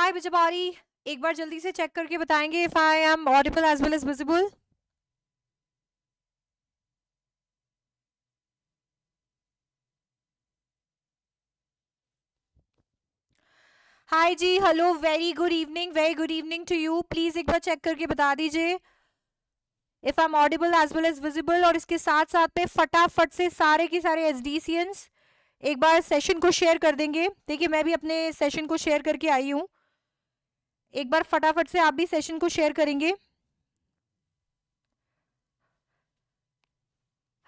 हाय बिजबारी एक बार जल्दी से चेक करके बताएंगे if I am audible as well as visible hi जी hello very good evening very good evening to you please एक बार चेक करके बता दीजिए if I am audible as well as visible और इसके साथ साथ पे फटाफट से सारे के सारे एस डी सी एक बार सेशन को शेयर कर देंगे देखिए मैं भी अपने सेशन को शेयर करके आई हूँ एक बार फटाफट से आप भी सेशन को शेयर करेंगे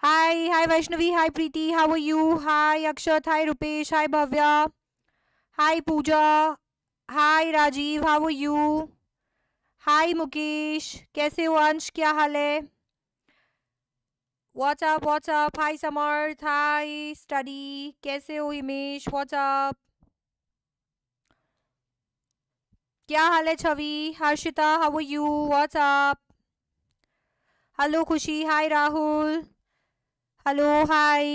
hi hi Vaishnavi hi Preeti how are you hi Akshat hi Rupesh hi Bhavya hi Pooja hi Rajeev how are you hi Mukesh कैसे हो अंश क्या हाल है what's up what's up hi Samarth hi study कैसे हो हिमेश व्हाट्सअप क्या हाल है Chhavi Harshita how you what's up hello Khushi hi Rahul hello hi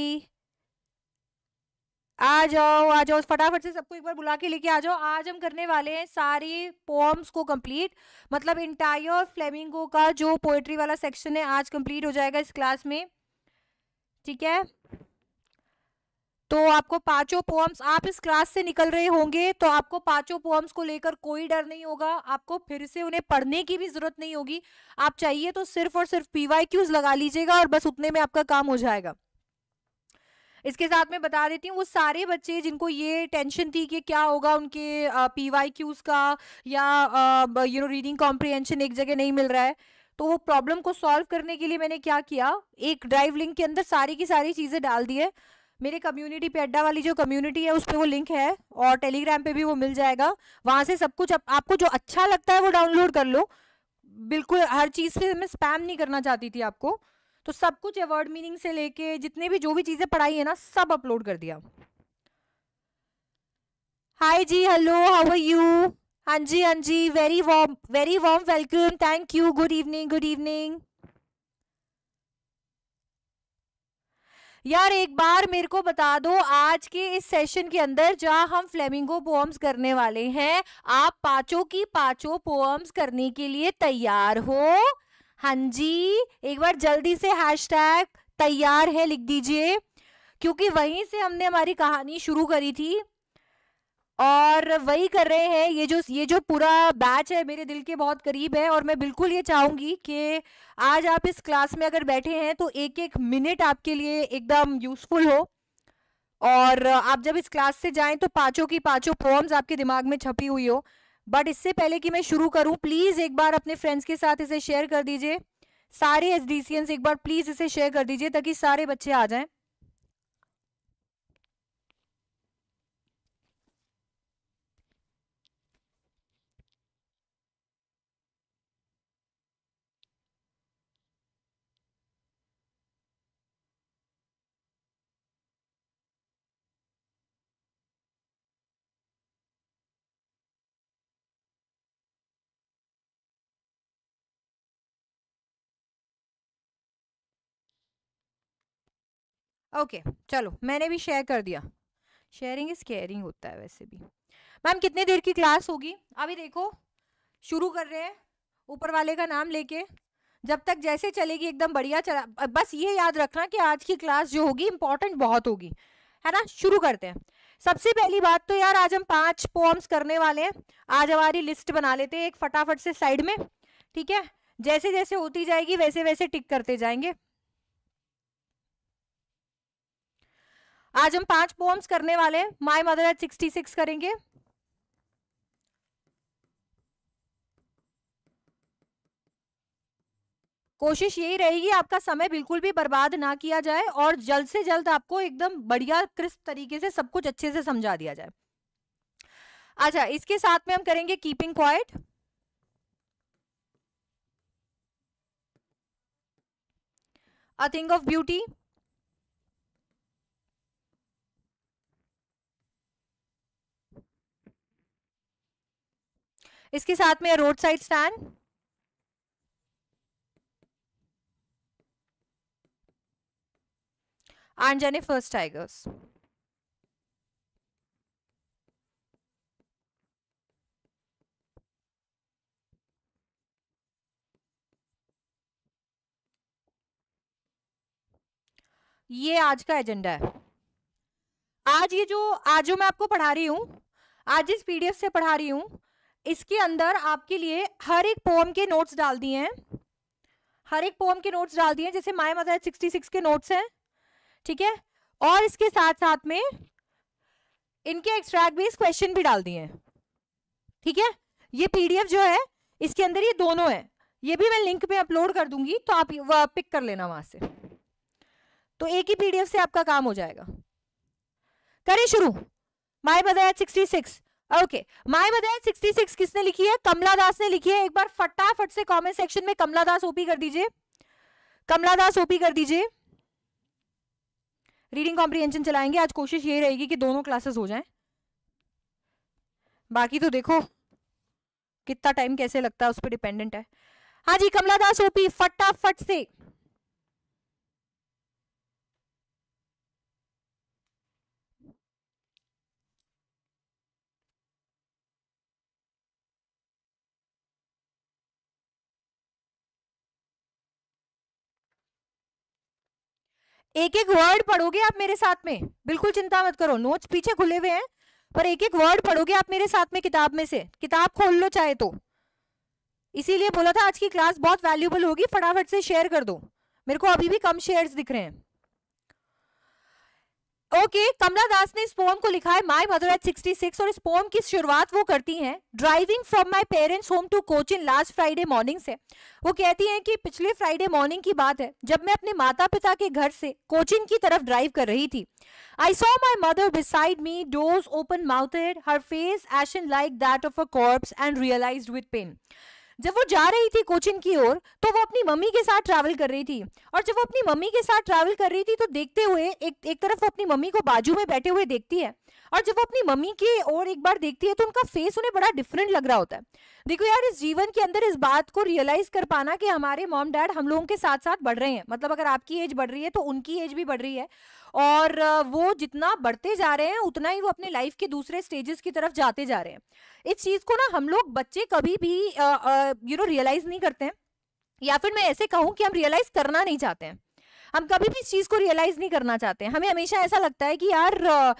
आ जाओ आ जाओ फटाफट से सबको एक बार बुला के लेके आ जाओ आज हम करने वाले हैं सारी पोम्स को कंप्लीट मतलब इंटायर फ्लेमिंगो का जो पोएट्री वाला सेक्शन है आज कंप्लीट हो जाएगा इस क्लास में ठीक है तो आपको पांचों पोम्स आप इस क्लास से निकल रहे होंगे तो आपको पांचों पोम्स को लेकर कोई डर नहीं होगा आपको फिर से उन्हें पढ़ने की भी जरूरत नहीं होगी आप चाहिए तो सिर्फ और सिर्फ पीवाई क्यूज लगा लीजिएगा और बस उतने में आपका काम हो जाएगा इसके साथ मैं बता देती हूँ वो सारे बच्चे जिनको ये टेंशन थी कि क्या होगा उनके पी वाई क्यूज़ का या यू नो रीडिंग कॉम्प्रिहेंशन एक जगह नहीं मिल रहा है तो वो प्रॉब्लम को सॉल्व करने के लिए मैंने क्या किया एक ड्राइव लिंक के अंदर सारी की सारी चीज़ें डाल दी है मेरे कम्युनिटी पे अड्डा वाली जो कम्युनिटी है उस पर वो लिंक है और टेलीग्राम पे भी वो मिल जाएगा वहाँ से सब कुछ आपको जो अच्छा लगता है वो डाउनलोड कर लो बिल्कुल हर चीज़ से मैं स्पैम नहीं करना चाहती थी आपको तो सब कुछ अवर्ड मीनिंग से लेके जितने भी जो भी चीज़ें पढ़ाई है ना सब अपलोड कर दिया हाय जी हेलो हाउ आर यू हाँ जी हाँ जी very warm very warm welcome thank you good evening good evening यार एक बार मेरे को बता दो आज के इस सेशन के अंदर जहाँ हम फ्लेमिंगो पोम्स करने वाले हैं आप पांचों की पांचों पोम्स करने के लिए तैयार हो हाँ जी एक बार जल्दी से हैश तैयार है लिख दीजिए क्योंकि वहीं से हमने हमारी कहानी शुरू करी थी और वही कर रहे हैं ये जो ये जो पूरा बैच है मेरे दिल के बहुत करीब है और मैं बिल्कुल ये चाहूँगी कि आज आप इस क्लास में अगर बैठे हैं तो एक एक मिनट आपके लिए एकदम यूज़फुल हो और आप जब इस क्लास से जाएं तो पाँचों की पाँचों पोम्स आपके दिमाग में छपी हुई हो बट इससे पहले कि मैं शुरू करूं प्लीज़ एक बार अपने फ्रेंड्स के साथ इसे शेयर कर दीजिए सारे एस एक बार प्लीज़ इसे शेयर कर दीजिए ताकि सारे बच्चे आ जाएं ओके okay, चलो मैंने भी शेयर कर दिया शेयरिंग इज केयरिंग होता है वैसे भी मैम कितने देर की क्लास होगी अभी देखो शुरू कर रहे हैं ऊपर वाले का नाम लेके जब तक जैसे चलेगी एकदम बढ़िया चला बस ये याद रखना कि आज की क्लास जो होगी इम्पोर्टेंट बहुत होगी है ना शुरू करते हैं सबसे पहली बात तो यार आज हम पांच पोम्स करने वाले हैं आज हमारी लिस्ट बना लेते हैं एक फटाफट से साइड में ठीक है जैसे जैसे होती जाएगी वैसे वैसे टिक करते जाएंगे आज हम पांच पोम्स करने वाले हैं my mother at sixty six करेंगे कोशिश यही रहेगी आपका समय बिल्कुल भी बर्बाद ना किया जाए और जल्द से जल्द आपको एकदम बढ़िया क्रिस्प तरीके से सब कुछ अच्छे से समझा दिया जाए अच्छा इसके साथ में हम करेंगे keeping quiet a thing of beauty इसके साथ में road side stand aunt Jennifer's tigers ये आज का एजेंडा है आज ये जो आज जो मैं आपको पढ़ा रही हूँ आज इस पीडीएफ से पढ़ा रही हूँ इसके अंदर आपके लिए हर एक पोम के नोट्स डाल दिए हैं हर एक पोम के नोट्स डाल दिए जैसे माए मदर सिक्सटी सिक्स के नोट्स हैं ठीक है और इसके साथ साथ में इनके एक्सट्रैक्ट बेस क्वेश्चन भी डाल दिए ठीक है ये पीडीएफ जो है इसके अंदर ये दोनों है ये भी मैं लिंक पे अपलोड कर दूंगी तो आप पिक कर लेना वहां से तो एक ही पीडीएफ से आपका काम हो जाएगा करें शुरू माई बजाय सिक्सटी सिक्स ओके माय बताए 66 किसने लिखी है कमला दास ने लिखी है एक बार फटाफट से कमेंट सेक्शन में कमला दास ओपी कर दीजिए कमला दास ओपी कर दीजिए रीडिंग कॉम्प्रीहेंशन चलाएंगे आज कोशिश ये रहेगी कि दोनों क्लासेस हो जाएं बाकी तो देखो कितना टाइम कैसे लगता है उस पर डिपेंडेंट है हाँ जी कमला दास ओपी फटाफट से एक एक वर्ड पढ़ोगे आप मेरे साथ में बिल्कुल चिंता मत करो नोट्स पीछे खुले हुए हैं पर एक एक वर्ड पढ़ोगे आप मेरे साथ में किताब में से किताब खोल लो चाहे तो इसीलिए बोला था आज की क्लास बहुत वैल्यूबल होगी फटाफट से शेयर कर दो मेरे को अभी भी कम शेयर्स दिख रहे हैं ओके okay, कमला दास ने इस पोम को लिखा है माय मदर एट 66 और इस पोम की शुरुआत वो करती हैं driving from my parents home to coaching last Friday morning से वो कहती हैं कि पिछले फ्राइडे मॉर्निंग की बात है जब मैं अपने माता पिता के घर से कोचिंग की तरफ ड्राइव कर रही थी I saw my mother beside me doze open mouthed her face ashen like that of a corpse and realise with pain जब वो जा रही थी कोचिन की ओर तो वो अपनी मम्मी के साथ ट्रैवल कर रही थी और जब वो अपनी मम्मी के साथ ट्रैवल कर रही थी तो देखते हुए एक एक तरफ वो अपनी मम्मी को बाजू में बैठे हुए देखती है और जब वो अपनी मम्मी की ओर एक बार देखती है तो उनका फेस उन्हें बड़ा डिफरेंट लग रहा होता है देखो यार इस जीवन के अंदर इस बात को रियलाइज कर पाना कि हमारे मॉम डैड हम लोगों के साथ साथ बढ़ रहे हैं मतलब अगर आपकी एज बढ़ रही है तो उनकी एज भी बढ़ रही है और वो जितना बढ़ते जा रहे हैं उतना ही वो अपने लाइफ के दूसरे स्टेजेस की तरफ जाते जा रहे हैं इस चीज़ को ना हम लोग बच्चे कभी भी यू नो रियलाइज नहीं करते हैं या फिर मैं ऐसे कहूँ कि हम रियलाइज करना नहीं चाहते हैं हम कभी भी इस चीज़ को रियलाइज़ नहीं करना चाहते हैं हमें हमेशा ऐसा लगता है कि यार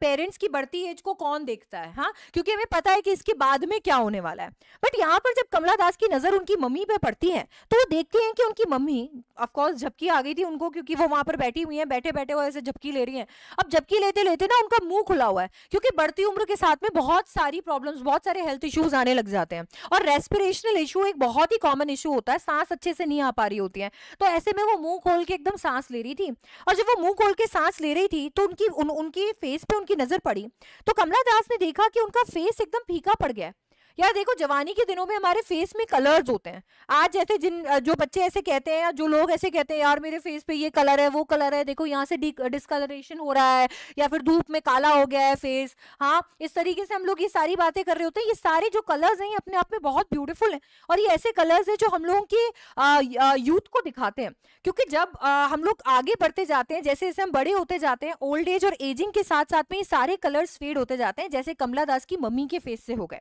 पेरेंट्स की बढ़ती एज को कौन देखता है हाँ क्योंकि हमें पता है कि इसके बाद में क्या होने वाला है बट यहाँ पर जब कमला दास की नज़र उनकी मम्मी पे पड़ती है तो वो देखते हैं कि उनकी मम्मी ऑफकोर्स झपकी आ गई थी उनको क्योंकि वो वहां पर बैठी हुई है बैठे बैठे वो ऐसे झपकी ले रही है अब झपकी लेते लेते ना उनका मुंह खुला हुआ है क्योंकि बढ़ती उम्र के साथ में बहुत सारी प्रॉब्लम बहुत सारे हेल्थ इश्यूज आने लग जाते हैं और रेस्पिरेशनल इशू एक बहुत ही कॉमन इशू होता है सांस अच्छे से नहीं आ पा रही होती है तो ऐसे में वो मुंह खोल के एकदम सांस ले रही थी और जब वो मुंह खोल के सांस ले रही थी तो उनकी उन, उनके फेस पे उनकी नजर पड़ी तो कमला दास ने देखा कि उनका फेस एकदम फीका पड़ गया है यार देखो जवानी के दिनों में हमारे फेस में कलर्स होते हैं आज जैसे जिन जो बच्चे ऐसे कहते हैं या जो लोग ऐसे कहते हैं यार मेरे फेस पे ये कलर है वो कलर है देखो यहाँ से डिस्कलरेशन हो रहा है या फिर धूप में काला हो गया है फेस हाँ इस तरीके से हम लोग ये सारी बातें कर रहे होते हैं ये सारे जो कलर्स हैं अपने आप में बहुत ब्यूटिफुल हैं और ये ऐसे कलर्स हैं जो हम लोगों की यूथ को दिखाते हैं क्योंकि जब हम लोग आगे बढ़ते जाते हैं जैसे जैसे हम बड़े होते जाते हैं ओल्ड एज और एजिंग के साथ साथ में ये सारे कलर्स फेड होते जाते हैं जैसे कमला दास की मम्मी के फेस से हो गए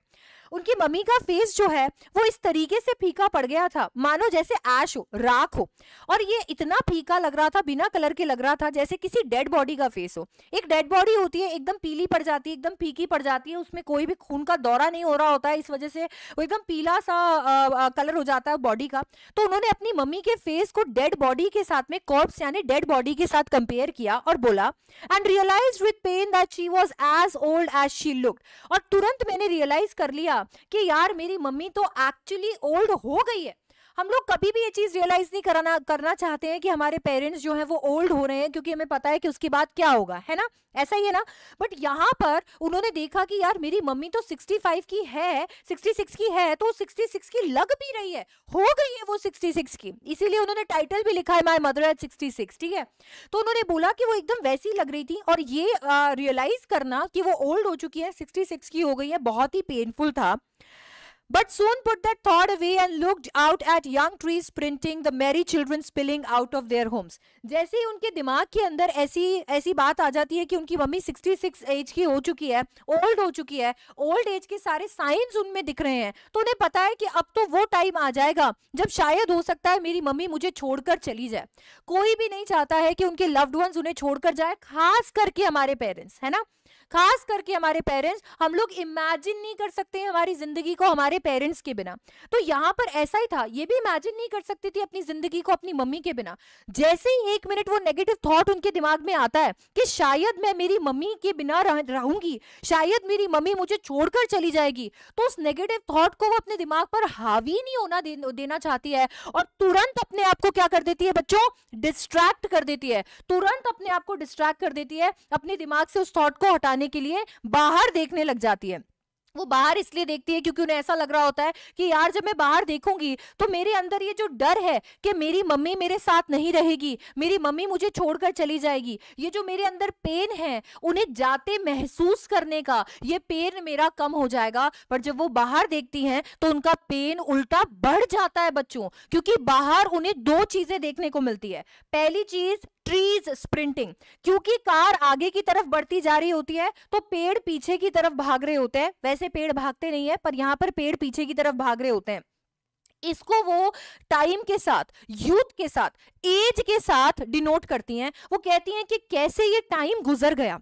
उनकी मम्मी का फेस जो है वो इस तरीके से फीका पड़ गया था मानो जैसे ऐश हो राख हो और ये इतना फीका लग रहा था बिना कलर के लग रहा था जैसे किसी डेड बॉडी का फेस हो एक डेड बॉडी होती है एकदम पीली पड़ जाती है एकदम फीकी पड़ जाती है उसमें कोई भी खून का दौरा नहीं हो रहा होता है इस वजह से वो एकदम पीला सा आ, आ, कलर हो जाता है बॉडी का तो उन्होंने अपनी मम्मी के फेस को डेड बॉडी के साथ में कॉर्प्स यानी डेड बॉडी के साथ कंपेयर किया और बोला and realise with pain that she was as old as she look और तुरंत मैंने रियलाइज कर लिया कि यार मेरी मम्मी तो एक्चुअली ओल्ड हो गई है हम लोग कभी भी ये चीज़ रियलाइज़ नहीं कराना करना चाहते हैं कि हमारे पेरेंट्स जो हैं वो ओल्ड हो रहे हैं क्योंकि हमें पता है कि उसके बाद क्या होगा है ना ऐसा ही है ना बट यहाँ पर उन्होंने देखा कि यार मेरी मम्मी तो 65 की है 66 की है तो 66 की लग भी रही है हो गई है वो 66 की इसीलिए उन्होंने टाइटल भी लिखा है माई मदर एट सिक्सटी ठीक है तो उन्होंने बोला कि वो एकदम वैसी लग रही थी और ये रियलाइज करना कि वो ओल्ड हो चुकी है सिक्सटी की हो गई है बहुत ही पेनफुल था but soon put that thought away and looked out at young trees printing the merry children spilling out of their homes जैसे ही उनके दिमाग के अंदर ऐसी ऐसी बात आ जाती है कि उनकी मम्मी 66 एज की हो चुकी है ओल्ड हो चुकी है ओल्ड एज के सारे साइंस उनमें दिख रहे हैं तो उन्हें पता है कि अब तो वो टाइम आ जाएगा जब शायद हो सकता है मेरी मम्मी मुझे छोड़कर चली जाए कोई भी नहीं चाहता है कि उनके लव्ड वंस उन्हें छोड़कर जाए खास करके हमारे पेरेंट्स है ना खास करके हमारे पेरेंट्स हम लोग इमेजिन नहीं कर सकते हैं हमारी जिंदगी को हमारे पेरेंट्स के बिना तो यहाँ पर ऐसा ही था ये भी इमेजिन नहीं कर सकती थी अपनी जिंदगी को अपनी मम्मी के बिना जैसे ही एक मिनट वो नेगेटिव थॉट उनके दिमाग में आता है कि शायद मैं मेरी मम्मी के बिना रहूंगी शायद मेरी मम्मी मुझे छोड़कर चली जाएगी तो उस नेगेटिव थॉट को वो अपने दिमाग पर हावी नहीं होना देना चाहती है और तुरंत अपने आप को क्या कर देती है बच्चों डिस्ट्रैक्ट कर देती है तुरंत अपने आप को डिस्ट्रैक्ट कर देती है अपने दिमाग से उस थॉट को हटाने पाने के लिए बाहर देखने लग जाती है वो बाहर इसलिए देखती है क्योंकि उन्हें ऐसा लग रहा होता है कि यार जब मैं बाहर देखूंगी तो मेरे अंदर ये जो डर है कि मेरी मम्मी मेरे साथ नहीं रहेगी मेरी मम्मी मुझे छोड़कर चली जाएगी ये जो मेरे अंदर पेन है उन्हें जाते महसूस करने का ये पेन मेरा कम हो जाएगा पर जब वो बाहर देखती है तो उनका पेन उल्टा बढ़ जाता है बच्चों क्योंकि बाहर उन्हें दो चीजें देखने को मिलती है पहली चीज ट्रीज स्प्रिंटिंग क्योंकि कार आगे की तरफ बढ़ती जा रही होती है तो पेड़ पीछे की तरफ भाग रहे होते हैं वैसे पेड़ भागते नहीं है पर यहां पर पेड़ पीछे की तरफ भाग रहे होते हैं इसको वो टाइम के साथ यूथ के साथ एज के साथ डिनोट करती हैं वो कहती हैं कि कैसे ये टाइम गुजर गया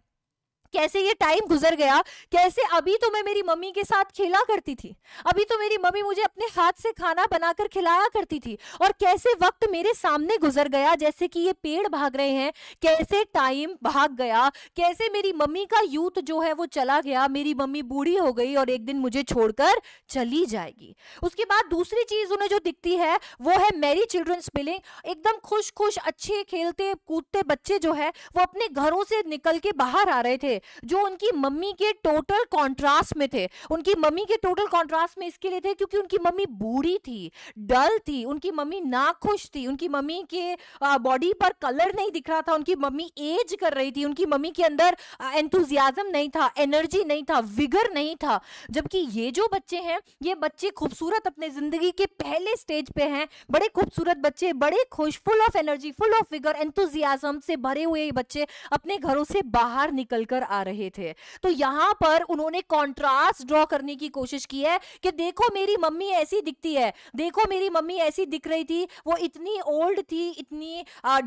कैसे ये टाइम गुजर गया कैसे अभी तो मैं मेरी मम्मी के साथ खेला करती थी अभी तो मेरी मम्मी मुझे अपने हाथ से खाना बनाकर खिलाया करती थी और कैसे वक्त मेरे सामने गुजर गया जैसे कि ये पेड़ भाग रहे हैं कैसे टाइम भाग गया कैसे मेरी मम्मी का यूथ जो है वो चला गया मेरी मम्मी बूढ़ी हो गई और एक दिन मुझे छोड़कर चली जाएगी उसके बाद दूसरी चीज उन्हें जो दिखती है वो है मेरी चिल्ड्रंस स्पिलिंग एकदम खुश खुश अच्छे खेलते कूदते बच्चे जो है वो अपने घरों से निकल के बाहर आ रहे थे जो उनकी मम्मी के टोटल कॉन्ट्रास्ट में थे उनकी मम्मी के टोटल कॉन्ट्रास्ट में इसके लिए थे क्योंकि उनकी मम्मी बूढ़ी थी डल थी उनकी मम्मी ना खुश थी उनकी मम्मी के बॉडी पर कलर नहीं दिख रहा था उनकी मम्मी एज कर रही थी उनकी मम्मी के अंदर एंथुजियाजम नहीं था एनर्जी नहीं था विगर नहीं था जबकि ये जो बच्चे हैं ये बच्चे खूबसूरत अपने जिंदगी के पहले स्टेज पे हैं बड़े खूबसूरत बच्चे बड़े खुश full of energy full of vigour enthusiasm से भरे हुए ये बच्चे अपने घरों से बाहर निकलकर आ रहे थे तो यहां पर उन्होंने कॉन्ट्रास्ट ड्रॉ करने की कोशिश की है कि देखो मेरी मम्मी ऐसी दिखती है देखो मेरी मम्मी ऐसी दिख रही थी वो इतनी ओल्ड थी इतनी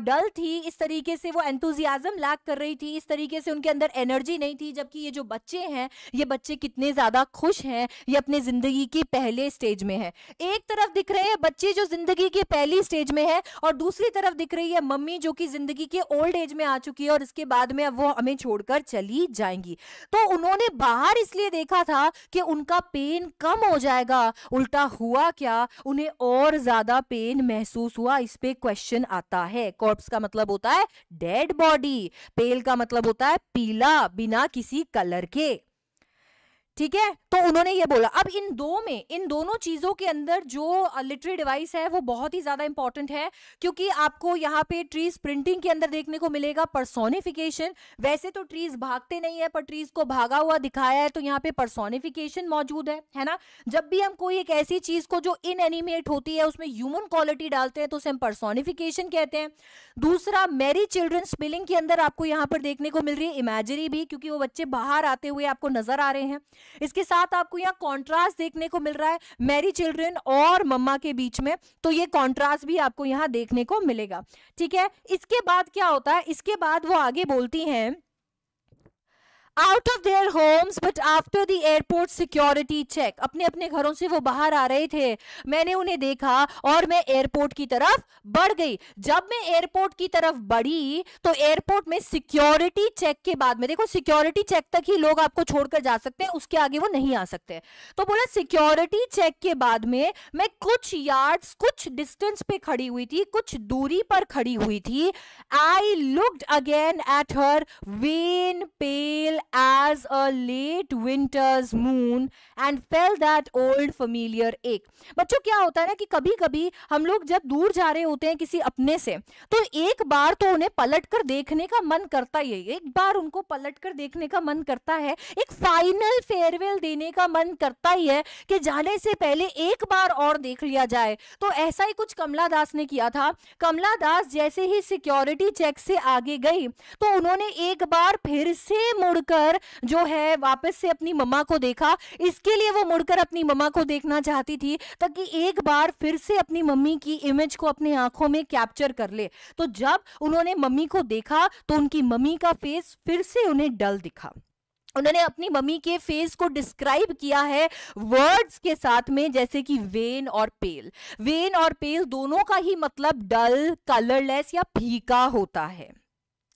डल थी इस तरीके से वो एंथुजियाजम लैक कर रही थी इस तरीके से उनके अंदर एनर्जी नहीं थी जबकि ये जो बच्चे हैं ये बच्चे कितने ज्यादा खुश हैं ये अपने जिंदगी के पहले स्टेज में है एक तरफ दिख रहे हैं बच्चे जो जिंदगी के पहली स्टेज में है और दूसरी तरफ दिख रही है मम्मी जो कि जिंदगी के ओल्ड एज में आ चुकी है और इसके बाद में अब वो हमें छोड़कर चली चली जाएंगी तो उन्होंने बाहर इसलिए देखा था कि उनका पेन कम हो जाएगा उल्टा हुआ क्या उन्हें और ज्यादा पेन महसूस हुआ इस पे क्वेश्चन आता है कॉर्प्स का मतलब होता है डेड बॉडी पेल का मतलब होता है पीला बिना किसी कलर के ठीक है तो उन्होंने ये बोला अब इन दो में इन दोनों चीजों के अंदर जो लिटरी डिवाइस है वो बहुत ही ज्यादा इंपॉर्टेंट है क्योंकि आपको यहाँ पे ट्रीज प्रिंटिंग के अंदर देखने को मिलेगा परसोनिफिकेशन वैसे तो ट्रीज भागते नहीं है पर ट्रीज को भागा हुआ दिखाया है तो यहाँ पे परसोनिफिकेशन मौजूद है है ना जब भी हम कोई एक ऐसी चीज को जो इन एनिमेट होती है उसमें ह्यूमन क्वालिटी डालते हैं तो उसे हम परसोनिफिकेशन कहते हैं दूसरा मेरी चिल्ड्रन स्पिलिंग के अंदर आपको यहाँ पर देखने को मिल रही है इमेजरी भी क्योंकि वो बच्चे बाहर आते हुए आपको नजर आ रहे हैं इसके साथ आपको यहाँ कॉन्ट्रास्ट देखने को मिल रहा है मैरी चिल्ड्रेन और मम्मा के बीच में तो ये कॉन्ट्रास्ट भी आपको यहाँ देखने को मिलेगा ठीक है इसके बाद क्या होता है इसके बाद वो आगे बोलती हैं out of their homes but after the airport security check अपने अपने घरों से वो बाहर आ रहे थे मैंने उन्हें देखा और मैं एयरपोर्ट की तरफ बढ़ गई जब मैं एयरपोर्ट की तरफ बढ़ी तो एयरपोर्ट में सिक्योरिटी चेक के बाद में देखो सिक्योरिटी चेक तक ही लोग आपको छोड़कर जा सकते हैं उसके आगे वो नहीं आ सकते तो बोला सिक्योरिटी चेक के बाद में मैं कुछ यार्ड्स कुछ डिस्टेंस पे खड़ी हुई थी कुछ दूरी पर खड़ी हुई थी I looked again at her wan pale as a late winter's moon and fell that old familiar ache. बच्चों क्या होता है ना कि कभी कभी हम लोग जब दूर जा रहे होते हैं किसी अपने से तो एक बार तो उन्हें पलट कर देखने का मन करता ही है एक बार उनको पलट कर देखने का मन करता है एक फाइनल फेयरवेल देने का मन करता ही है कि जाने से पहले एक बार और देख लिया जाए तो ऐसा ही कुछ कमला दास ने किया था कमला दास जैसे ही सिक्योरिटी चेक से आगे गई तो उन्होंने एक बार फिर से मुड़कर मुड़कर जो है वापस से अपनी मम्मा को देखा इसके लिए वो मुड़कर अपनी मम्मा को देखना चाहती थी ताकि एक बार फिर से अपनी मम्मी की इमेज को अपनी आंखों में कैप्चर कर ले तो जब उन्होंने मम्मी को देखा तो उनकी मम्मी का फेस फिर से उन्हें डल दिखा उन्होंने अपनी मम्मी के फेस को डिस्क्राइब किया है वर्ड्स के साथ में जैसे कि वेन और पेल वेन और पेल दोनों का ही मतलब डल कलरलेस या फीका होता है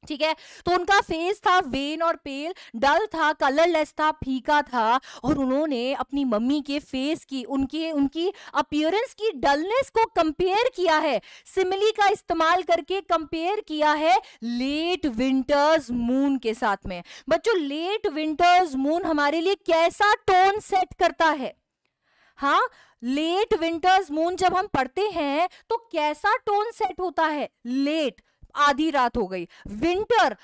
ठीक है तो उनका फेस था वेन और पेल डल था कलरलेस था फीका था और उन्होंने अपनी मम्मी के फेस की उनकी उनकी अपियरेंस की डलनेस को कंपेयर किया है सिमिली का इस्तेमाल करके कंपेयर किया है लेट विंटर्स मून के साथ में बच्चों लेट विंटर्स मून हमारे लिए कैसा टोन सेट करता है हाँ लेट विंटर्स मून जब हम पढ़ते हैं तो कैसा टोन सेट होता है लेट आधी रात हो गई विंटर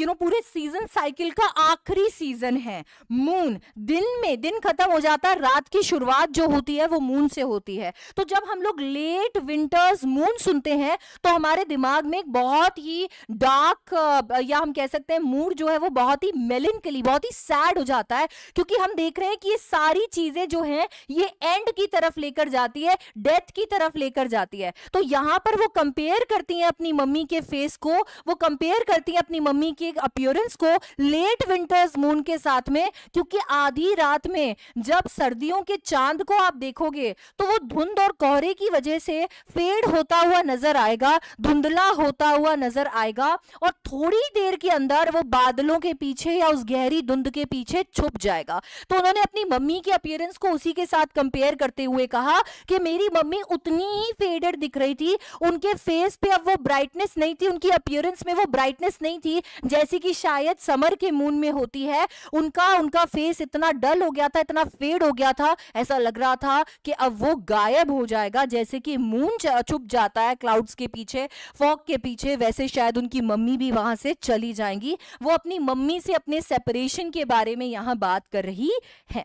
यू नो पूरे सीजन साइकिल का आखिरी सीजन है मून दिन में दिन खत्म हो जाता है रात की शुरुआत जो होती है वो मून से होती है तो जब हम लोग लेट विंटर्स मून सुनते हैं तो हमारे दिमाग में एक बहुत ही डार्क या हम कह सकते हैं मूड जो है वो बहुत ही मेलिनकली बहुत ही सैड हो जाता है क्योंकि हम देख रहे हैं कि ये सारी चीजें जो हैं ये एंड की तरफ लेकर जाती है डेथ की तरफ लेकर जाती है तो यहां पर वो कंपेयर करती हैं अपनी मम्मी के फेस को वो कंपेयर करती है अपनी मम्मी की अपियरेंस को लेट विंटर्स मून के साथ में क्योंकि आधी रात में जब सर्दियों के चांद को आप देखोगे तो वो धुंध और कोहरे की वजह से फेड होता हुआ नजर आएगा धुंधला होता हुआ नजर आएगा और थोड़ी देर के अंदर वो बादलों के पीछे या उस गहरी धुंध के पीछे छुप जाएगा तो उन्होंने अपनी मम्मी के अपियरेंस को उसी के साथ कंपेयर करते हुए कहा कि मेरी मम्मी उतनी ही फेडेड दिख रही थी उनके फेस पे अब वो ब्राइटनेस नहीं नहीं थी उनकी अपियरेंस में वो ब्राइटनेस नहीं थी जैसे कि शायद समर के मून में होती है उनका उनका फेस इतना डल हो गया था इतना फेड हो गया था ऐसा लग रहा था कि अब वो गायब हो जाएगा जैसे कि मून छुप जाता है क्लाउड्स के पीछे फॉक के पीछे वैसे शायद उनकी मम्मी भी वहां से चली जाएंगी वो अपनी मम्मी से अपने सेपरेशन के बारे में यहाँ बात कर रही है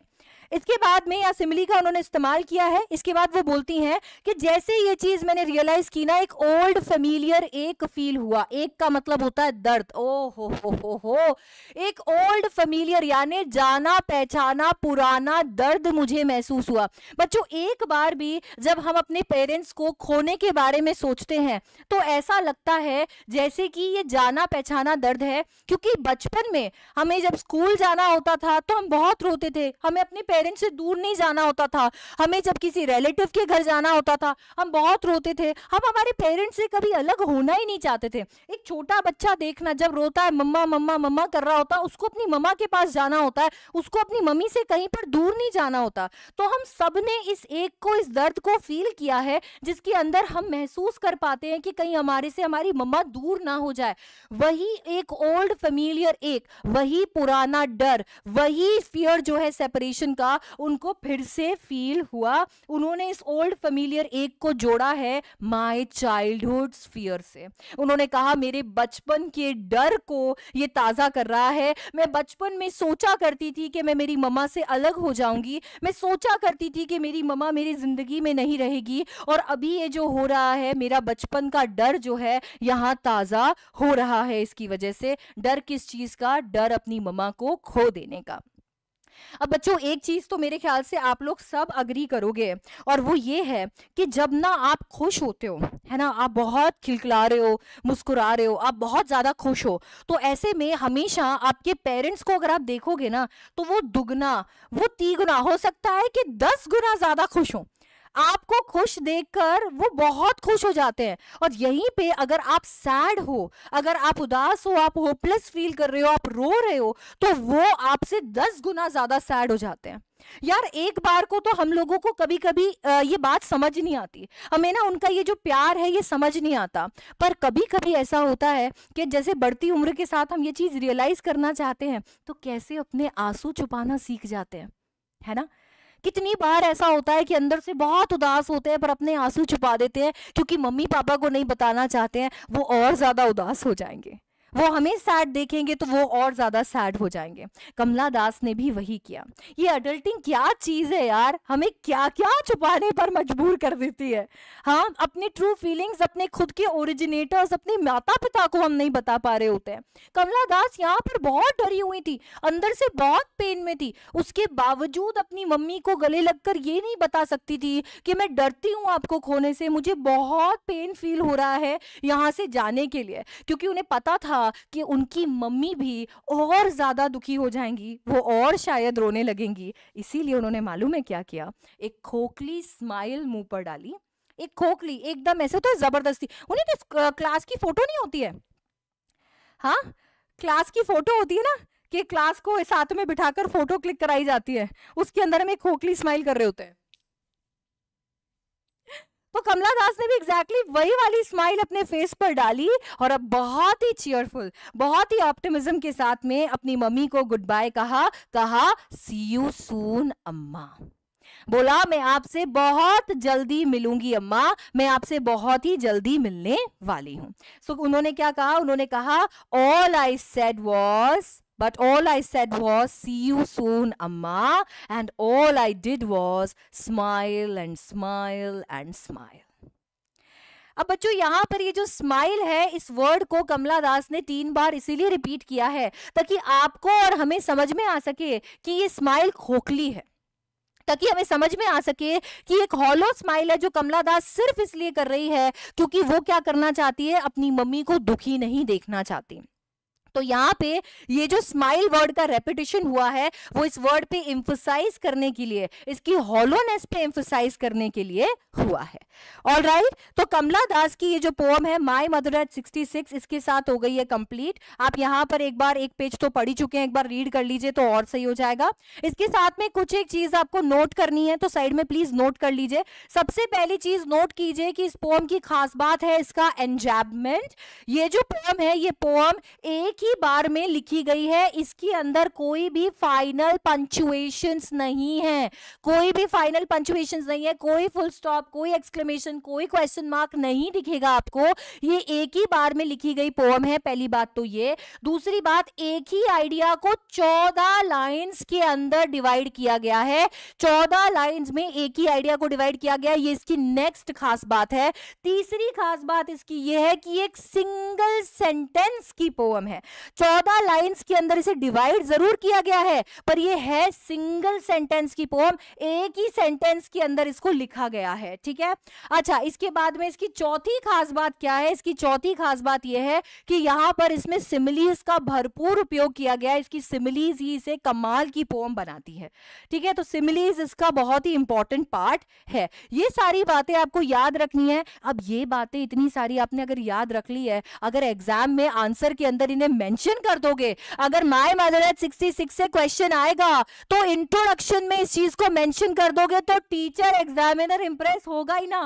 इसके बाद में या सिमली का उन्होंने इस्तेमाल किया है इसके बाद वो बोलती हैं कि जैसे ये चीज मैंने रियलाइज की ना एक ओल्ड फेमिलियर एक फील हुआ एक का मतलब होता है दर्द ओ हो हो हो हो एक ओल्ड फेमिलियर यानी जाना पहचाना पुराना दर्द मुझे महसूस हुआ बच्चों एक बार भी जब हम अपने पेरेंट्स को खोने के बारे में सोचते हैं तो ऐसा लगता है जैसे कि ये जाना पहचाना दर्द है क्योंकि बचपन में हमें जब स्कूल जाना होता था तो हम बहुत रोते थे हमें अपने पेरेंट्स पेरेंट्स से दूर नहीं जाना होता था हमें जब किसी रिलेटिव के घर जाना होता था हम बहुत रोते थे हम हमारे पेरेंट्स से कभी अलग होना ही नहीं चाहते थे एक छोटा बच्चा देखना जब रोता है मम्मा मम्मा मम्मा कर रहा होता उसको अपनी मम्मा के पास जाना होता है उसको अपनी मम्मी से कहीं पर दूर नहीं जाना होता तो हम सब ने इस एक को इस दर्द को फील किया है जिसके अंदर हम महसूस कर पाते हैं कि कहीं हमारे से हमारी मम्मा दूर ना हो जाए वही एक ओल्ड फेमिलियर एक वही पुराना डर वही फियर जो है सेपरेशन का का उनको फिर से फील हुआ उन्होंने इस ओल्ड फेमिलियर एक को जोड़ा है माय चाइल्डहुड फियर से उन्होंने कहा मेरे बचपन के डर को ये ताज़ा कर रहा है मैं बचपन में सोचा करती थी कि मैं मेरी मम्मा से अलग हो जाऊंगी मैं सोचा करती थी कि मेरी मम्मा मेरी ज़िंदगी में नहीं रहेगी और अभी ये जो हो रहा है मेरा बचपन का डर जो है यहाँ ताज़ा हो रहा है इसकी वजह से डर किस चीज़ का डर अपनी मम्मा को खो देने का अब बच्चों एक चीज तो मेरे ख्याल से आप लोग सब अग्री करोगे और वो ये है कि जब ना आप खुश होते हो है ना आप बहुत खिलखिला रहे हो मुस्कुरा रहे हो आप बहुत ज्यादा खुश हो तो ऐसे में हमेशा आपके पेरेंट्स को अगर आप देखोगे ना तो वो दुगना वो तीगुना हो सकता है कि दस गुना ज्यादा खुश हो आपको खुश देखकर वो बहुत खुश हो जाते हैं और यहीं पे अगर आप सैड हो अगर आप उदास हो आप होपलेस फील कर रहे हो आप रो रहे हो तो वो आपसे दस गुना ज्यादा सैड हो जाते हैं यार एक बार को तो हम लोगों को कभी कभी ये बात समझ नहीं आती हमें ना उनका ये जो प्यार है ये समझ नहीं आता पर कभी कभी ऐसा होता है कि जैसे बढ़ती उम्र के साथ हम ये चीज़ रियलाइज करना चाहते हैं तो कैसे अपने आंसू छुपाना सीख जाते हैं है ना कितनी बार ऐसा होता है कि अंदर से बहुत उदास होते हैं पर अपने आंसू छुपा देते हैं क्योंकि मम्मी पापा को नहीं बताना चाहते हैं वो और ज़्यादा उदास हो जाएंगे वो हमें सैड देखेंगे तो वो और ज़्यादा सैड हो जाएंगे कमला दास ने भी वही किया ये अडल्टिंग क्या चीज़ है यार हमें क्या क्या छुपाने पर मजबूर कर देती है हाँ अपनी ट्रू फीलिंग्स अपने खुद के ओरिजिनेटर्स अपने माता पिता को हम नहीं बता पा रहे होते हैं कमला दास यहाँ पर बहुत डरी हुई थी अंदर से बहुत पेन में थी उसके बावजूद अपनी मम्मी को गले लगकर ये नहीं बता सकती थी कि मैं डरती हूँ आपको खोने से मुझे बहुत पेन फील हो रहा है यहाँ से जाने के लिए क्योंकि उन्हें पता था देखा कि उनकी मम्मी भी और ज़्यादा दुखी हो जाएंगी वो और शायद रोने लगेंगी इसीलिए उन्होंने मालूम है क्या किया एक खोखली स्माइल मुंह पर डाली एक खोखली एकदम ऐसे तो ज़बरदस्ती उन्हें तो क्लास की फ़ोटो नहीं होती है हाँ क्लास की फ़ोटो होती है ना कि क्लास को साथ में बिठाकर फ़ोटो क्लिक कराई जाती है उसके अंदर हम एक खोखली स्माइल कर रहे होते हैं तो कमला दास ने भी एग्जैक्टली exactly वही वाली स्माइल अपने फेस पर डाली और अब बहुत ही चीयरफुल बहुत ही ऑप्टिमिज्म के साथ में अपनी मम्मी को गुड बाय कहा कहा सी यू सून अम्मा बोला मैं आपसे बहुत जल्दी मिलूंगी अम्मा मैं आपसे बहुत ही जल्दी मिलने वाली हूं सो so, उन्होंने क्या कहा उन्होंने कहा all I said was But all I said was, see you soon, Amma. And all I did was smile and smile and smile. अब बच्चों यहाँ पर ये जो स्माइल है इस वर्ड को कमला दास ने तीन बार इसीलिए रिपीट किया है ताकि आपको और हमें समझ में आ सके कि ये स्माइल खोखली है ताकि हमें समझ में आ सके कि एक हॉलो स्माइल है जो कमला दास सिर्फ इसलिए कर रही है क्योंकि वो क्या करना चाहती है अपनी मम्मी को दुखी नहीं देखना चाहती है। तो यहाँ पे ये जो स्माइल वर्ड का रेपिटेशन हुआ है वो इस वर्ड पे इम्फोसाइज करने के लिए इसकी हॉलोनेस पे इम्फोसाइज करने के लिए हुआ है ऑल राइट right? तो कमला दास की ये जो पोम है my mother at sixty six इसके साथ हो गई है कंप्लीट आप यहाँ पर एक बार एक पेज तो पढ़ी चुके हैं एक बार रीड कर लीजिए तो और सही हो जाएगा इसके साथ में कुछ एक चीज आपको नोट करनी है तो साइड में प्लीज नोट कर लीजिए सबसे पहली चीज नोट कीजिए कि इस पोम की खास बात है इसका एंजैबमेंट ये जो पोम है ये पोम एक ही बार में लिखी गई है इसके अंदर कोई भी फाइनल पंचुएशन नहीं है कोई भी फाइनल पंचुएशन नहीं है कोई फुल स्टॉप कोई एक्सक्लेमेशन कोई क्वेश्चन मार्क नहीं दिखेगा आपको ये एक ही बार में लिखी गई पोम है पहली बात तो ये दूसरी बात एक ही आइडिया को चौदह लाइन्स के अंदर डिवाइड किया गया है चौदह लाइन्स में एक ही आइडिया को डिवाइड किया गया ये इसकी नेक्स्ट खास बात है तीसरी खास बात इसकी यह है कि एक सिंगल सेंटेंस की पोम है चौदह लाइंस के अंदर इसे डिवाइड जरूर किया गया है पर यह है सिंगल सेंटेंस की पोम एक ही सेंटेंस के अंदर इसको लिखा गया है ठीक है अच्छा इसके बाद में इसकी चौथी खास बात क्या है इसकी चौथी खास बात यह है कि यहां पर इसमें सिमिलीज का भरपूर उपयोग किया गया इसकी सिमिलीज ही इसे कमाल की पोम बनाती है ठीक है तो सिमिलीज इसका बहुत ही इंपॉर्टेंट पार्ट है ये सारी बातें आपको याद रखनी है अब ये बातें इतनी सारी आपने अगर याद रख ली है अगर एग्जाम में आंसर के अंदर इन्हें मेंशन कर दोगे अगर माय मदर माजरत 66 से क्वेश्चन आएगा तो इंट्रोडक्शन में इस चीज को मेंशन कर दोगे तो टीचर एग्जामिनर इंप्रेस होगा ही ना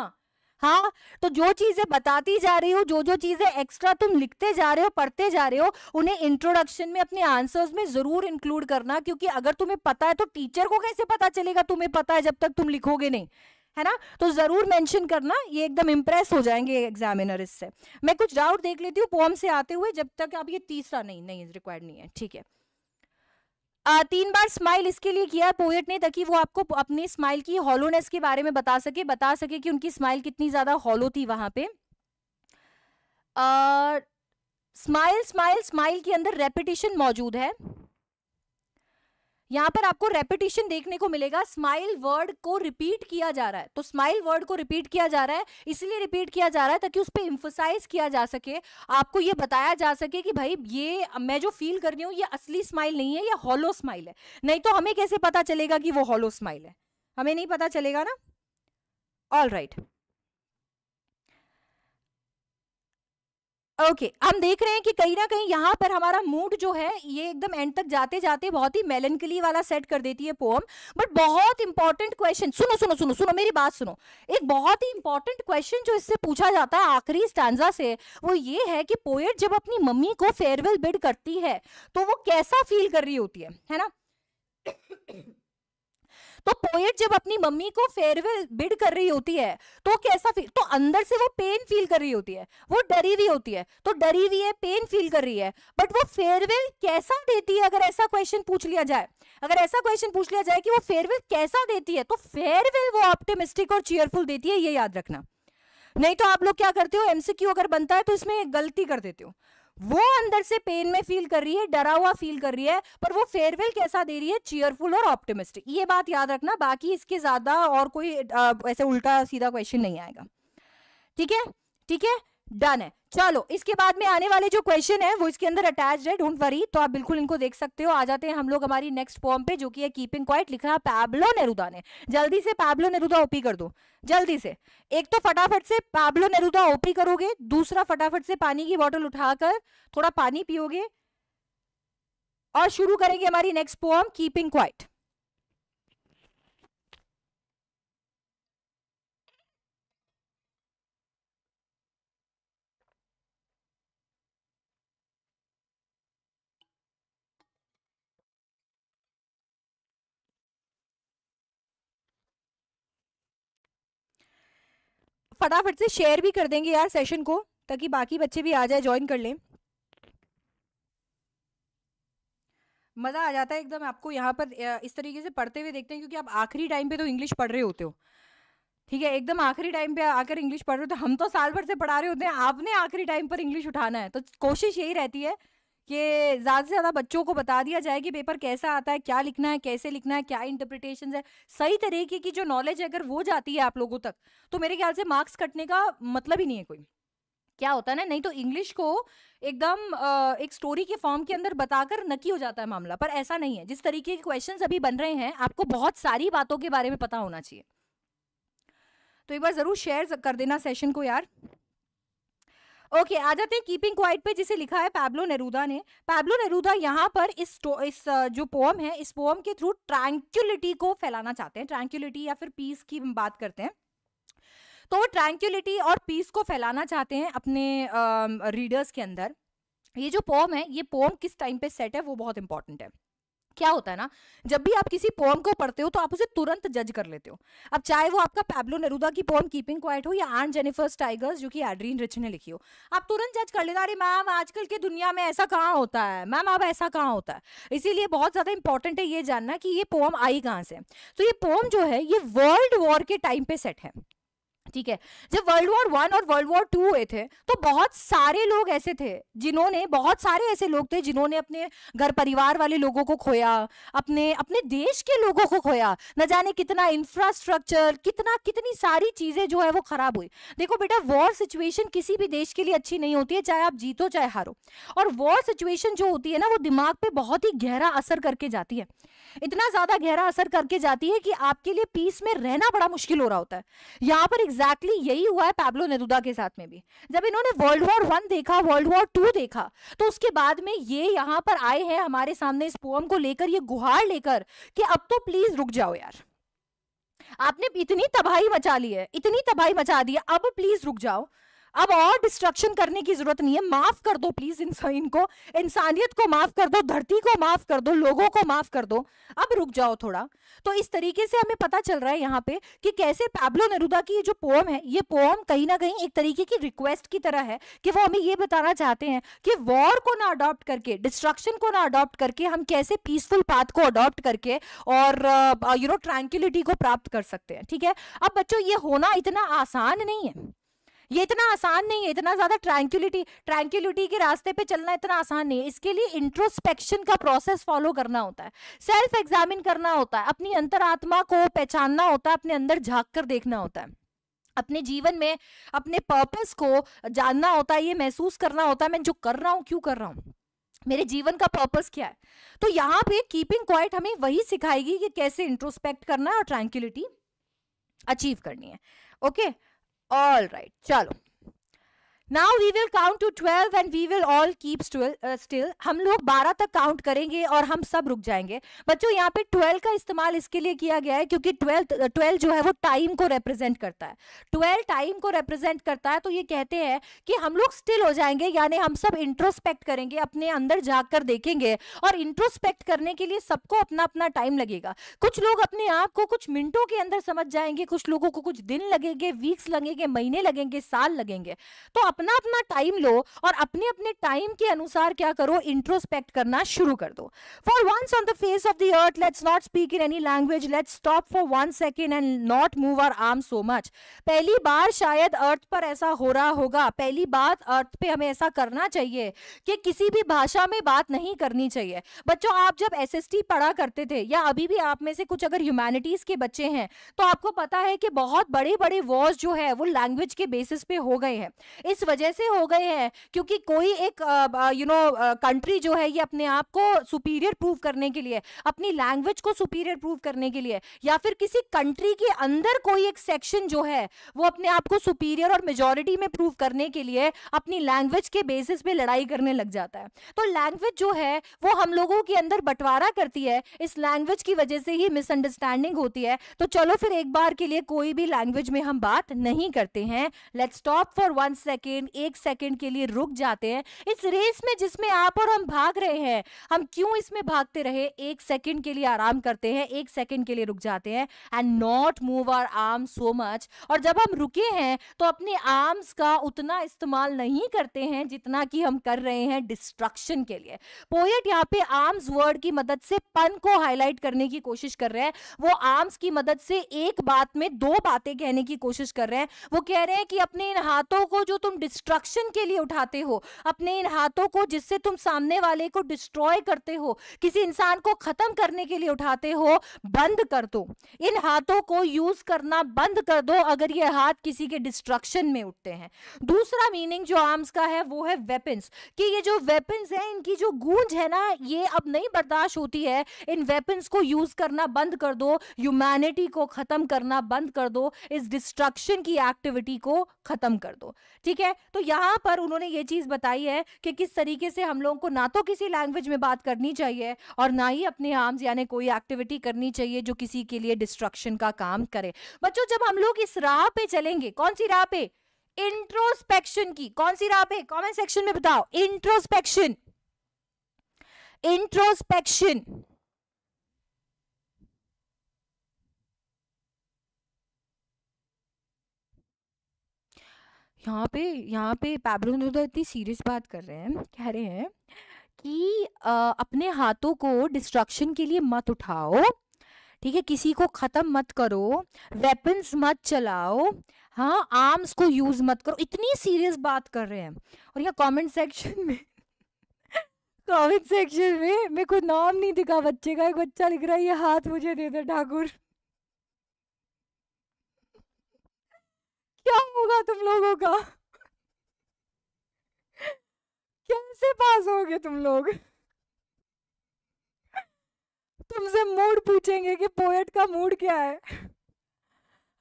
हाँ तो जो चीजें बताती जा रही हो जो जो चीजें एक्स्ट्रा तुम लिखते जा रहे हो पढ़ते जा रहे हो उन्हें इंट्रोडक्शन में अपने आंसर्स में जरूर इंक्लूड करना क्योंकि अगर तुम्हें पता है तो टीचर को कैसे पता चलेगा तुम्हें पता है जब तक तुम लिखोगे नहीं है ना तो जरूर मेंशन करना ये एकदम इंप्रेस हो जाएंगे एग्जामिनर इससे मैं कुछ डाउट देख लेती हूँ पोम से आते हुए जब तक आप ये तीसरा नहीं नहीं रिक्वायर्ड नहीं है ठीक है आ, तीन बार स्माइल इसके लिए किया पोएट ने ताकि वो आपको अपनी स्माइल की हॉलोनेस के बारे में बता सके बता सके कि उनकी स्माइल कितनी ज्यादा हॉलो थी वहां पे स्माइल स्माइल स्माइल के अंदर रेपिटेशन मौजूद है यहाँ पर आपको रेपिटेशन देखने को मिलेगा स्माइल वर्ड को रिपीट किया जा रहा है तो स्माइल वर्ड को रिपीट किया जा रहा है इसलिए रिपीट किया जा रहा है ताकि उस पर इम्फोसाइज किया जा सके आपको ये बताया जा सके कि भाई ये मैं जो फील कर रही हूँ ये असली स्माइल नहीं है ये हॉलो स्माइल है नहीं तो हमें कैसे पता चलेगा कि वो हॉलो स्माइल है हमें नहीं पता चलेगा ना all right right. Okay okay, हम देख रहे हैं कि कहीं ना कहीं यहाँ पर हमारा मूड जो है ये एकदम एंड तक जाते जाते बहुत ही मेलनकली वाला सेट कर देती है पोम बट बहुत इंपॉर्टेंट क्वेश्चन सुनो सुनो सुनो सुनो मेरी बात सुनो एक बहुत ही इंपॉर्टेंट क्वेश्चन जो इससे पूछा जाता है आखिरी स्टैंडा से वो ये है कि पोएट जब अपनी मम्मी को फेयरवेल बिड करती है तो वो कैसा फील कर रही होती है है ना तो पोएट जब अपनी मम्मी को फेयरवेल बिड कर रही होती है तो कैसा फील तो अंदर से वो पेन फील कर रही होती है वो डरी हुई होती है तो डरी हुई है पेन फील कर रही है बट वो फेयरवेल कैसा देती है अगर ऐसा क्वेश्चन पूछ लिया जाए अगर ऐसा क्वेश्चन पूछ लिया जाए कि वो फेयरवेल कैसा देती है तो फेयरवेल वो ऑप्टिमिस्टिक और चेयरफुल देती है ये याद रखना नहीं तो आप लोग क्या करते हो एमसीक्यू अगर बनता है तो इसमें गलती कर देते हो वो अंदर से पेन में फील कर रही है डरा हुआ फील कर रही है पर वो फेयरवेल कैसा दे रही है चीयरफुल और ऑप्टिमिस्टिक ये बात याद रखना बाकी इसके ज्यादा और कोई आ, ऐसे उल्टा सीधा क्वेश्चन नहीं आएगा ठीक है ठीक है डन है चलो इसके बाद में आने वाले जो क्वेश्चन है वो इसके अंदर अटैच है डोंट वरी तो आप बिल्कुल इनको देख सकते हो आ जाते हैं हम लोग हमारी नेक्स्ट फॉर्म पे जो कि है कीपिंग क्वाइट लिखा है पैब्लो नेरुदा ने जल्दी से पैब्लो नेरुदा ओपी कर दो जल्दी से एक तो फटाफट से पैब्लो नेरुदा ओपी करोगे दूसरा फटाफट से पानी की बॉटल उठाकर थोड़ा पानी पियोगे और शुरू करेंगे हमारी नेक्स्ट फॉर्म कीपिंग क्वाइट फटाफट से शेयर भी कर देंगे यार सेशन को ताकि बाकी बच्चे भी आ जाए ज्वाइन कर लें मज़ा आ जाता है एकदम आपको यहाँ पर इस तरीके से पढ़ते हुए देखते हैं क्योंकि आप आखिरी टाइम पे तो इंग्लिश पढ़ रहे होते हो ठीक है एकदम आखिरी टाइम पे आकर इंग्लिश पढ़ रहे हो तो हम तो साल भर से पढ़ा रहे होते हैं आपने आखिरी टाइम पर इंग्लिश उठाना है तो कोशिश यही रहती है कि ज़्यादा से ज़्यादा बच्चों को बता दिया जाए कि पेपर कैसा आता है क्या लिखना है कैसे लिखना है क्या इंटरप्रिटेशन है सही तरीके की जो नॉलेज है अगर वो जाती है आप लोगों तक तो मेरे ख्याल से मार्क्स कटने का मतलब ही नहीं है कोई क्या होता है ना नहीं तो इंग्लिश को एकदम एक स्टोरी के फॉर्म के अंदर बताकर नकी हो जाता है मामला पर ऐसा नहीं है जिस तरीके के क्वेश्चन अभी बन रहे हैं आपको बहुत सारी बातों के बारे में पता होना चाहिए तो एक बार ज़रूर शेयर कर देना सेशन को यार ओके आ जाते हैं कीपिंग क्वाइट पे जिसे लिखा है पैब्लो नेरूदा ने पैब्लो नेरूदा यहाँ पर इस इस जो पोम है इस पोम के थ्रू ट्रैंक्यूलिटी को फैलाना चाहते हैं ट्रैंक्यूलिटी या फिर पीस की बात करते हैं तो ट्रैंक्यूलिटी और पीस को फैलाना चाहते हैं अपने रीडर्स के अंदर ये जो पोम है ये पोम किस टाइम पे सेट है वो बहुत इंपॉर्टेंट है क्या होता है ना जब भी आप किसी पोम को पढ़ते हो तो आप उसे तुरंत जज कर लेते हो अब चाहे वो आपका पैब्लो नेरुदा की पोम कीपिंग क्वाइट हो या आंट जेनिफर्स टाइगर्स जो कि एड्रीन रिच ने लिखी हो आप तुरंत जज कर लेते अरे मैम आजकल की दुनिया में ऐसा कहाँ होता है मैम अब ऐसा कहाँ होता है इसीलिए बहुत ज़्यादा इंपॉर्टेंट है ये जानना कि ये पोम आई कहाँ से तो ये पोम जो है ये वर्ल्ड वॉर के टाइम पे सेट है ठीक है जब वर्ल्ड वॉर वन और वर्ल्ड वॉर टू हुए थे तो बहुत सारे लोग ऐसे थे जिन्होंने बहुत सारे ऐसे लोग थे जिन्होंने अपने घर परिवार वाले लोगों को खोया अपने अपने देश के लोगों को खोया न जाने कितना इंफ्रास्ट्रक्चर कितना कितनी सारी चीजें जो है वो खराब हुई देखो बेटा वॉर सिचुएशन किसी भी देश के लिए अच्छी नहीं होती है चाहे आप जीतो चाहे हारो और वॉर सिचुएशन जो होती है ना वो दिमाग पे बहुत ही गहरा असर करके जाती है इतना ज्यादा गहरा असर करके जाती है कि आपके लिए पीस में रहना बड़ा मुश्किल हो रहा होता है यहाँ पर एग्जैक्टली exactly यही हुआ है पैब्लो नेदुदा के साथ में भी जब इन्होंने वर्ल्ड वॉर वन देखा वर्ल्ड वॉर टू देखा तो उसके बाद में ये यहाँ पर आए हैं हमारे सामने इस पोम को लेकर ये गुहार लेकर कि अब तो प्लीज रुक जाओ यार आपने इतनी तबाही मचा ली है इतनी तबाही मचा दी है अब प्लीज रुक जाओ अब और डिस्ट्रक्शन करने की जरूरत नहीं है माफ कर दो प्लीज इंसान इनको इंसानियत को माफ कर दो धरती को माफ कर दो लोगों को माफ कर दो अब रुक जाओ थोड़ा तो इस तरीके से हमें पता चल रहा है यहाँ पे कि कैसे पैब्लो नेरुदा की जो पोम है ये पोम कहीं ना कहीं एक तरीके की रिक्वेस्ट की तरह है कि वो हमें ये बताना चाहते हैं कि वॉर को ना अडॉप्ट करके डिस्ट्रक्शन को ना अडॉप्ट करके हम कैसे पीसफुल पाथ को अडॉप्ट करके और यू नो ट्रैंक्यूलिटी को प्राप्त कर सकते हैं ठीक है अब बच्चों ये होना इतना आसान नहीं है ये इतना आसान नहीं है इतना ज्यादा ट्रैंक्यूलिटी ट्रैंक्यूलिटी के रास्ते पे चलना इतना आसान नहीं है इसके लिए इंट्रोस्पेक्शन का प्रोसेस फॉलो करना होता है सेल्फ एग्जामिन करना होता है अपनी अंतरात्मा को पहचानना होता है अपने अंदर झांक कर देखना होता है अपने जीवन में अपने पर्पस को जानना होता है ये महसूस करना होता है मैं जो कर रहा हूँ क्यों कर रहा हूँ मेरे जीवन का पर्पस क्या है तो यहाँ पे कीपिंग क्वाइट हमें वही सिखाएगी कि कैसे इंट्रोस्पेक्ट करना है और ट्रैंक्यूलिटी अचीव करनी है okay okay? All right right, चलो now we will count to twelve and we will all keep still हम लोग बारह तक काउंट करेंगे और हम सब रुक जाएंगे बच्चों यहाँ पे ट्वेल्व का इस्तेमाल इसके लिए किया गया है क्योंकि ट्वेल्व ट्वेल्व uh, जो है वो टाइम को रिप्रेजेंट करता है ट्वेल्व टाइम को रिप्रेजेंट करता है तो ये कहते हैं कि हम लोग स्टिल हो जाएंगे यानी हम सब इंट्रोस्पेक्ट करेंगे अपने अंदर जाकर देखेंगे और इंट्रोस्पेक्ट करने के लिए सबको अपना अपना टाइम लगेगा कुछ लोग अपने आप को कुछ मिनटों के अंदर समझ जाएंगे कुछ लोगों को कुछ दिन लगेंगे वीक्स लगेंगे महीने लगेंगे साल लगेंगे तो अपना अपना टाइम लो और अपने अपने टाइम के अनुसार क्या करो इंट्रोस्पेक्ट करना शुरू कर दो for once on the face of the earth let's not speak in any language let's stop for one second and not move our arm so much पहली बार शायद अर्थ पर ऐसा हो रहा होगा पहली बात अर्थ पे हमें ऐसा करना चाहिए कि किसी भी भाषा में बात नहीं करनी चाहिए बच्चों आप जब एस पढ़ा करते थे या अभी भी आप में से कुछ अगर ह्यूमैनिटीज के बच्चे हैं तो आपको पता है कि बहुत बड़े बड़े वॉर्स जो है वो लैंग्वेज के बेसिस पे हो गए हैं इस वजह से हो गए हैं क्योंकि कोई एक यू नो कंट्री जो है ये अपने आप को सुपीरियर प्रूव करने के लिए अपनी लैंग्वेज को सुपीरियर प्रूव करने के लिए या फिर किसी कंट्री के अंदर कोई एक सेक्शन जो है वो अपने आप को सुपीरियर और मेजोरिटी में प्रूव करने के लिए अपनी लैंग्वेज के बेसिस पे लड़ाई करने लग जाता है तो लैंग्वेज जो है वो हम लोगों के अंदर बंटवारा करती है इस लैंग्वेज की वजह से ही मिसअंडरस्टैंडिंग होती है तो चलो फिर एक बार के लिए कोई भी लैंग्वेज में हम बात नहीं करते हैं let stop for one second second एक सेकंड के लिए रुक जाते हैं इस रेस में जिसमें आप और हम भाग रहे हैं हम क्यों इसमें भागते रहे एक सेकंड के लिए आराम करते हैं एक सेकंड के लिए रुक जाते हैं and not move our arm so much और जब हम रुके हैं तो अपने आर्म्स का उतना इस्तेमाल नहीं करते हैं जितना कि हम कर रहे हैं डिस्ट्रक्शन के लिए पोएट यहाँ पे आर्म्स वर्ड की मदद से पन को हाईलाइट करने की कोशिश कर रहे हैं वो आर्म्स की मदद से एक बात में दो बातें कहने की कोशिश कर रहे हैं वो कह रहे हैं कि अपने इन हाथों को जो तुम डिस्ट्रक्शन के लिए उठाते हो अपने इन हाथों को जिससे तुम सामने वाले को डिस्ट्रॉय करते हो किसी इंसान को खत्म करने के लिए उठाते हो बंद कर दो इन हाथों को यूज करना बंद कर दो अगर ये हाथ किसी के डिस्ट्रक्शन में उठते हैं दूसरा मीनिंग जो आर्म्स का है वो है वेपन्स कि ये जो वेपन्स है इनकी जो गूंज है ना ये अब नहीं बर्दाश्त होती है इन वेपन्स को यूज करना बंद कर दो ह्यूमैनिटी को खत्म करना बंद कर दो इस डिस्ट्रक्शन की एक्टिविटी को खत्म कर दो ठीक है है तो यहाँ पर उन्होंने ये चीज़ बताई है कि किस तरीके से हम लोगों को ना तो किसी लैंग्वेज में बात करनी चाहिए और ना ही अपने आर्म्स यानी कोई एक्टिविटी करनी चाहिए जो किसी के लिए डिस्ट्रक्शन का काम करे बच्चों जब हम लोग इस राह पे चलेंगे कौन सी राह पे इंट्रोस्पेक्शन की कौन सी राह पे कॉमेंट सेक्शन में बताओ इंट्रोस्पेक्शन इंट्रोस्पेक्शन यहाँ पे यहाँ पे पैब्लो नेरुदा इतनी सीरियस बात कर रहे हैं कह रहे हैं कि आ, अपने हाथों को डिस्ट्रक्शन के लिए मत उठाओ ठीक है किसी को ख़त्म मत करो वेपन्स मत चलाओ हाँ आर्म्स को यूज़ मत करो इतनी सीरियस बात कर रहे हैं और यहाँ कमेंट सेक्शन में कमेंट सेक्शन में मेरे को नाम नहीं दिखा बच्चे का एक बच्चा लिख रहा है ये हाथ मुझे दे दे ठाकुर क्या होगा तुम लोगों का कैसे पास होगे तुम लोग तुमसे मूड पूछेंगे कि पोएट का मूड क्या है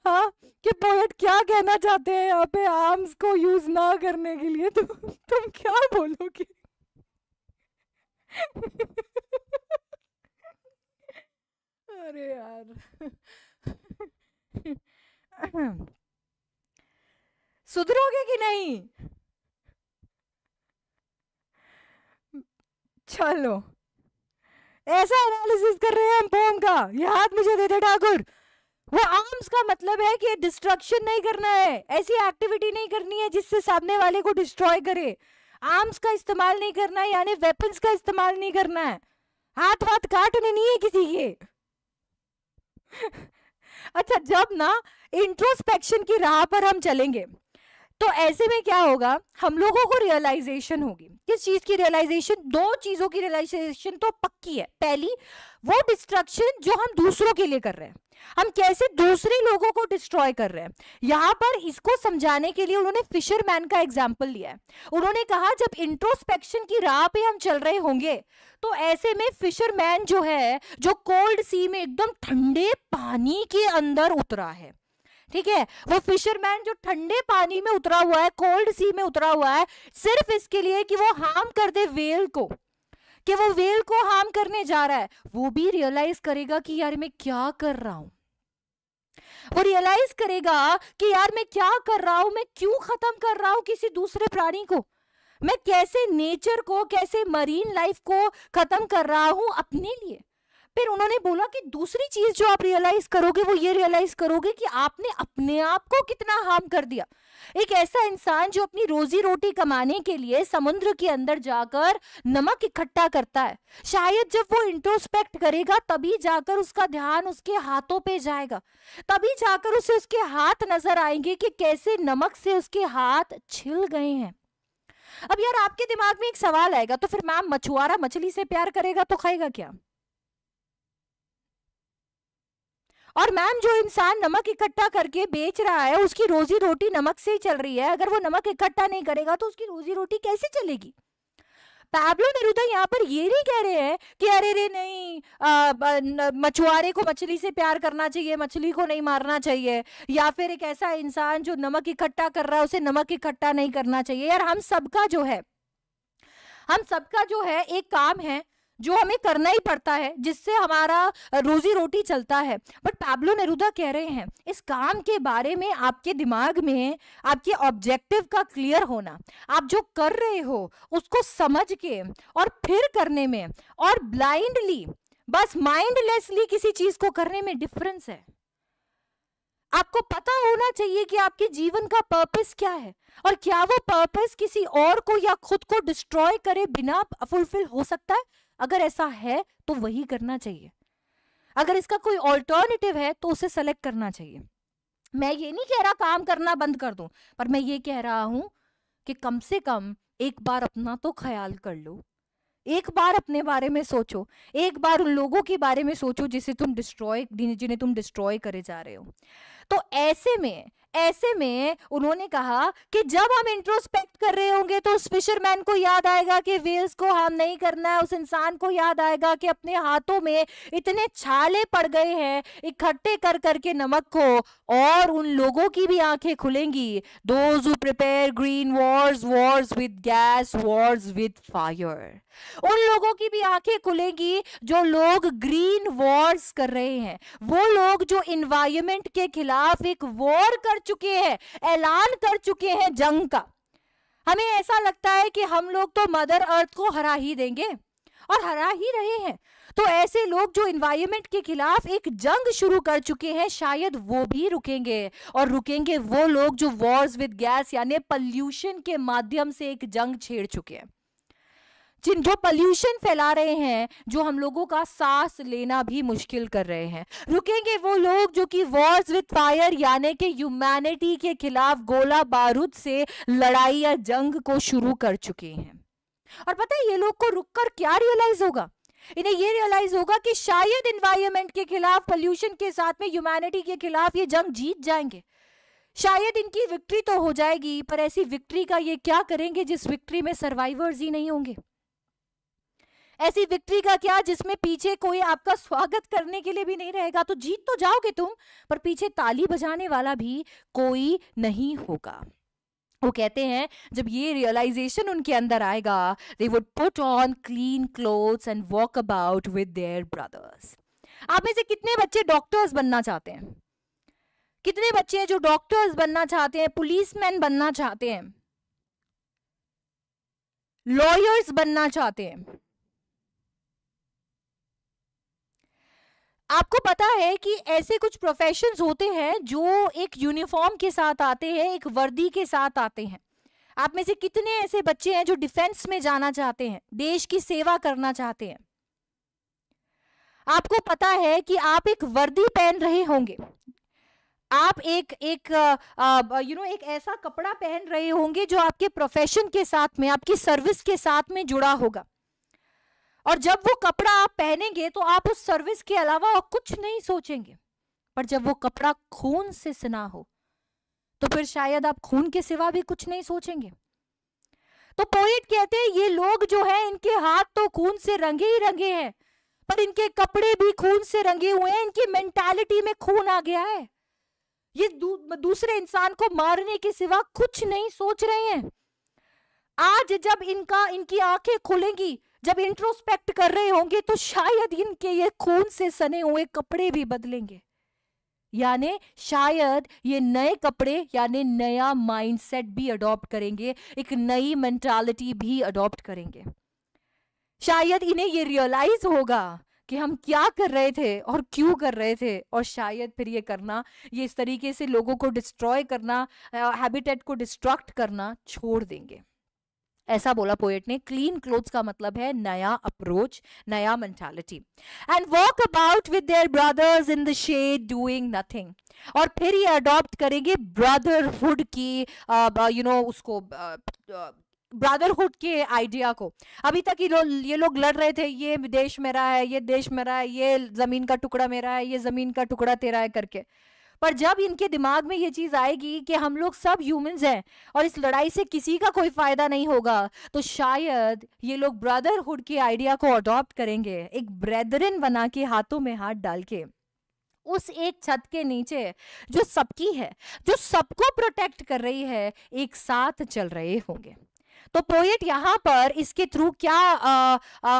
हाँ कि पोएट क्या कहना चाहते हैं यहाँ पे आर्म्स को यूज ना करने के लिए तुम तुम क्या बोलोगे अरे यार सुधरोगे कि नहीं चलो ऐसा एनालिसिस कर रहे हैं हम पोम का ये हाथ मुझे दे दे ठाकुर वो आर्म्स का मतलब है कि डिस्ट्रक्शन नहीं करना है ऐसी एक्टिविटी नहीं करनी है जिससे सामने वाले को डिस्ट्रॉय करे आर्म्स का इस्तेमाल नहीं करना है यानी वेपन्स का इस्तेमाल नहीं करना है हाथ हाथ काटने नहीं है किसी के अच्छा जब ना इंट्रोस्पेक्शन की राह पर हम चलेंगे तो ऐसे में क्या होगा हम लोगों को रियलाइजेशन होगी किस चीज की रियलाइजेशन दो चीजों की रियलाइजेशन तो पक्की है पहली वो डिस्ट्रक्शन जो हम दूसरों के लिए कर रहे हैं हम कैसे दूसरे लोगों को डिस्ट्रॉय कर रहे हैं यहाँ पर इसको समझाने के लिए उन्होंने फिशरमैन का एग्जाम्पल लिया है उन्होंने कहा जब इंट्रोस्पेक्शन की राह पे हम चल रहे होंगे तो ऐसे में फिशरमैन जो है जो कोल्ड सी में एकदम ठंडे पानी के अंदर उतरा है ठीक है वो फिशरमैन जो ठंडे पानी में उतरा हुआ है कोल्ड सी में उतरा हुआ है सिर्फ इसके लिए कि वो हार्म कर दे वेल को कि वो वेल को हार्म करने जा रहा है वो भी रियलाइज करेगा कि यार मैं क्या कर रहा हूं वो रियलाइज करेगा कि यार मैं क्या कर रहा हूं मैं क्यों खत्म कर रहा हूं किसी दूसरे प्राणी को मैं कैसे नेचर को कैसे मरीन लाइफ को खत्म कर रहा हूं अपने लिए फिर उन्होंने बोला कि दूसरी चीज जो आप रियलाइज करोगे वो ये रियलाइज करोगे कि आपने अपने आप को कितना हार्म कर दिया एक ऐसा इंसान जो अपनी रोजी रोटी कमाने के लिए समुद्र के अंदर जाकर नमक इकट्ठा करता है शायद जब वो इंट्रोस्पेक्ट करेगा तभी जाकर उसका ध्यान उसके हाथों पे जाएगा तभी जाकर उसे उसके हाथ नजर आएंगे कि कैसे नमक से उसके हाथ छिल गए हैं अब यार आपके दिमाग में एक सवाल आएगा तो फिर मैम मछुआरा मछली से प्यार करेगा तो खाएगा क्या और मैम जो इंसान नमक इकट्ठा करके बेच रहा है उसकी रोजी रोटी नमक से ही चल रही है अगर वो नमक इकट्ठा नहीं करेगा तो उसकी रोजी रोटी कैसे चलेगी पैबलो नेरुदा यहाँ पर ये नहीं कह रहे हैं कि अरे रे नहीं मछुआरे को मछली से प्यार करना चाहिए मछली को नहीं मारना चाहिए या फिर एक ऐसा इंसान जो नमक इकट्ठा कर रहा है उसे नमक इकट्ठा नहीं करना चाहिए यार हम सबका जो है हम सबका जो है एक काम है जो हमें करना ही पड़ता है जिससे हमारा रोजी रोटी चलता है बट पैब्लो नेरुदा कह रहे हैं इस काम के बारे में आपके दिमाग में आपके ऑब्जेक्टिव का क्लियर होना आप जो कर रहे हो उसको समझ के और फिर करने में और ब्लाइंडली बस माइंडलेसली किसी चीज को करने में डिफरेंस है आपको पता होना चाहिए कि आपके जीवन का पर्पस क्या है और क्या वो पर्पस किसी और को या खुद को डिस्ट्रॉय करे बिना फुलफिल हो सकता है अगर ऐसा है तो वही करना चाहिए अगर इसका कोई ऑल्टरनेटिव है तो उसे सेलेक्ट करना चाहिए मैं ये नहीं कह रहा काम करना बंद कर दूं पर मैं ये कह रहा हूं कि कम से कम एक बार अपना तो ख्याल कर लो एक बार अपने बारे में सोचो एक बार उन लोगों के बारे में सोचो जिसे तुम डिस्ट्रॉय जिन्हें तुम डिस्ट्रॉय करे जा रहे हो तो ऐसे में ऐसे में उन्होंने कहा कि जब हम इंट्रोस्पेक्ट कर रहे होंगे तो उस फिशरमैन को याद आएगा कि वेल्स को हार्म नहीं करना है उस इंसान को याद आएगा कि अपने हाथों में इतने छाले पड़ गए हैं इकट्ठे कर करके नमक को और उन लोगों की भी आंखें खुलेंगी those who prepare green wars wars with gas wars with fire उन लोगों की भी आंखें खुलेंगी जो लोग ग्रीन वॉर्स कर रहे हैं वो लोग जो इन्वायरमेंट के खिलाफ खिलाफ एक वॉर कर चुके हैं ऐलान कर चुके हैं जंग का हमें ऐसा लगता है कि हम लोग तो मदर अर्थ को हरा ही देंगे और हरा ही रहे हैं तो ऐसे लोग जो इन्वायरमेंट के खिलाफ एक जंग शुरू कर चुके हैं शायद वो भी रुकेंगे और रुकेंगे वो लोग जो वॉर्स विद गैस यानी पल्यूशन के माध्यम से एक जंग छेड़ चुके हैं जिन जो पॉल्यूशन फैला रहे हैं जो हम लोगों का सांस लेना भी मुश्किल कर रहे हैं रुकेंगे वो लोग जो कि वॉर्स विद फायर यानी कि ह्यूमैनिटी के खिलाफ गोला बारूद से लड़ाई या जंग को शुरू कर चुके हैं और पता है ये लोग को रुक कर क्या रियलाइज होगा इन्हें ये रियलाइज होगा कि शायद इन्वायरमेंट के खिलाफ पॉल्यूशन के साथ में ह्यूमैनिटी के खिलाफ ये जंग जीत जाएंगे शायद इनकी विक्ट्री तो हो जाएगी पर ऐसी विक्ट्री का ये क्या करेंगे जिस विक्ट्री में सर्वाइवर्स ही नहीं होंगे ऐसी विक्ट्री का क्या जिसमें पीछे कोई आपका स्वागत करने के लिए भी नहीं रहेगा तो जीत तो जाओगे तुम पर पीछे ताली बजाने वाला भी कोई नहीं होगा वो कहते हैं जब ये रियलाइजेशन उनके अंदर आएगा they would put on clean clothes and walk about with their brothers आप में से कितने बच्चे डॉक्टर्स बनना चाहते हैं कितने बच्चे हैं जो डॉक्टर्स बनना चाहते हैं पुलिसमैन बनना चाहते हैं लॉयर्स बनना चाहते हैं आपको पता है कि ऐसे कुछ प्रोफेशन होते हैं जो एक यूनिफॉर्म के साथ आते हैं एक वर्दी के साथ आते हैं आप में से कितने ऐसे बच्चे हैं जो डिफेंस में जाना चाहते हैं देश की सेवा करना चाहते हैं आपको पता है कि आप एक वर्दी पहन रहे होंगे आप एक एक यू नो एक ऐसा कपड़ा पहन रहे होंगे जो आपके प्रोफेशन के साथ में आपकी सर्विस के साथ में जुड़ा होगा और जब वो कपड़ा आप पहनेंगे तो आप उस सर्विस के अलावा और कुछ नहीं सोचेंगे पर जब वो कपड़ा खून से सना हो तो फिर शायद आप खून के सिवा भी कुछ नहीं सोचेंगे तो पोइट कहते हैं ये लोग जो है इनके हाथ तो खून से रंगे ही रंगे हैं पर इनके कपड़े भी खून से रंगे हुए हैं इनकी मेंटालिटी में खून आ गया है ये दू, दूसरे इंसान को मारने के सिवा कुछ नहीं सोच रहे हैं आज जब इनका इनकी आंखें खुलेंगी जब इंट्रोस्पेक्ट कर रहे होंगे तो शायद इनके ये खून से सने हुए कपड़े भी बदलेंगे यानी शायद ये नए कपड़े यानी नया माइंडसेट भी अडॉप्ट करेंगे एक नई मेंटालिटी भी अडॉप्ट करेंगे शायद इन्हें ये रियलाइज होगा कि हम क्या कर रहे थे और क्यों कर रहे थे और शायद फिर ये करना ये इस तरीके से लोगों को डिस्ट्रॉय करना हैबिटेट को डिस्ट्रक्ट करना छोड़ देंगे ऐसा बोला पोएट ने क्लीन क्लोथ्स का मतलब है नया अप्रोच नया mentality and walk about with their brothers in the shade doing nothing और फिर ये अडॉप्ट करेंगे ब्रदरहुड की यू uh, नो uh, उसको ब्रदरहुड uh, के आइडिया को अभी तक ये लोग ये लोग लड़ रहे थे ये देश मेरा है ये देश मेरा है ये जमीन का टुकड़ा मेरा है ये जमीन का टुकड़ा तेरा है करके पर जब इनके दिमाग में ये चीज़ आएगी कि हम लोग सब ह्यूमंस हैं और इस लड़ाई से किसी का कोई फ़ायदा नहीं होगा तो शायद ये लोग ब्रदरहुड के आइडिया को अडॉप्ट करेंगे एक ब्रेदरन बना के हाथों में हाथ डाल के उस एक छत के नीचे जो सबकी है जो सबको प्रोटेक्ट कर रही है एक साथ चल रहे होंगे तो पोएट यहाँ पर इसके थ्रू क्या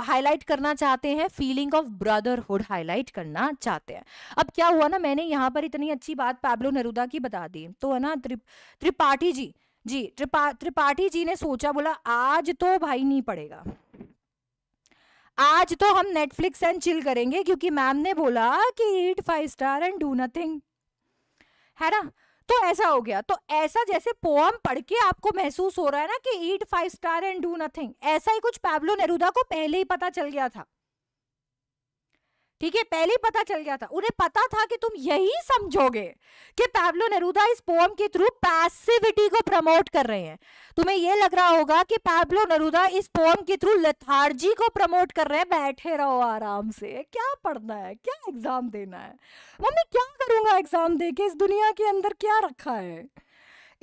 हाईलाइट करना चाहते हैं फीलिंग ऑफ ब्रदरहुड हाईलाइट करना चाहते हैं अब क्या हुआ ना मैंने यहाँ पर इतनी अच्छी बात पैब्लो नरुदा की बता दी तो है ना त्रिपाठी जी जी त्रिपा त्रिपाठी जी ने सोचा बोला आज तो भाई नहीं पड़ेगा आज तो हम नेटफ्लिक्स एंड चिल करेंगे क्योंकि मैम ने बोला कि eat five star and do nothing है ना तो ऐसा हो गया तो ऐसा जैसे पोअम पढ़ के आपको महसूस हो रहा है ना कि eat five star and do nothing ऐसा ही कुछ पैबलो नेरुदा को पहले ही पता चल गया था ठीक है पहले ही पता चल गया था उन्हें पता था कि तुम यही समझोगे कि पैब्लो नेरुदा इस पोम के थ्रू पैसिविटी को प्रमोट कर रहे हैं तुम्हें यह लग रहा होगा कि पैब्लो नेरुदा इस पोम के थ्रू लथार्जी को प्रमोट कर रहे हैं बैठे रहो आराम से क्या पढ़ना है क्या एग्जाम देना है मम्मी क्या करूंगा एग्जाम दे के इस दुनिया के अंदर क्या रखा है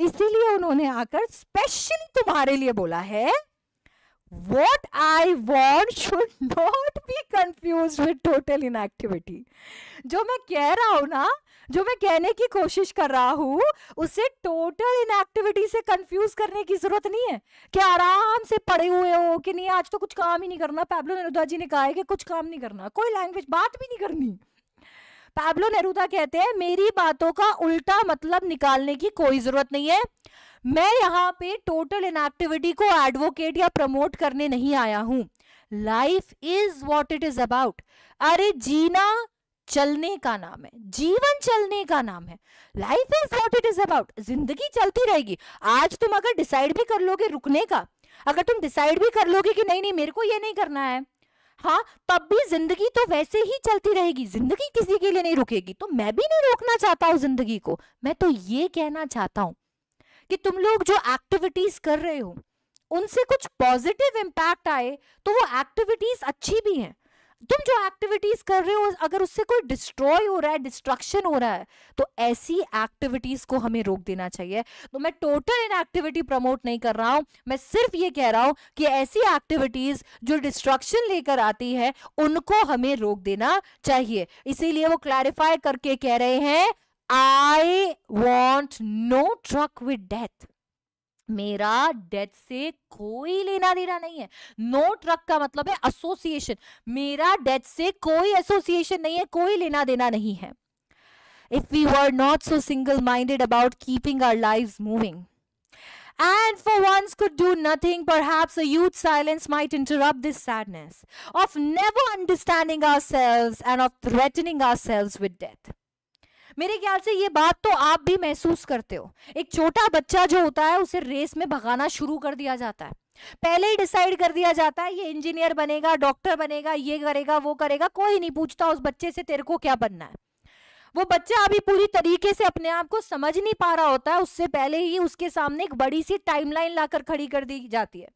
इसीलिए उन्होंने आकर स्पेशली तुम्हारे लिए बोला है what I want should not be confused with total inactivity. jo main keh raha hu na जो मैं कहने की कोशिश कर रहा हूँ उसे टोटल इनएक्टिविटी से कंफ्यूज करने की जरूरत नहीं है कि आराम से पड़े हुए हो कि नहीं आज तो कुछ काम ही नहीं करना पैब्लो नरुदा जी ने कहा है कि कुछ काम नहीं करना कोई लैंग्वेज बात भी नहीं करनी पैब्लो नेरुदा कहते हैं मेरी बातों का उल्टा मतलब निकालने की कोई जरूरत नहीं है मैं यहाँ पे टोटल इनएक्टिविटी को एडवोकेट या प्रमोट करने नहीं आया हूं life is what it is about अरे जीना चलने का नाम है जीवन चलने का नाम है life is what it is about जिंदगी चलती रहेगी आज तुम अगर डिसाइड भी कर लोगे रुकने का अगर तुम डिसाइड भी कर लोगे कि नहीं नहीं मेरे को ये नहीं करना है हाँ तब भी जिंदगी तो वैसे ही चलती रहेगी जिंदगी किसी के लिए नहीं रुकेगी तो मैं भी नहीं रोकना चाहता हूँ जिंदगी को मैं तो ये कहना चाहता हूँ कि तुम लोग जो एक्टिविटीज कर रहे हो उनसे कुछ पॉजिटिव इम्पैक्ट आए तो वो एक्टिविटीज अच्छी भी हैं तुम जो एक्टिविटीज कर रहे हो अगर उससे कोई डिस्ट्रॉय हो रहा है डिस्ट्रक्शन हो रहा है तो ऐसी एक्टिविटीज को हमें रोक देना चाहिए तो मैं टोटल इन एक्टिविटी प्रमोट नहीं कर रहा हूं मैं सिर्फ ये कह रहा हूं कि ऐसी एक्टिविटीज जो डिस्ट्रक्शन लेकर आती है उनको हमें रोक देना चाहिए इसीलिए वो क्लैरिफाई करके कह रहे हैं I want no truck with death. मेरा डेथ से कोई लेना देना नहीं है no ट्रक का मतलब है एसोसिएशन मेरा डेथ से कोई एसोसिएशन नहीं है कोई लेना देना नहीं है if we were not so single minded about keeping our lives moving and for once could do nothing, perhaps a huge silence might interrupt this sadness of never understanding ourselves and of threatening ourselves with death. मेरे ख्याल से ये बात तो आप भी महसूस करते हो एक छोटा बच्चा जो होता है उसे रेस में भगाना शुरू कर दिया जाता है पहले ही डिसाइड कर दिया जाता है ये इंजीनियर बनेगा डॉक्टर बनेगा ये करेगा वो करेगा कोई नहीं पूछता उस बच्चे से तेरे को क्या बनना है वो बच्चा अभी पूरी तरीके से अपने आप को समझ नहीं पा रहा होता है उससे पहले ही उसके सामने एक बड़ी सी टाइमलाइन लाकर खड़ी कर दी जाती है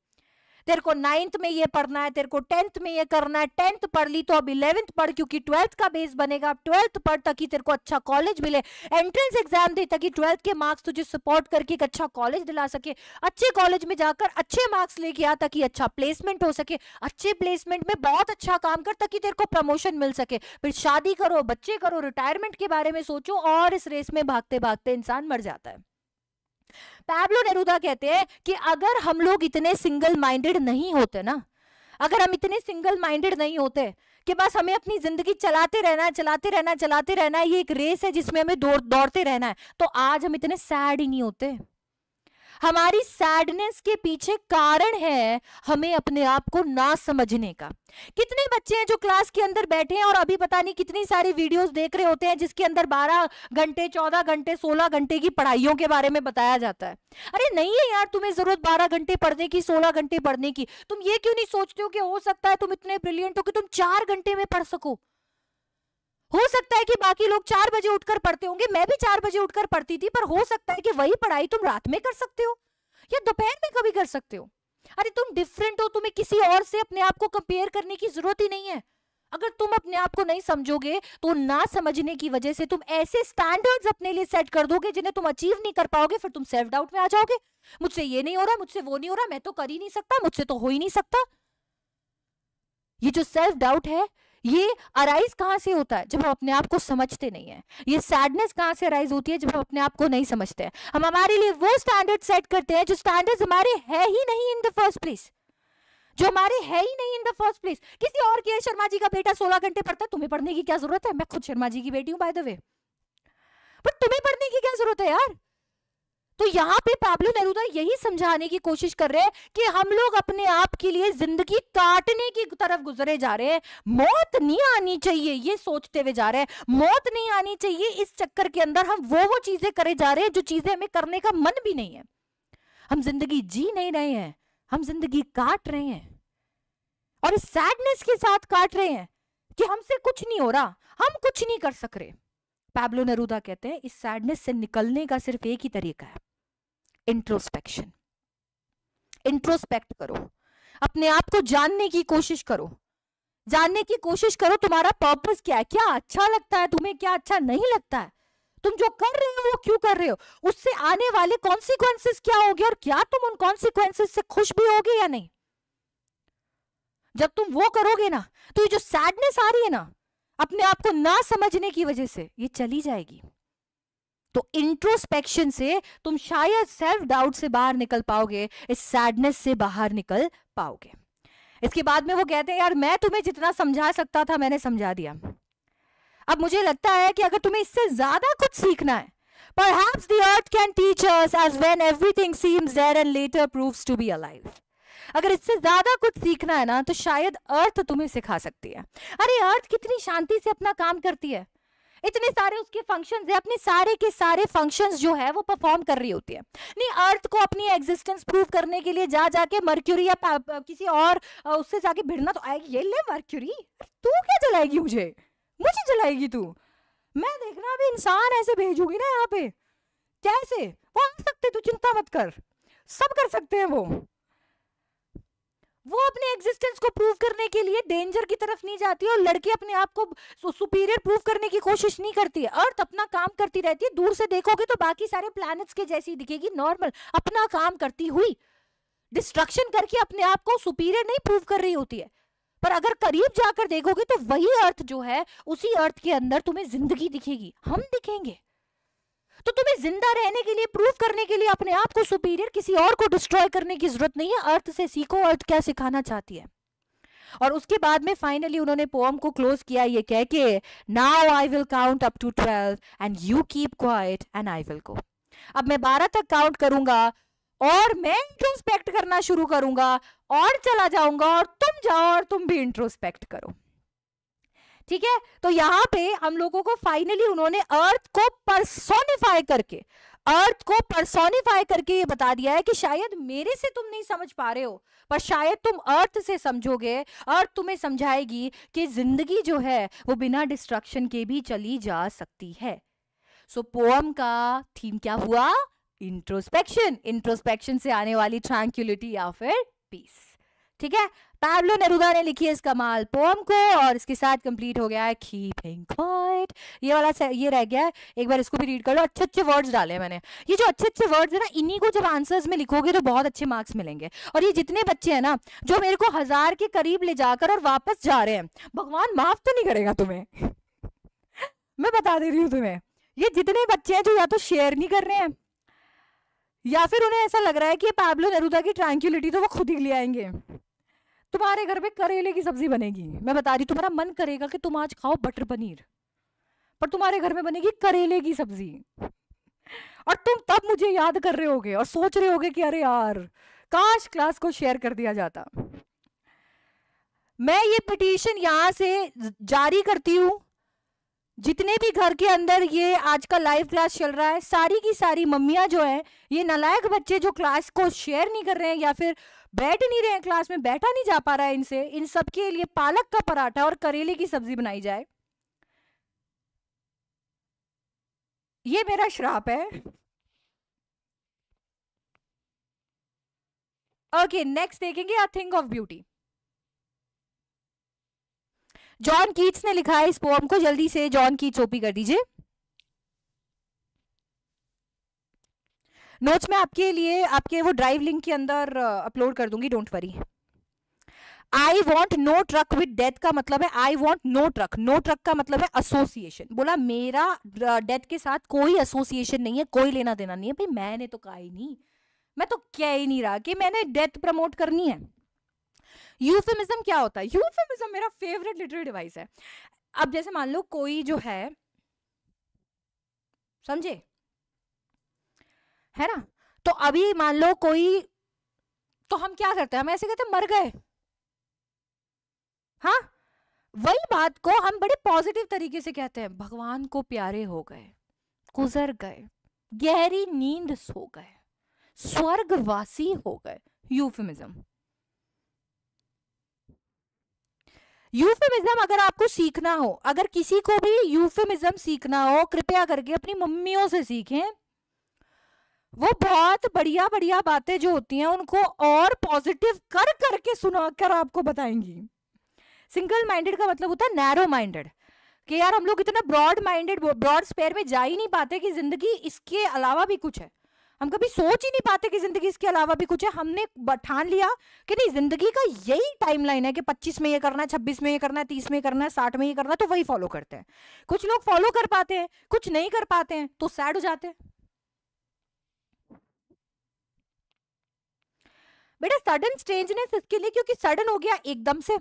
तेरे को नाइन्थ में ये पढ़ना है तेरे को टेंथ में ये करना है टेंथ पढ़ ली तो अब इलेवेंथ पढ़ क्योंकि ट्वेल्थ का बेस बनेगा अब ट्वेल्थ पढ़ ताकि तेरे को अच्छा कॉलेज मिले एंट्रेंस एग्जाम दे ताकि ट्वेल्थ के मार्क्स तुझे सपोर्ट करके एक अच्छा कॉलेज दिला सके अच्छे कॉलेज में जाकर अच्छे मार्क्स लेके आ ताकि अच्छा प्लेसमेंट हो सके अच्छे प्लेसमेंट में बहुत अच्छा काम कर ताकि तेरे को प्रमोशन मिल सके फिर शादी करो बच्चे करो रिटायरमेंट के बारे में सोचो और इस रेस में भागते भागते इंसान मर जाता है पैब्लो नेरुदा कहते हैं कि अगर हम लोग इतने सिंगल माइंडेड नहीं होते ना अगर हम इतने सिंगल माइंडेड नहीं होते कि बस हमें अपनी जिंदगी चलाते रहना है चलाते रहना है चलाते रहना है ये एक रेस है जिसमें हमें दौड़ दौड़ते रहना है तो आज हम इतने सैड ही नहीं होते हमारी सैडनेस के पीछे कारण है हमें अपने आप को ना समझने का कितने बच्चे हैं जो क्लास के अंदर बैठे हैं और अभी पता नहीं कितनी सारी वीडियोस देख रहे होते हैं जिसके अंदर 12 घंटे 14 घंटे 16 घंटे की पढ़ाइयों के बारे में बताया जाता है अरे नहीं है यार तुम्हें जरूरत 12 घंटे पढ़ने की 16 घंटे पढ़ने की तुम ये क्यों नहीं सोचते हो कि हो सकता है तुम इतने ब्रिलियंट हो कि तुम चार घंटे में पढ़ सको हो सकता है कि बाकी लोग चार बजे उठकर पढ़ते होंगे मैं भी चार बजे उठकर पढ़ती थी पर हो सकता है कि वही पढ़ाई तुम रात में कर सकते हो या दोपहर में कभी कर सकते हो अरे तुम डिफरेंट हो तुम्हें किसी और से अपने आप को कंपेयर करने की जरूरत ही नहीं है अगर तुम अपने आप को नहीं समझोगे तो ना समझने की वजह से तुम ऐसे स्टैंडर्ड्स अपने लिए सेट कर दोगे जिन्हें तुम अचीव नहीं कर पाओगे फिर तुम सेल्फ डाउट में आ जाओगे मुझसे ये नहीं हो रहा मुझसे वो नहीं हो रहा मैं तो कर ही नहीं सकता मुझसे तो हो ही नहीं सकता ये जो सेल्फ डाउट है ये अराइज कहाँ से होता है जब हम अपने आप को समझते नहीं है ये सैडनेस कहाँ से अराइज होती है जब हम अपने आप को नहीं समझते हैं हम हमारे लिए वो स्टैंडर्ड सेट करते हैं जो स्टैंडर्ड हमारे है ही नहीं इन द फर्स्ट प्लेस जो हमारे है ही नहीं इन द फर्स्ट प्लेस किसी और के शर्मा जी का बेटा सोलह घंटे पढ़ता है तुम्हें पढ़ने की क्या जरूरत है मैं खुद शर्मा जी की बेटी हूँ बाय द वे पर तुम्हें पढ़ने की क्या जरूरत है यार तो यहाँ पे पाब्लो नेरुदा यही समझाने की कोशिश कर रहे हैं कि हम लोग अपने आप के लिए जिंदगी काटने की तरफ गुजरे जा रहे हैं मौत नहीं आनी चाहिए ये सोचते हुए जा रहे हैं मौत नहीं आनी चाहिए इस चक्कर के अंदर हम वो वो चीजें करे जा रहे हैं जो चीजें हमें करने का मन भी नहीं है हम जिंदगी जी नहीं रहे हैं हम जिंदगी काट रहे हैं और इस सैडनेस के साथ काट रहे हैं कि हमसे कुछ नहीं हो रहा हम कुछ नहीं कर सक रहे पैब्लो नरूदा कहते हैं इस सैडनेस से निकलने का सिर्फ एक ही तरीका है इंट्रोस्पेक्शन इंट्रोस्पेक्ट करो अपने आप को जानने की कोशिश करो जानने की कोशिश करो तुम्हारा पर्पस क्या है क्या अच्छा लगता है तुम्हें क्या अच्छा नहीं लगता है तुम जो कर रहे हो वो क्यों कर रहे हो उससे आने वाले कॉन्सिक्वेंसेस क्या होंगे और क्या तुम उन कॉन्सिक्वेंसेस से खुश भी होगे या नहीं जब तुम वो करोगे ना तो ये जो सैडनेस आ रही है ना अपने आप को ना समझने की वजह से ये चली जाएगी तो इंट्रोस्पेक्शन से तुम शायद सेल्फ डाउट से बाहर निकल पाओगे इस सैडनेस से बाहर निकल पाओगे इसके बाद में वो कहते हैं यार मैं तुम्हें जितना समझा सकता था मैंने समझा दिया अब मुझे लगता है कि अगर तुम्हें इससे ज्यादा कुछ सीखना है Perhaps the earth can teach us as when everything seems dead and later proves to be alive. अगर इससे ज्यादा कुछ सीखना है ना तो शायद अर्थ तुम्हें सिखा सकती है अरे अर्थ कितनी शांति से अपना काम करती है इतने सारे उसके फंक्शंस है अपने सारे के सारे फंक्शंस जो है वो परफॉर्म कर रही होती है नहीं अर्थ को अपनी एग्जिस्टेंस प्रूव करने के लिए जा जाके मर्क्यूरी या किसी और उससे जाके भिड़ना तो आएगी ये ले मर्क्यूरी तू क्या जलाएगी मुझे मुझे जलाएगी तू मैं देखना अभी इंसान ऐसे भेजूंगी ना यहाँ पे कैसे वो आ सकते तू चिंता मत कर सब कर सकते हैं वो वो अपने एग्जिस्टेंस को प्रूव करने के लिए डेंजर की तरफ नहीं जाती और लड़की अपने आप को सुपीरियर प्रूव करने की कोशिश नहीं करती है अर्थ अपना काम करती रहती है दूर से देखोगे तो बाकी सारे प्लैनेट्स के जैसी दिखेगी नॉर्मल अपना काम करती हुई डिस्ट्रक्शन करके अपने आप को सुपीरियर नहीं प्रूव कर रही होती है पर अगर करीब जाकर देखोगे तो वही अर्थ जो है उसी अर्थ के अंदर तुम्हें जिंदगी दिखेगी हम दिखेंगे तो तुम्हें जिंदा रहने के लिए प्रूव करने के लिए अपने आप को सुपीरियर किसी और को डिस्ट्रॉय करने की जरूरत नहीं है अर्थ से सीखो अर्थ क्या सिखाना चाहती है और उसके बाद में फाइनली उन्होंने पोम को क्लोज किया ये कह के now I will count up to twelve and you keep quiet and I will go अब मैं बारह तक काउंट करूंगा और मैं इंट्रोस्पेक्ट करना शुरू करूंगा और चला जाऊंगा और तुम जाओ और तुम भी इंट्रोस्पेक्ट करो ठीक है तो यहाँ पे हम लोगों को फाइनली उन्होंने अर्थ को परसोनिफाई करके अर्थ को परसोनिफाई करके ये बता दिया है कि शायद मेरे से तुम नहीं समझ पा रहे हो पर शायद तुम अर्थ से समझोगे अर्थ तुम्हें समझाएगी कि जिंदगी जो है वो बिना डिस्ट्रक्शन के भी चली जा सकती है सो so, पोम का थीम क्या हुआ इंट्रोस्पेक्शन इंट्रोस्पेक्शन से आने वाली ट्रैंक्यूलिटी या फिर पीस ठीक है पैबलो नेरुदा ने लिखी है इस कमाल पोम को और इसके साथ कंप्लीट हो गया है कीपिंग क्वाइट ये वाला ये रह गया है एक बार इसको भी रीड कर लो अच्छे अच्छे वर्ड्स डाले मैंने ये जो अच्छे अच्छे वर्ड्स है ना इन्हीं को जब आंसर्स में लिखोगे तो बहुत अच्छे मार्क्स मिलेंगे और ये जितने बच्चे हैं ना जो मेरे को हजार के करीब ले जाकर और वापस जा रहे हैं भगवान माफ तो नहीं करेगा तुम्हें मैं बता दे रही हूँ तुम्हें ये जितने बच्चे हैं जो या तो शेयर नहीं कर रहे हैं या फिर उन्हें ऐसा लग रहा है कि पैबलो नेरुदा की ट्रैंक्यूलिटी तो वो खुद ही ले आएंगे तुम्हारे घर में करेले की सब्जी बनेगी मैं बता रही तुम्हारा मन करेगा कि तुम आज खाओ बटर पनीर पर तुम्हारे घर में बनेगी करेले की सब्जी और तुम तब मुझे याद कर रहे होगे और सोच रहे होगे कि अरे यार काश क्लास को शेयर कर दिया जाता मैं ये पिटीशन यहां से जारी करती हूँ जितने भी घर के अंदर ये आज का लाइव क्लास चल रहा है सारी की सारी मम्मियां जो है ये नलायक बच्चे जो क्लास को शेयर नहीं कर रहे हैं या फिर बैठ नहीं रहे हैं क्लास में बैठा नहीं जा पा रहा है इनसे इन सबके लिए पालक का पराठा और करेले की सब्जी बनाई जाए ये मेरा श्राप है ओके नेक्स्ट देखेंगे a thing of beauty John Keats ने लिखा है इस पोम को जल्दी से जॉन कीट्स ओपी कर दीजिए नोट्स में आपके लिए आपके वो ड्राइव लिंक के अंदर अपलोड कर दूंगी don't worry I want no truck with death का मतलब है I want no truck no truck का मतलब है एसोसिएशन बोला मेरा डेथ के साथ कोई एसोसिएशन नहीं है कोई लेना देना नहीं है भाई मैंने तो कहा ही नहीं मैं तो कह ही नहीं रहा कि मैंने डेथ प्रमोट करनी है यूफेमिज्म क्या होता है यूफेमिज्म मेरा फेवरेट लिटरेरी डिवाइस है अब जैसे मान लो कोई जो है समझे है ना तो अभी मान लो कोई तो हम क्या करते हैं हम ऐसे कहते हैं मर गए हा वही बात को हम बड़े पॉजिटिव तरीके से कहते हैं भगवान को प्यारे हो गए गुजर गए गहरी नींद सो गए स्वर्गवासी हो गए यूफिमिज्म यूफेमिज्म अगर आपको सीखना हो अगर किसी को भी यूफेमिज्म सीखना हो कृपया करके अपनी मम्मियों से सीखें वो बहुत बढ़िया बढ़िया बातें जो होती हैं उनको और पॉजिटिव कर करके सुना कर आपको बताएंगी सिंगल माइंडेड का मतलब होता है नैरो माइंडेड कि यार हम लोग इतना ब्रॉड माइंडेड ब्रॉड स्पेयर में जा ही नहीं पाते कि जिंदगी इसके अलावा भी कुछ है हम कभी सोच ही नहीं पाते कि जिंदगी इसके अलावा भी कुछ है हमने ठान लिया कि नहीं जिंदगी का यही टाइम लाइन है कि 25 में ये करना है 26 में ये करना है 30 में ये करना है 60 में ये करना है तो वही फॉलो करते हैं कुछ लोग फॉलो कर पाते हैं कुछ नहीं कर पाते हैं तो सैड हो जाते हैं बेटा सडन स्ट्रेंजनेस इसके लिए क्योंकि सडन हो गया एकदम से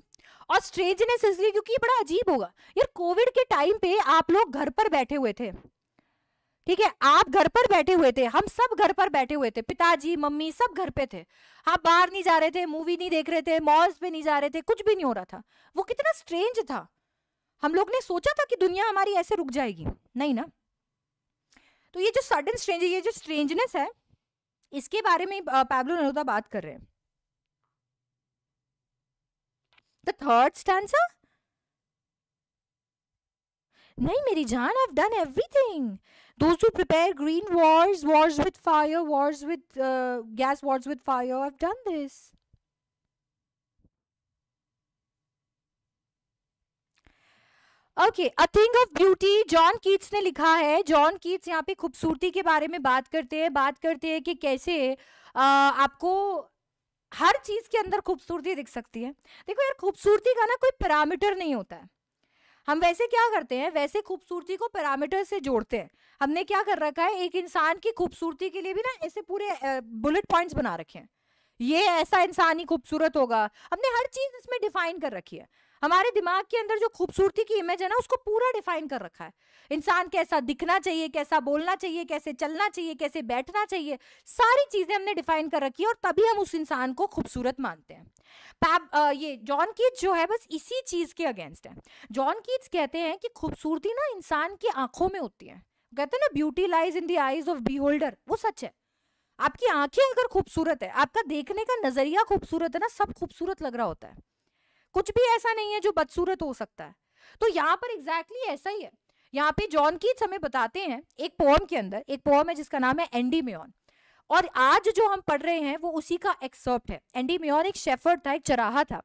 और स्ट्रेंजनेस इसलिए क्योंकि ये बड़ा अजीब होगा यार कोविड के टाइम पे आप लोग घर पर बैठे हुए थे ठीक है आप घर पर बैठे हुए थे हम सब घर पर बैठे हुए थे पिताजी मम्मी सब घर पे थे आप बाहर नहीं जा रहे थे मूवी नहीं देख रहे थे मॉल्स पे नहीं जा रहे थे कुछ भी नहीं हो रहा था वो कितना स्ट्रेंज था हम लोग ने सोचा था कि दुनिया हमारी ऐसे रुक जाएगी नहीं ना तो ये जो सडन स्ट्रेंज ये जो स्ट्रेंजनेस है इसके बारे में पैब्लो नरोदा बात कर रहे हैं द थर्ड स्टैंडा नहीं मेरी जान I done everything those who prepare green wars wars with fire wars with uh, gas wars with fire i've done this okay a thing of beauty John Keats ने लिखा है John Keats यहाँ पे खूबसूरती के बारे में बात करते हैं बात करते हैं कि कैसे आ, आपको हर चीज के अंदर खूबसूरती दिख सकती है देखो यार खूबसूरती का ना कोई पैरामीटर नहीं होता है हम वैसे क्या करते हैं वैसे खूबसूरती को पैरामीटर से जोड़ते हैं हमने क्या कर रखा है एक इंसान की खूबसूरती के लिए भी ना ऐसे पूरे बुलेट पॉइंट्स बना रखे हैं ये ऐसा इंसान ही खूबसूरत होगा हमने हर चीज इसमें डिफाइन कर रखी है हमारे दिमाग के अंदर जो खूबसूरती की इमेज है ना उसको पूरा डिफाइन कर रखा है इंसान कैसा दिखना चाहिए कैसा बोलना चाहिए कैसे चलना चाहिए कैसे बैठना चाहिए सारी चीजें हमने डिफाइन कर रखी है और तभी हम उस इंसान को खूबसूरत मानते हैं पैब ये जॉन कीट जो है बस इसी चीज के अगेंस्ट है जॉन कीट्स कहते हैं कि खूबसूरती ना इंसान की आंखों में होती है कहते हैं ना beauty lies in the eyes of beholder वो सच है आपकी आंखें अगर खूबसूरत है आपका देखने का नजरिया खूबसूरत है ना सब खूबसूरत लग रहा होता है कुछ भी ऐसा नहीं है जो बदसूरत हो सकता है तो यहाँ पर एग्जैक्टली exactly ऐसा ही है यहाँ पे जॉन की हमें बताते हैं एक पोम के अंदर एक पोम है जिसका नाम है एंडी मेन और आज जो हम पढ़ रहे हैं वो उसी का एक्सर्प्ट है एंडी मेन एक शेफर्ड था एक चराहा था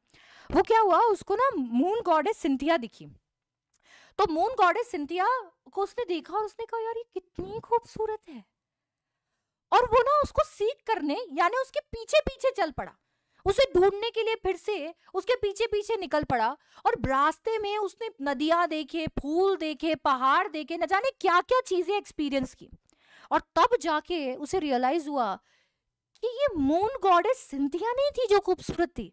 वो क्या हुआ उसको ना मून गॉडेस सिंथिया दिखी तो मून गॉडेस सिंथिया को उसने देखा और उसने कहा यार ये कितनी खूबसूरत है और वो ना उसको सीख करने यानी उसके पीछे पीछे चल पड़ा उसे ढूंढने के लिए फिर से उसके पीछे पीछे निकल पड़ा और रास्ते में उसने नदियां देखे फूल देखे पहाड़ देखे न जाने क्या क्या चीजें एक्सपीरियंस की और तब जाके उसे रियलाइज हुआ कि ये मून गॉडेस सिंधिया नहीं थी जो खूबसूरत थी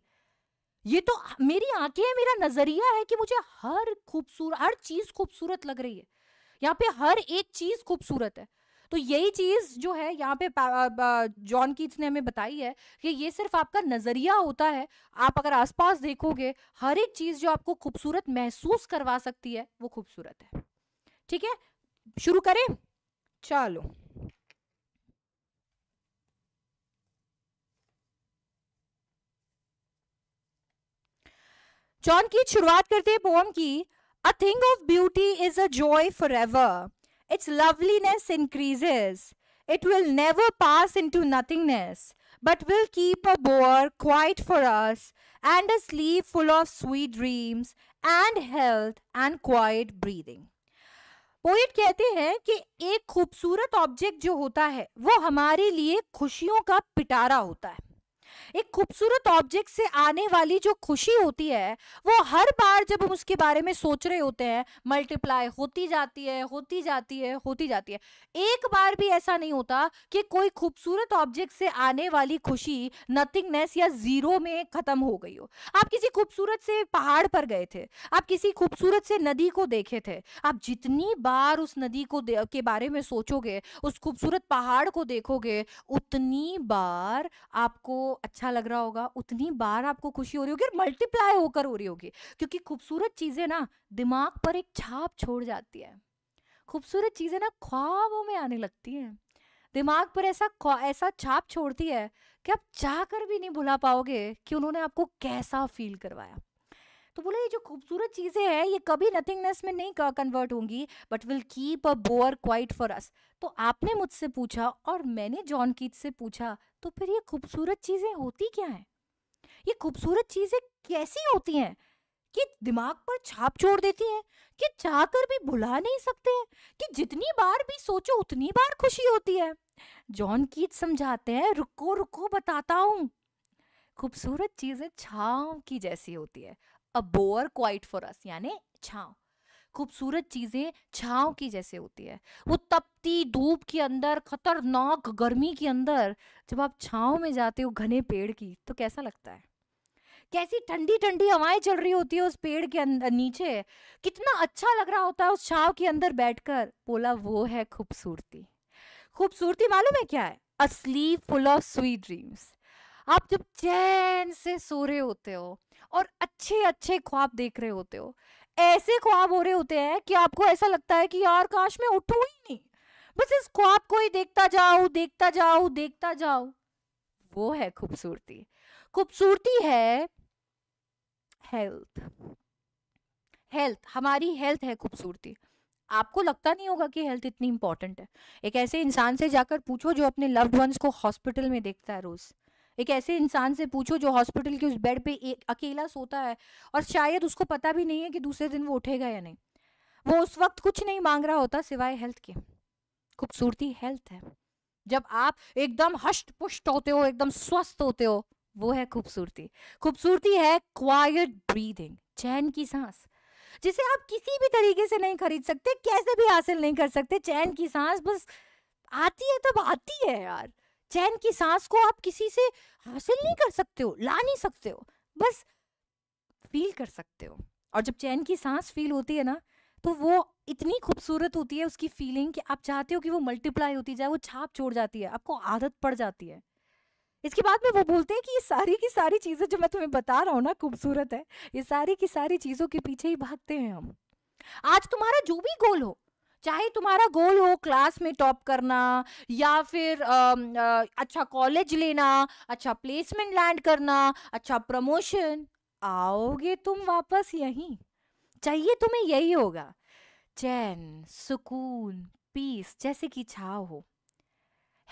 ये तो मेरी आंखें मेरा नजरिया है कि मुझे हर खूबसूरत हर चीज खूबसूरत लग रही है यहाँ पे हर एक चीज खूबसूरत है तो यही चीज जो है यहाँ पे जॉन कीट्स ने हमें बताई है कि ये सिर्फ आपका नजरिया होता है आप अगर आसपास देखोगे हर एक चीज जो आपको खूबसूरत महसूस करवा सकती है वो खूबसूरत है ठीक है शुरू करें चलो जॉन की शुरुआत करते हैं पोम की a thing of beauty is a joy for ever its loveliness increases. It will never pass into nothingness, but will keep a bower quiet for us and a sleep full of sweet dreams and health and quiet breathing. Poet कहते हैं कि एक खूबसूरत object जो होता है वो हमारे लिए खुशियों का पिटारा होता है एक खूबसूरत ऑब्जेक्ट से आने वाली जो खुशी होती है वो हर बार जब हम उसके बारे में सोच रहे होते हैं मल्टीप्लाई होती जाती है होती जाती है होती जाती है एक बार भी ऐसा नहीं होता कि कोई खूबसूरत ऑब्जेक्ट से आने वाली खुशी नथिंगनेस या जीरो में खत्म हो गई हो आप किसी खूबसूरत से पहाड़ पर गए थे आप किसी खूबसूरत से नदी को देखे थे आप जितनी बार उस नदी को के बारे में सोचोगे उस खूबसूरत पहाड़ को देखोगे उतनी बार आपको अच्छा लग रहा होगा उतनी बार आपको खुशी हो रही होगी और मल्टीप्लाई होकर हो रही होगी क्योंकि खूबसूरत चीज़ें ना दिमाग पर एक छाप छोड़ जाती है खूबसूरत चीज़ें ना ख्वाबों में आने लगती हैं दिमाग पर ऐसा ऐसा छाप छोड़ती है कि आप चाह भी नहीं भुला पाओगे कि उन्होंने आपको कैसा फील करवाया तो बोला ये जो खूबसूरत चीज़ें हैं ये कभी नथिंगनेस में नहीं कन्वर्ट होंगी but will keep a bower quiet for us तो आपने मुझसे पूछा और मैंने जॉन कीट से पूछा तो फिर ये खूबसूरत चीज़ें होती क्या हैं ये खूबसूरत चीज़ें कैसी होती हैं कि दिमाग पर छाप छोड़ देती हैं कि चाहकर भी भुला नहीं सकते हैं कि जितनी बार भी सोचो उतनी बार खुशी होती है जॉन कीट समझाते हैं रुको रुको बताता हूँ खूबसूरत चीज़ें छाव की जैसी होती है a bower quiet for us यानी छाव खूबसूरत चीज़ें छाव की जैसे होती है वो तपती धूप के अंदर खतरनाक गर्मी के अंदर जब आप छाव में जाते हो घने पेड़ की तो कैसा लगता है कैसी ठंडी ठंडी हवाएं चल रही होती है उस पेड़ के अंदर नीचे कितना अच्छा लग रहा होता है उस छाव के अंदर बैठकर बोला वो है खूबसूरती खूबसूरती मालूम है क्या है असली फुल ऑफ स्वीट ड्रीम्स आप जब चैन से सो रहे होते हो और अच्छे अच्छे ख्वाब देख रहे होते हो ऐसे ख्वाब हो रहे होते हैं कि आपको ऐसा लगता है कि यार काश मैं उठू ही नहीं बस इस ख्वाब को ही देखता जाओ देखता जाओ देखता जाओ वो है खूबसूरती खूबसूरती है हेल्थ हेल्थ हमारी हेल्थ है खूबसूरती आपको लगता नहीं होगा कि हेल्थ इतनी इंपॉर्टेंट है एक ऐसे इंसान से जाकर पूछो जो अपने लव्ड वंस को हॉस्पिटल में देखता है रोज एक ऐसे इंसान से पूछो जो हॉस्पिटल के उस बेड पे एक अकेला सोता है और शायद उसको पता भी नहीं है कि दूसरे दिन वो उठेगा या नहीं वो उस वक्त कुछ नहीं मांग रहा होता सिवाय हेल्थ के खूबसूरती हेल्थ है जब आप एकदम हष्ट पुष्ट होते हो एकदम स्वस्थ होते हो वो है खूबसूरती खूबसूरती है क्वाइट ब्रीदिंग चैन की सांस जिसे आप किसी भी तरीके से नहीं खरीद सकते कैसे भी हासिल नहीं कर सकते चैन की सांस बस आती है तब आती है यार चैन की सांस को आप किसी से हासिल नहीं कर सकते हो ला नहीं सकते हो बस फील कर सकते हो और जब चैन की सांस फील होती है ना तो वो इतनी खूबसूरत होती है उसकी फीलिंग कि आप चाहते हो कि वो मल्टीप्लाई होती जाए वो छाप छोड़ जाती है आपको आदत पड़ जाती है इसके बाद में वो बोलते हैं कि ये सारी की सारी चीज़ें जो मैं तुम्हें बता रहा हूँ ना खूबसूरत है ये सारी की सारी चीज़ों के पीछे ही भागते हैं हम आज तुम्हारा जो भी गोल हो चाहे तुम्हारा गोल हो क्लास में टॉप करना या फिर आ, आ, अच्छा कॉलेज लेना अच्छा प्लेसमेंट लैंड करना अच्छा प्रमोशन आओगे तुम वापस यहीं चाहिए तुम्हें यही होगा चैन सुकून पीस जैसे कि छाव हो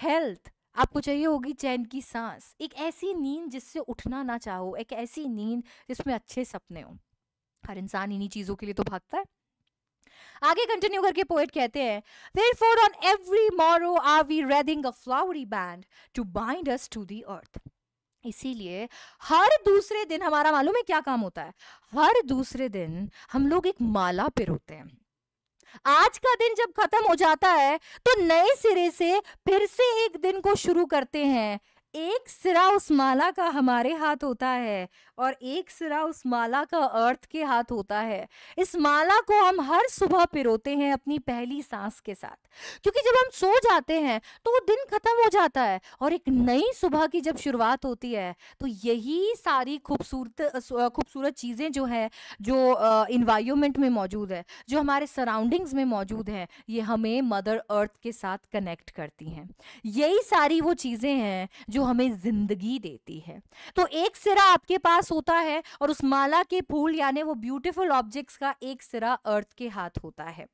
हेल्थ आपको चाहिए होगी चैन की सांस एक ऐसी नींद जिससे उठना ना चाहो एक ऐसी नींद जिसमें अच्छे सपने हो हर इंसान इन्हीं चीज़ों के लिए तो भागता है आगे कंटिन्यू करके पोएट कहते हैं therefore on every morrow are we wreathing a flowery band to bind us to the earth इसीलिए हर दूसरे दिन हमारा मालूम है क्या काम होता है हर दूसरे दिन हम लोग एक माला पे रोते हैं आज का दिन जब खत्म हो जाता है तो नए सिरे से फिर से एक दिन को शुरू करते हैं एक सिरा उस माला का हमारे हाथ होता है और एक सिरा उस माला का अर्थ के हाथ होता है इस माला को हम हर सुबह पिरोते हैं अपनी पहली सांस के साथ क्योंकि जब हम सो जाते हैं तो वो दिन खत्म हो जाता है और एक नई सुबह की जब शुरुआत होती है तो यही सारी खूबसूरत खूबसूरत चीज़ें जो है जो इन्वायरमेंट में मौजूद है जो हमारे सराउंडिंग्स में मौजूद है ये हमें मदर अर्थ के साथ कनेक्ट करती हैं यही सारी वो चीज़ें हैं जो हमें ज़िंदगी देती है तो एक सिरा आपके पास होता है और उस माला के फूल यानी वो ब्यूटीफुल ऑब्जेक्ट्स का एक सिरा अर्थ के हाथ होता है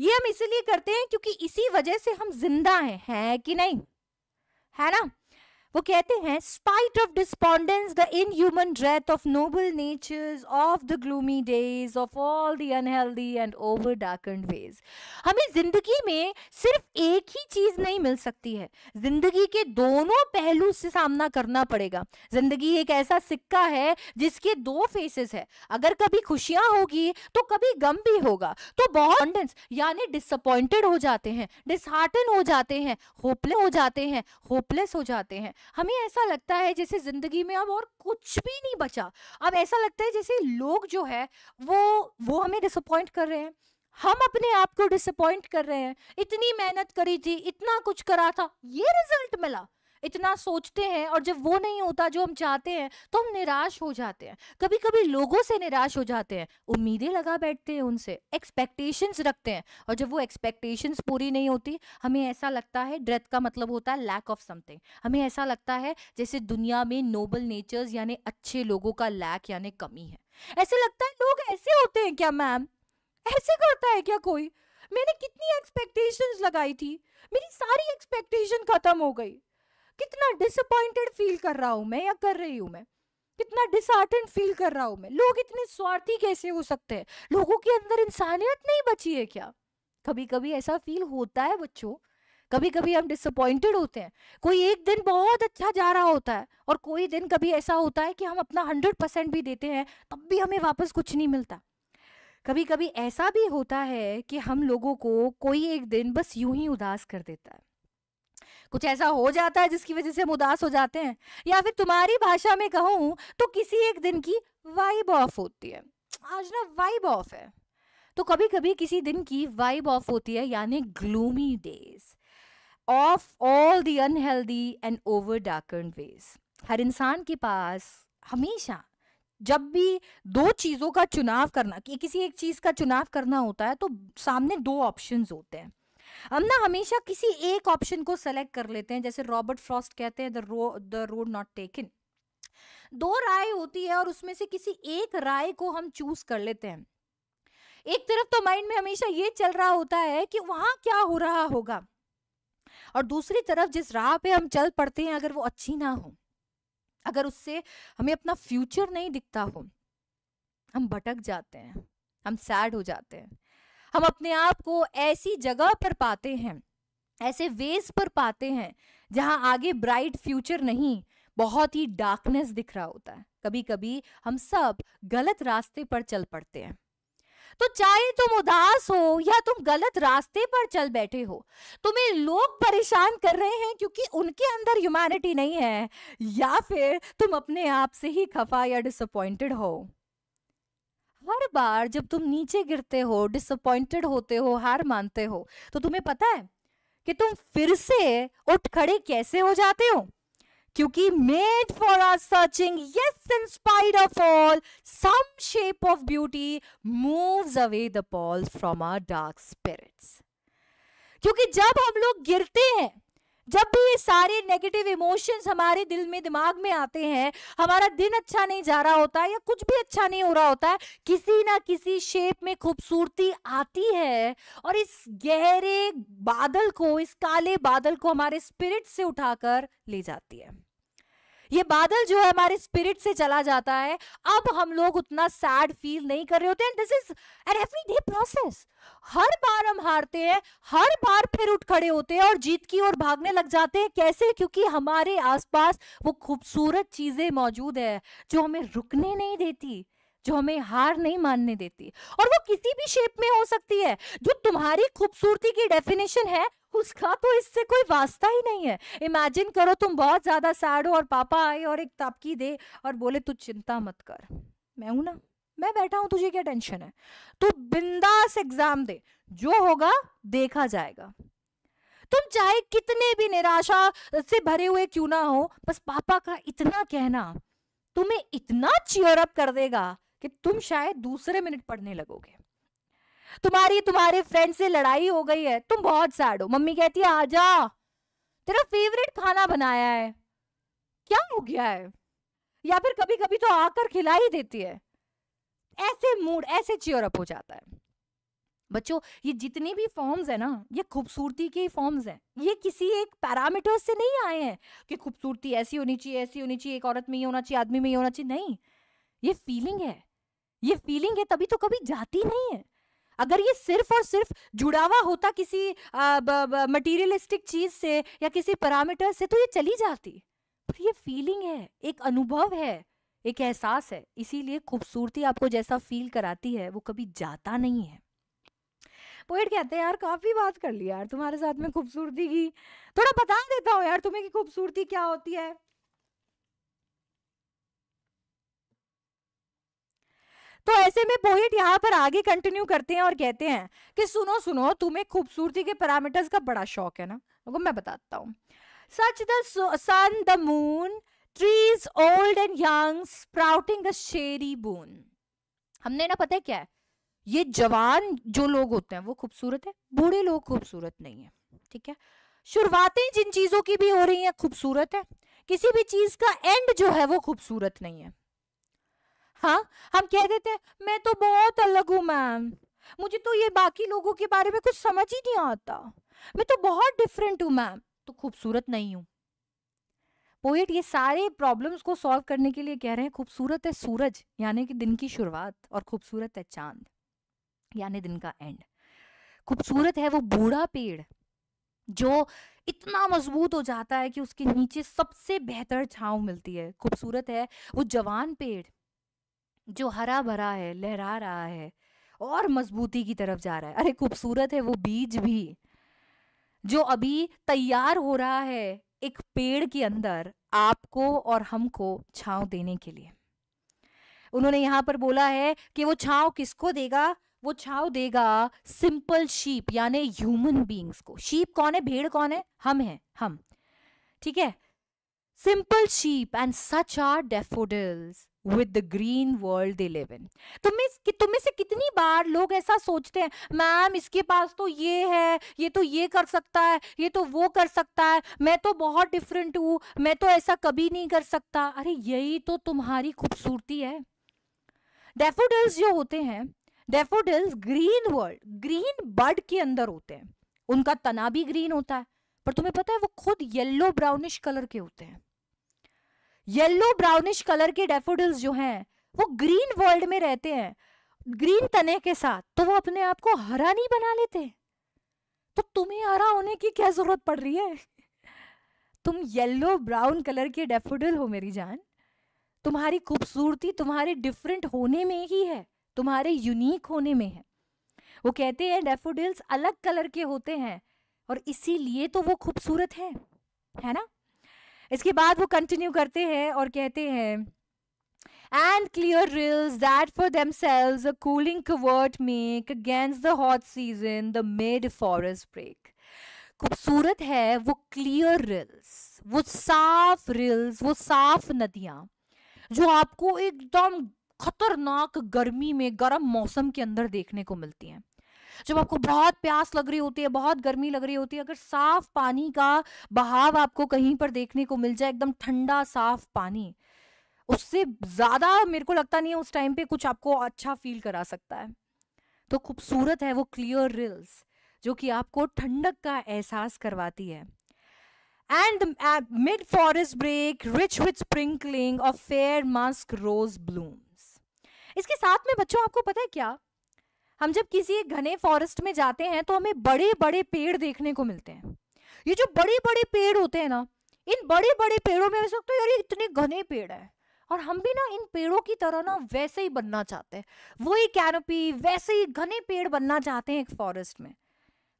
ये हम इसीलिए करते हैं क्योंकि इसी वजह से हम जिंदा हैं है कि नहीं है ना वो कहते हैं spite of despondence the inhuman dearth of noble natures of the gloomy days of all the unhealthy and over darkened ways हमें जिंदगी में सिर्फ एक ही चीज नहीं मिल सकती है जिंदगी के दोनों पहलू से सामना करना पड़ेगा जिंदगी एक ऐसा सिक्का है जिसके दो फेसेस है अगर कभी खुशियां होगी तो कभी गम भी होगा तो बॉन्डेंस यानी डिसअपॉइंटेड हो जाते हैं डिसहार्टन हो जाते हैं होपलेस हो जाते हैं होपलेस हो जाते हैं हमें ऐसा लगता है जैसे ज़िंदगी में अब और कुछ भी नहीं बचा अब ऐसा लगता है जैसे लोग जो है वो वो हमें डिसअपॉइंट कर रहे हैं हम अपने आप को डिसअपॉइंट कर रहे हैं इतनी मेहनत करी थी इतना कुछ करा था ये रिजल्ट मिला इतना सोचते हैं और जब वो नहीं होता जो हम चाहते हैं तो हम निराश हो जाते हैं कभी कभी लोगों से निराश हो जाते हैं उम्मीदें लगा बैठते हैं उनसे एक्सपेक्टेशंस रखते हैं और जब वो एक्सपेक्टेशंस पूरी नहीं होती हमें ऐसा लगता है ड्रेथ का मतलब होता है लैक ऑफ समथिंग हमें ऐसा लगता है जैसे दुनिया में नोबल नेचर्स यानी अच्छे लोगों का लैक यानी कमी है ऐसे लगता है लोग ऐसे होते हैं क्या मैम ऐसे करता है क्या कोई मैंने कितनी एक्सपेक्टेशंस लगाई थी मेरी सारी एक्सपेक्टेशन खत्म हो गई कितना डिसअपॉइंटेड फील कर रहा हूँ मैं या कर रही हूँ मैं कितना डिसआर्टेंड फील कर रहा हूँ मैं लोग इतने स्वार्थी कैसे हो सकते हैं लोगों के अंदर इंसानियत नहीं बची है क्या कभी कभी ऐसा फील होता है बच्चों कभी कभी हम डिसअपॉइंटेड होते हैं कोई एक दिन बहुत अच्छा जा रहा होता है और कोई दिन कभी ऐसा होता है कि हम अपना हंड्रेड परसेंट भी देते हैं तब भी हमें वापस कुछ नहीं मिलता कभी कभी ऐसा भी होता है कि हम लोगों को कोई एक दिन बस यूं ही उदास कर देता है कुछ ऐसा हो जाता है जिसकी वजह से हम उदास हो जाते हैं या फिर तुम्हारी भाषा में कहूँ तो किसी एक दिन की वाइब ऑफ होती है आज ना वाइब ऑफ है तो कभी कभी किसी दिन की वाइब ऑफ होती है यानी gloomy days of all the unhealthy and over darkened ways हर इंसान के पास हमेशा जब भी दो चीज़ों का चुनाव करना कि किसी एक चीज़ का चुनाव करना होता है तो सामने दो ऑप्शंस होते हैं हम ना हमेशा किसी एक ऑप्शन को सेलेक्ट कर लेते हैं जैसे रॉबर्ट फ्रॉस्ट कहते हैं द रो द रोड नॉट टेकन दो राय होती है और उसमें से किसी एक राय को हम चूज कर लेते हैं एक तरफ तो माइंड में हमेशा ये चल रहा होता है कि वहां क्या हो रहा होगा और दूसरी तरफ जिस राह पे हम चल पड़ते हैं अगर वो अच्छी ना हो अगर उससे हमें अपना फ्यूचर नहीं दिखता हो हम भटक जाते हैं हम सैड हो जाते हैं हम अपने आप को ऐसी जगह पर पाते हैं ऐसे वेज पर पाते हैं जहां आगे ब्राइट फ्यूचर नहीं बहुत ही डार्कनेस दिख रहा होता है कभी कभी हम सब गलत रास्ते पर चल पड़ते हैं तो चाहे तुम उदास हो या तुम गलत रास्ते पर चल बैठे हो तुम्हें लोग परेशान कर रहे हैं क्योंकि उनके अंदर ह्यूमैनिटी नहीं है या फिर तुम अपने आप से ही खफा या डिसअपॉइंटेड हो हर बार जब तुम नीचे गिरते हो डिसअपॉइंटेड होते हो हार मानते हो तो तुम्हें पता है कि तुम फिर से उठ खड़े कैसे हो जाते हो क्योंकि made for our searching yes in spite of all some shape of beauty moves away the pall from our dark spirits क्योंकि जब हम लोग गिरते हैं जब भी ये सारे नेगेटिव इमोशंस हमारे दिल में दिमाग में आते हैं हमारा दिन अच्छा नहीं जा रहा होता है या कुछ भी अच्छा नहीं हो रहा होता है किसी ना किसी शेप में खूबसूरती आती है और इस गहरे बादल को इस काले बादल को हमारे स्पिरिट से उठाकर ले जाती है ये बादल जो है हमारे स्पिरिट से चला जाता है अब हम लोग उतना सैड फील नहीं कर रहे होते हैं this is an everyday process हर बार हम हारते हैं हर बार फिर उठ खड़े होते हैं और जीत की ओर भागने लग जाते हैं कैसे क्योंकि हमारे आसपास वो खूबसूरत चीजें मौजूद है जो हमें रुकने नहीं देती जो हमें हार नहीं मानने देती और वो किसी भी शेप में हो सकती है जो तुम्हारी खूबसूरती की डेफिनेशन है उसका तो इससे कोई वास्ता ही नहीं है इमेजिन करो तुम बहुत ज्यादा सैड हो और पापा आए और एक तापकी दे और बोले तू चिंता मत कर मैं हूं ना मैं बैठा हूं तुझे क्या टेंशन है तू बिंदास एग्जाम दे जो होगा देखा जाएगा तुम चाहे कितने भी निराशा से भरे हुए क्यों ना हो बस पापा का इतना कहना तुम्हें इतना चीयर अप कर देगा कि तुम शायद दूसरे मिनट पढ़ने लगोगे तुम्हारी तुम्हारे फ्रेंड से लड़ाई हो गई है तुम बहुत सैड हो मम्मी कहती है आजा तेरा फेवरेट खाना बनाया है क्या हो गया है या फिर कभी कभी तो आकर खिला ही देती है ऐसे मूड ऐसे चेयर अप हो जाता है बच्चों ये जितने भी फॉर्म्स है ना ये खूबसूरती के ही फॉर्म्स हैं ये किसी एक पैरामीटर से नहीं आए हैं कि खूबसूरती ऐसी होनी चाहिए ऐसी होनी चाहिए एक औरत में ये होना चाहिए आदमी में ये होना चाहिए नहीं ये फीलिंग है ये फीलिंग है तभी तो कभी जाती नहीं है अगर ये सिर्फ और सिर्फ जुड़ावा होता किसी मटेरियलिस्टिक चीज से या किसी पैरामीटर से तो ये चली जाती पर ये फीलिंग है एक अनुभव है एक एहसास है इसीलिए खूबसूरती आपको जैसा फील कराती है वो कभी जाता नहीं है पोइट कहते हैं यार काफ़ी बात कर ली यार तुम्हारे साथ में खूबसूरती की थोड़ा बता देता हूँ यार तुम्हें की खूबसूरती क्या होती है तो ऐसे में पोएट यहाँ पर आगे कंटिन्यू करते हैं और कहते हैं कि सुनो सुनो तुम्हें खूबसूरती के पैरामीटर्स का बड़ा शौक है ना वो मैं बताता हूँ such the sun the moon trees old and young sprouting the shady boon हमने ना पता है क्या है ये जवान जो लोग होते हैं वो खूबसूरत है बूढ़े लोग खूबसूरत नहीं है ठीक है शुरुआतें जिन चीजों की भी हो रही हैं खूबसूरत है किसी भी चीज का एंड जो है वो खूबसूरत नहीं है हाँ हम कह देते हैं मैं तो बहुत अलग हूँ मैम मुझे तो ये बाकी लोगों के बारे में कुछ समझ ही नहीं आता मैं तो बहुत डिफरेंट हूँ मैम तो खूबसूरत नहीं हूँ पोएट ये सारे प्रॉब्लम्स को सॉल्व करने के लिए कह रहे हैं खूबसूरत है सूरज यानी कि दिन की शुरुआत और खूबसूरत है चांद यानी दिन का एंड खूबसूरत है वो बूढ़ा पेड़ जो इतना मजबूत हो जाता है कि उसके नीचे सबसे बेहतर छांव मिलती है खूबसूरत है वो जवान पेड़ जो हरा भरा है लहरा रहा है और मजबूती की तरफ जा रहा है अरे खूबसूरत है वो बीज भी जो अभी तैयार हो रहा है एक पेड़ के अंदर आपको और हमको छाव देने के लिए उन्होंने यहां पर बोला है कि वो छाव किसको देगा वो छाव देगा सिंपल शीप यानी ह्यूमन बींग्स को शीप कौन है भेड़ कौन है हम हैं हम ठीक है simple sheep and such are daffodils with the green world they live in तुम्हें कि तुम्हें से कितनी बार लोग ऐसा सोचते हैं मैम इसके पास तो ये है ये तो ये कर सकता है ये तो वो कर सकता है मैं तो बहुत डिफरेंट हूं मैं तो ऐसा कभी नहीं कर सकता अरे यही तो तुम्हारी खूबसूरती है डेफोडिल्स जो होते हैं daffodils green world green world के अंदर होते हैं उनका तना भी ग्रीन होता है पर तुम्हें पता है वो खुद येलो ब्राउनिश कलर के होते हैं येलो ब्राउनिश कलर के डेफोडिल्स जो हैं वो ग्रीन वर्ल्ड में रहते हैं ग्रीन तने के साथ तो वो अपने आप को हरा नहीं बना लेते तो तुम्हें हरा होने की क्या जरूरत पड़ रही है तुम येलो ब्राउन कलर के डेफोडिल हो मेरी जान तुम्हारी खूबसूरती तुम्हारे डिफरेंट होने में ही है तुम्हारे यूनिक होने में है वो कहते हैं डेफोडिल्स अलग कलर के होते हैं और इसीलिए तो वो खूबसूरत है है ना इसके बाद वो कंटिन्यू करते हैं और कहते हैं and clear rills that for themselves cooling covert make against the hot season the mid forest brake खूबसूरत है वो क्लियर रिल्स वो साफ रिल्स वो साफ नदियां जो आपको एकदम खतरनाक गर्मी में गर्म मौसम के अंदर देखने को मिलती हैं जब आपको बहुत प्यास लग रही होती है बहुत गर्मी लग रही होती है अगर साफ पानी का बहाव आपको कहीं पर देखने को मिल जाए एकदम ठंडा साफ पानी उससे ज़्यादा मेरे को लगता नहीं है उस टाइम पे कुछ आपको अच्छा फील करा सकता है तो खूबसूरत है वो क्लियर रिल्स जो कि आपको ठंडक का एहसास करवाती है and mid forest brake rich with sprinkling of fair musk rose blooms इसके साथ में बच्चों आपको पता है क्या हम जब किसी घने फॉरेस्ट में जाते हैं तो हमें बड़े बड़े पेड़ देखने को मिलते हैं ये जो बड़े बड़े पेड़ होते हैं ना इन बड़े बड़े पेड़ों में सकते हो यार ये इतने घने पेड़ है और हम भी ना इन पेड़ों की तरह ना वैसे ही बनना चाहते हैं वही कैनोपी वैसे ही घने पेड़ बनना चाहते हैं एक फॉरेस्ट में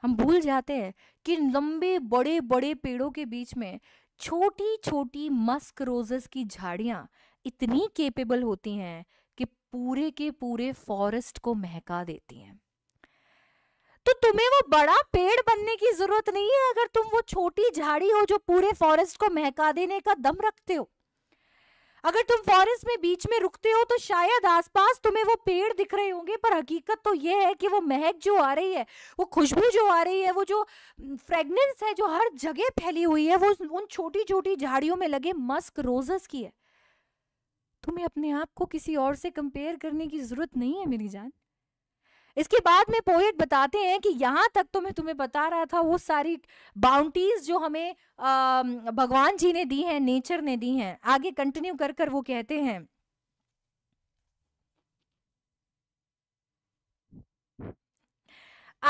हम भूल जाते हैं कि लंबे बड़े बड़े पेड़ों के बीच में छोटी छोटी मस्क रोजेस की झाड़ियाँ इतनी केपेबल होती हैं पूरे के पूरे फॉरेस्ट को महका देती हैं तो तुम्हें वो बड़ा पेड़ बनने की जरूरत नहीं है अगर तुम वो छोटी झाड़ी हो जो पूरे फॉरेस्ट को महका देने का दम रखते हो अगर तुम फॉरेस्ट में बीच में रुकते हो तो शायद आसपास तुम्हें वो पेड़ दिख रहे होंगे पर हकीकत तो ये है कि वो महक जो आ रही है वो खुशबू जो आ रही है वो जो फ्रेगनेंस है जो हर जगह फैली हुई है वो उन छोटी छोटी झाड़ियों में लगे मस्क रोजेस की है तुम्हें अपने आप को किसी और से कंपेयर करने की जरूरत नहीं है मेरी जान इसके बाद में पोएट बताते हैं कि यहाँ तक तो मैं तुम्हें बता रहा था वो सारी बाउंड्रीज जो हमें भगवान जी ने दी हैं नेचर ने दी हैं आगे कंटिन्यू कर कर वो कहते हैं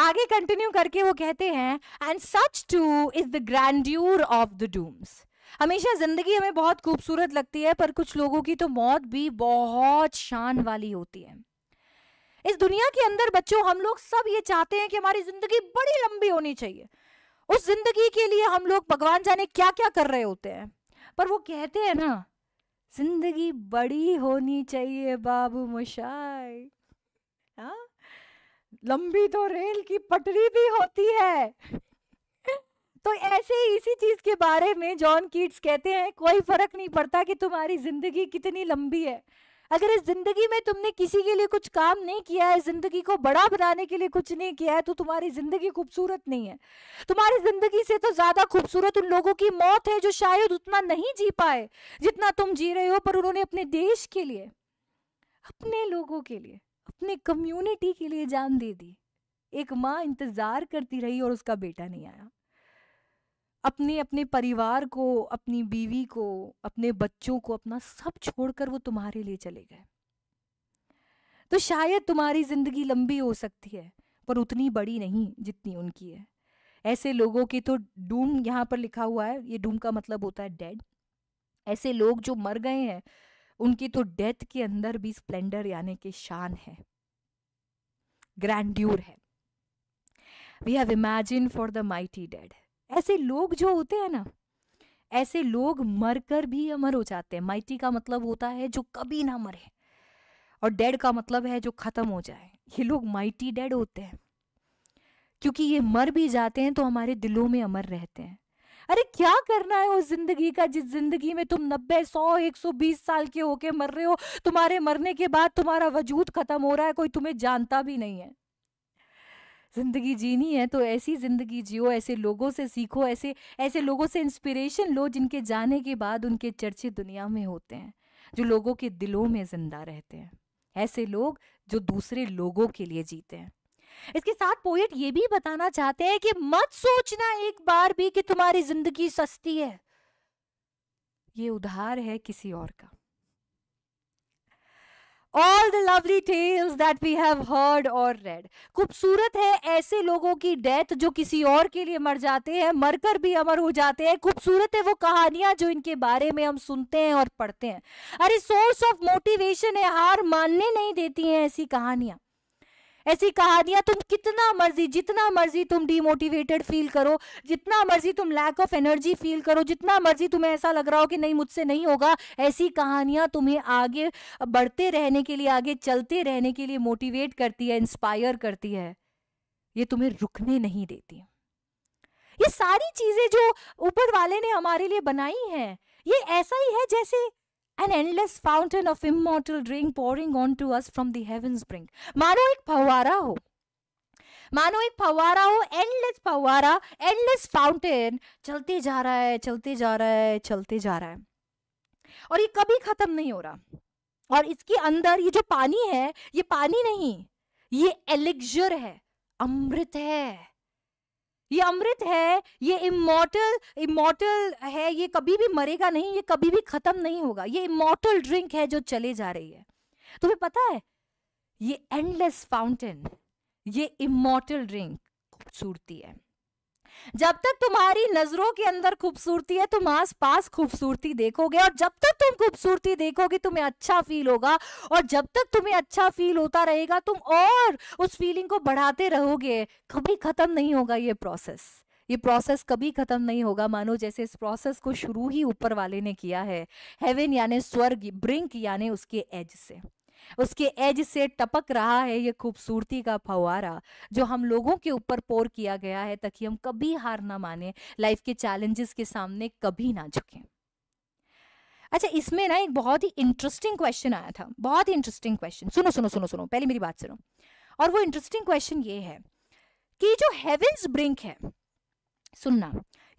आगे कंटिन्यू करके वो कहते हैं and such too is the grandeur of the dooms हमेशा ज़िंदगी हमें बहुत खूबसूरत लगती है पर कुछ लोगों की तो मौत भी बहुत शान वाली होती है इस दुनिया के अंदर बच्चों हम लोग सब ये चाहते हैं कि हमारी ज़िंदगी बड़ी लंबी होनी चाहिए उस ज़िंदगी के लिए हम लोग भगवान जाने क्या क्या कर रहे होते हैं पर वो कहते हैं ना जिंदगी बड़ी होनी चाहिए बाबू मुशाई हाँ? लंबी तो रेल की पटरी भी होती है तो ऐसे ही इसी चीज के बारे में जॉन कीट्स कहते हैं कोई फर्क नहीं पड़ता कि तुम्हारी जिंदगी कितनी लंबी है अगर इस जिंदगी में तुमने किसी के लिए कुछ काम नहीं किया है जिंदगी को बड़ा बनाने के लिए कुछ नहीं किया है तो तुम्हारी जिंदगी खूबसूरत नहीं है तुम्हारी जिंदगी से तो ज्यादा खूबसूरत उन लोगों की मौत है जो शायद उतना नहीं जी पाए जितना तुम जी रहे हो पर उन्होंने अपने देश के लिए अपने लोगों के लिए अपने कम्युनिटी के लिए जान दे दी एक माँ इंतजार करती रही और उसका बेटा नहीं आया अपने अपने परिवार को अपनी बीवी को अपने बच्चों को अपना सब छोड़कर वो तुम्हारे लिए चले गए तो शायद तुम्हारी जिंदगी लंबी हो सकती है पर उतनी बड़ी नहीं जितनी उनकी है ऐसे लोगों की तो डूम यहाँ पर लिखा हुआ है ये डूम का मतलब होता है डेड ऐसे लोग जो मर गए हैं उनकी तो डेथ के अंदर भी स्प्लेंडर यानी कि शान है ग्रैंड्यूर है we have imagined for the mighty dead ऐसे लोग जो होते हैं ना ऐसे लोग मरकर भी अमर हो जाते हैं माइटी का मतलब होता है जो कभी ना मरे और डेड का मतलब है जो ख़त्म हो जाए ये लोग माइटी डेड होते हैं क्योंकि ये मर भी जाते हैं तो हमारे दिलों में अमर रहते हैं अरे क्या करना है उस जिंदगी का जिस जिंदगी में तुम नब्बे सौ एक सौ बीस साल के होके मर रहे हो तुम्हारे मरने के बाद तुम्हारा वजूद खत्म हो रहा है कोई तुम्हें जानता भी नहीं है ज़िंदगी जीनी है तो ऐसी ज़िंदगी जियो ऐसे लोगों से सीखो ऐसे ऐसे लोगों से इंस्पिरेशन लो जिनके जाने के बाद उनके चर्चे दुनिया में होते हैं जो लोगों के दिलों में ज़िंदा रहते हैं ऐसे लोग जो दूसरे लोगों के लिए जीते हैं इसके साथ पोएट ये भी बताना चाहते हैं कि मत सोचना एक बार भी कि तुम्हारी जिंदगी सस्ती है ये उधार है किसी और का all the lovely tales that we have heard or read खूबसूरत है ऐसे लोगों की डेथ जो किसी और के लिए मर जाते हैं मरकर भी अमर हो जाते हैं खूबसूरत है वो कहानियां जो इनके बारे में हम सुनते हैं और पढ़ते हैं अरे सोर्स ऑफ मोटिवेशन है हार मानने नहीं देती हैं ऐसी कहानियां ऐसी कहानियां तुम कितना मर्जी जितना मर्जी तुम डीमोटिवेटेड फील करो जितना मर्जी तुम लैक ऑफ एनर्जी फील करो जितना मर्जी तुम्हें ऐसा लग रहा हो कि नहीं मुझसे नहीं होगा ऐसी कहानियां तुम्हें आगे बढ़ते रहने के लिए आगे चलते रहने के लिए मोटिवेट करती है इंस्पायर करती है ये तुम्हें रुकने नहीं देती ये सारी चीजें जो ऊपर वाले ने हमारे लिए बनाई हैं ये ऐसा ही है जैसे an endless fountain of immortal drink pouring onto us from the heavens brink mano ek phawara ho मानो एक फवारा हो एंडलेस फवारा एंडलेस फाउंटेन चलते जा रहा है चलते जा रहा है चलते जा रहा है और ये कभी खत्म नहीं हो रहा और इसके अंदर ये जो पानी है ये पानी नहीं ये एलिक्जर है अमृत है ये अमृत है ये इमोटल इमोटल है ये कभी भी मरेगा नहीं ये कभी भी खत्म नहीं होगा ये इमोटल ड्रिंक है जो चले जा रही है तुम्हें पता है ये एंडलेस फाउंटेन ये इमोटल ड्रिंक खूबसूरती है जब तक तुम्हारी नजरों के अंदर खूबसूरती है तुम आस पास खूबसूरती देखोगे और जब तक तुम खूबसूरती देखोगे तुम्हें अच्छा फील होगा और जब तक तुम्हें अच्छा फील होता रहेगा तुम और उस फीलिंग को बढ़ाते रहोगे कभी खत्म नहीं होगा ये प्रोसेस ये प्रोसेस कभी खत्म नहीं होगा मानो जैसे इस प्रोसेस को शुरू ही ऊपर वाले ने किया है हेवन यानी स्वर्ग ब्रिंक यानी उसके एज से उसके एज से टपक रहा है ये खूबसूरती का फवारा जो हम लोगों के ऊपर पोर किया गया है ताकि हम कभी हार ना माने लाइफ के चैलेंजेस के सामने कभी ना झुकें अच्छा इसमें ना एक बहुत ही इंटरेस्टिंग क्वेश्चन आया था बहुत ही इंटरेस्टिंग क्वेश्चन सुनो सुनो सुनो सुनो पहले मेरी बात सुनो और वो इंटरेस्टिंग क्वेश्चन ये है कि जो हेवेंस ब्रिंक है सुनना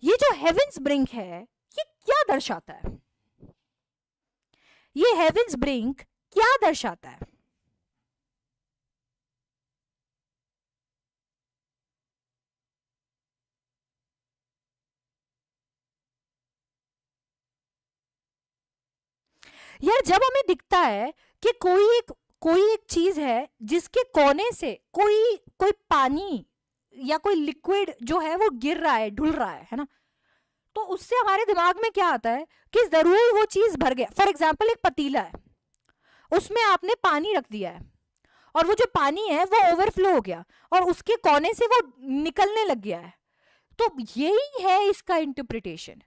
ये जो हेवेंस ब्रिंक है ये क्या दर्शाता है ये हेवेंस ब्रिंक क्या दर्शाता है यार जब हमें दिखता है कि कोई एक कोई एक चीज है जिसके कोने से कोई कोई पानी या कोई लिक्विड जो है वो गिर रहा है ढुल रहा है है ना तो उससे हमारे दिमाग में क्या आता है कि जरूर वो चीज भर गया फॉर एग्जाम्पल एक पतीला है उसमें आपने पानी रख दिया है और वो जो पानी है वो ओवरफ्लो हो गया और उसके कोने से वो निकलने लग गया है तो यही है इसका इंटरप्रिटेशन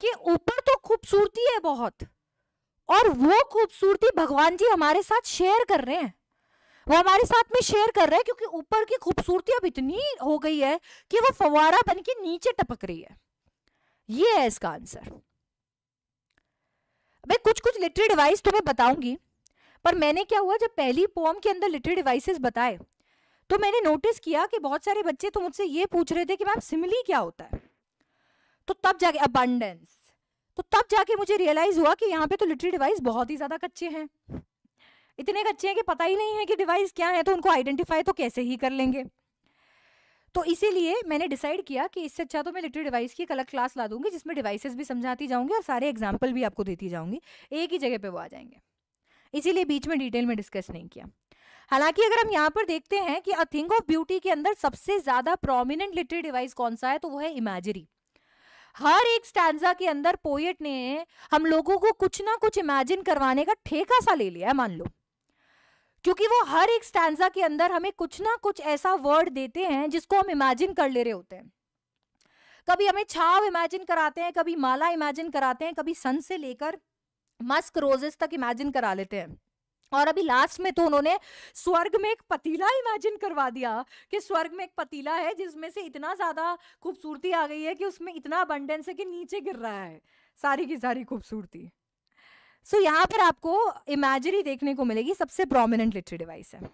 कि ऊपर तो खूबसूरती है बहुत और वो खूबसूरती भगवान जी हमारे साथ शेयर कर रहे हैं वो हमारे साथ में शेयर कर रहे हैं क्योंकि ऊपर की खूबसूरती अब इतनी हो गई है कि वो फवारा बन के नीचे टपक रही है ये है इसका आंसर मैं कुछ कुछ लिटरी डिवाइस तुम्हें बताऊंगी पर मैंने क्या हुआ जब पहली पोम के अंदर लिटरे डिवाइसेस बताए तो मैंने नोटिस किया कि बहुत सारे बच्चे तो मुझसे ये पूछ रहे थे कि मैम सिमिली क्या होता है तो तब जाके अबंडेंस तो तब जाके मुझे रियलाइज हुआ कि यहाँ पे तो लिटरी डिवाइस बहुत ही ज्यादा कच्चे हैं इतने कच्चे हैं कि पता ही नहीं है कि डिवाइस क्या है तो उनको आइडेंटिफाई तो कैसे ही कर लेंगे तो इसीलिए मैंने डिसाइड किया कि इससे अच्छा तो मैं लिटरी डिवाइस की एक अलग क्लास ला दूंगी जिसमें डिवाइसेस भी समझाती जाऊंगी और सारे एग्जाम्पल भी आपको देती जाऊंगी एक ही जगह पे वो आ जाएंगे इसीलिए बीच में डिटेल में डिस्कस नहीं किया हालांकि अगर हम यहाँ पर देखते हैं कि अ थिंग ऑफ ब्यूटी के अंदर सबसे ज्यादा प्रोमिनेंट लिटरी डिवाइस कौन सा है तो वो है इमेजरी हर एक स्टैंडा के अंदर पोएट ने हम लोगों को कुछ ना कुछ इमेजिन करवाने का ठेका सा ले लिया है मान लो क्योंकि वो हर एक स्टैंडा के अंदर हमें कुछ ना कुछ ऐसा वर्ड देते हैं जिसको हम इमेजिन कर ले रहे होते हैं कभी हमें छाव इमेजिन कराते हैं कभी माला इमेजिन कराते हैं कभी सन से लेकर मस्क रोजेस तक इमेजिन करा लेते हैं और अभी लास्ट में तो उन्होंने स्वर्ग में एक पतीला इमेजिन करवा दिया कि स्वर्ग में एक पतीला है जिसमें से इतना ज़्यादा खूबसूरती आ गई है कि उसमें इतना अबंडेंस है कि नीचे गिर रहा है सारी की सारी खूबसूरती सो so, यहाँ पर आपको इमेजरी देखने को मिलेगी सबसे प्रोमिनेंट लिटरी डिवाइस है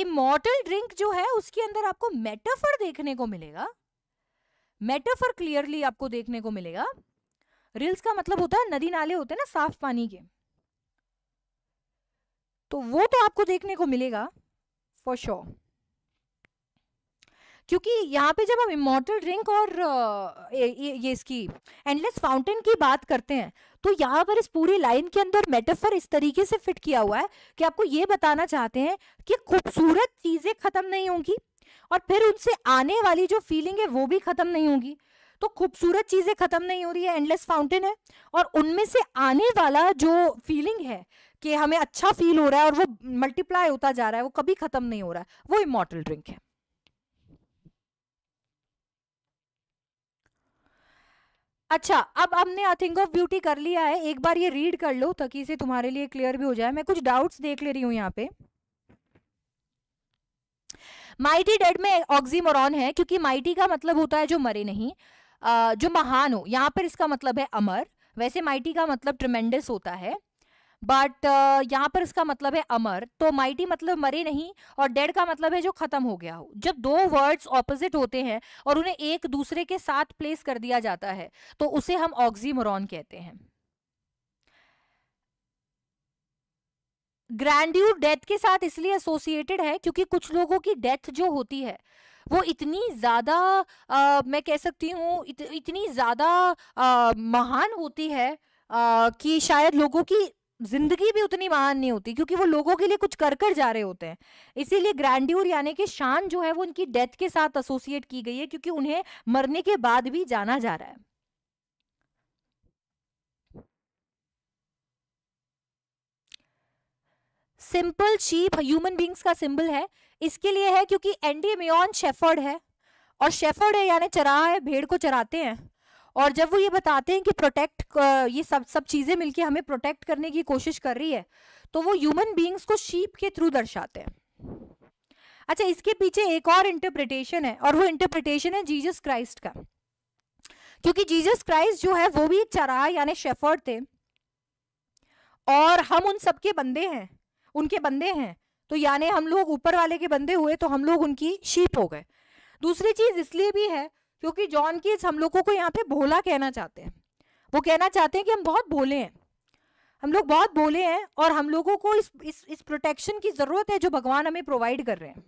इमोटल ड्रिंक जो है उसके अंदर आपको मेटाफर देखने को मिलेगा मेटाफर क्लियरली आपको देखने को मिलेगा रिल्स का मतलब होता है नदी नाले होते हैं ना साफ पानी के तो वो तो आपको देखने को मिलेगा फॉर श्योर क्योंकि यहाँ पे जब हम इमोटल ड्रिंक और ये इसकी एंडलेस फाउंटेन की बात करते हैं तो यहाँ पर इस पूरी लाइन के अंदर मेटाफर इस तरीके से फिट किया हुआ है कि आपको ये बताना चाहते हैं कि खूबसूरत चीज़ें ख़त्म नहीं होंगी और फिर उनसे आने वाली जो फीलिंग है वो भी खत्म नहीं होगी तो खूबसूरत चीजें खत्म नहीं हो रही है एंडलेस फाउंटेन है और उनमें से आने वाला जो फीलिंग है कि हमें अच्छा फील हो रहा है और वो मल्टीप्लाई होता जा रहा है वो कभी खत्म नहीं हो रहा है वो इमोटल ड्रिंक है अच्छा अब हमने आई थिंक ऑफ ब्यूटी कर लिया है एक बार ये रीड कर लो ताकि इसे तुम्हारे लिए क्लियर भी हो जाए मैं कुछ डाउट्स देख ले रही हूँ यहाँ पे माइटी डेड में ऑक्सीमोरॉन है क्योंकि माइटी का मतलब होता है जो मरे नहीं जो महान हो यहाँ पर इसका मतलब है अमर वैसे माइटी का मतलब ट्रिमेंडस होता है बट यहाँ पर इसका मतलब है अमर तो माइटी मतलब मरे नहीं और डेड का मतलब है जो खत्म हो गया हो जब दो वर्ड्स ऑपोजिट होते हैं और उन्हें एक दूसरे के साथ प्लेस कर दिया जाता है तो उसे हम ऑक्सीमोरॉन कहते हैं ग्रैंड्यूर डेथ के साथ इसलिए एसोसिएटेड है क्योंकि कुछ लोगों की डेथ जो होती है वो इतनी ज़्यादा मैं कह सकती हूँ इत, इतनी ज़्यादा महान होती है आ, कि शायद लोगों की जिंदगी भी उतनी महान नहीं होती क्योंकि वो लोगों के लिए कुछ कर कर जा रहे होते हैं इसीलिए ग्रैंड्यूर यानी कि शान जो है वो उनकी डेथ के साथ एसोसिएट की गई है क्योंकि उन्हें मरने के बाद भी जाना जा रहा है सिंपल शीप ह्यूमन बींग्स का सिंबल है इसके लिए है क्योंकि एंडीमियन शेफर्ड है और शेफर्ड है यानी चराहा है भेड़ को चराते हैं और जब वो ये बताते हैं कि प्रोटेक्ट ये सब सब चीज़ें मिलके हमें प्रोटेक्ट करने की कोशिश कर रही है तो वो ह्यूमन बींग्स को शीप के थ्रू दर्शाते हैं अच्छा इसके पीछे एक और इंटरप्रिटेशन है और वो इंटरप्रिटेशन है जीजस क्राइस्ट का क्योंकि जीजस क्राइस्ट जो है वो भी एक चराहा यानी शेफर्ड थे और हम उन सबके बंदे हैं उनके बंदे हैं तो यानी हम लोग ऊपर वाले के बंदे हुए तो हम लोग उनकी शीप हो गए दूसरी चीज इसलिए भी है क्योंकि जॉन की हम लोगों को यहाँ पे भोला कहना चाहते हैं वो कहना चाहते हैं कि हम बहुत भोले हैं हम लोग बहुत भोले हैं और हम लोगों को इस इस इस प्रोटेक्शन की जरूरत है जो भगवान हमें प्रोवाइड कर रहे हैं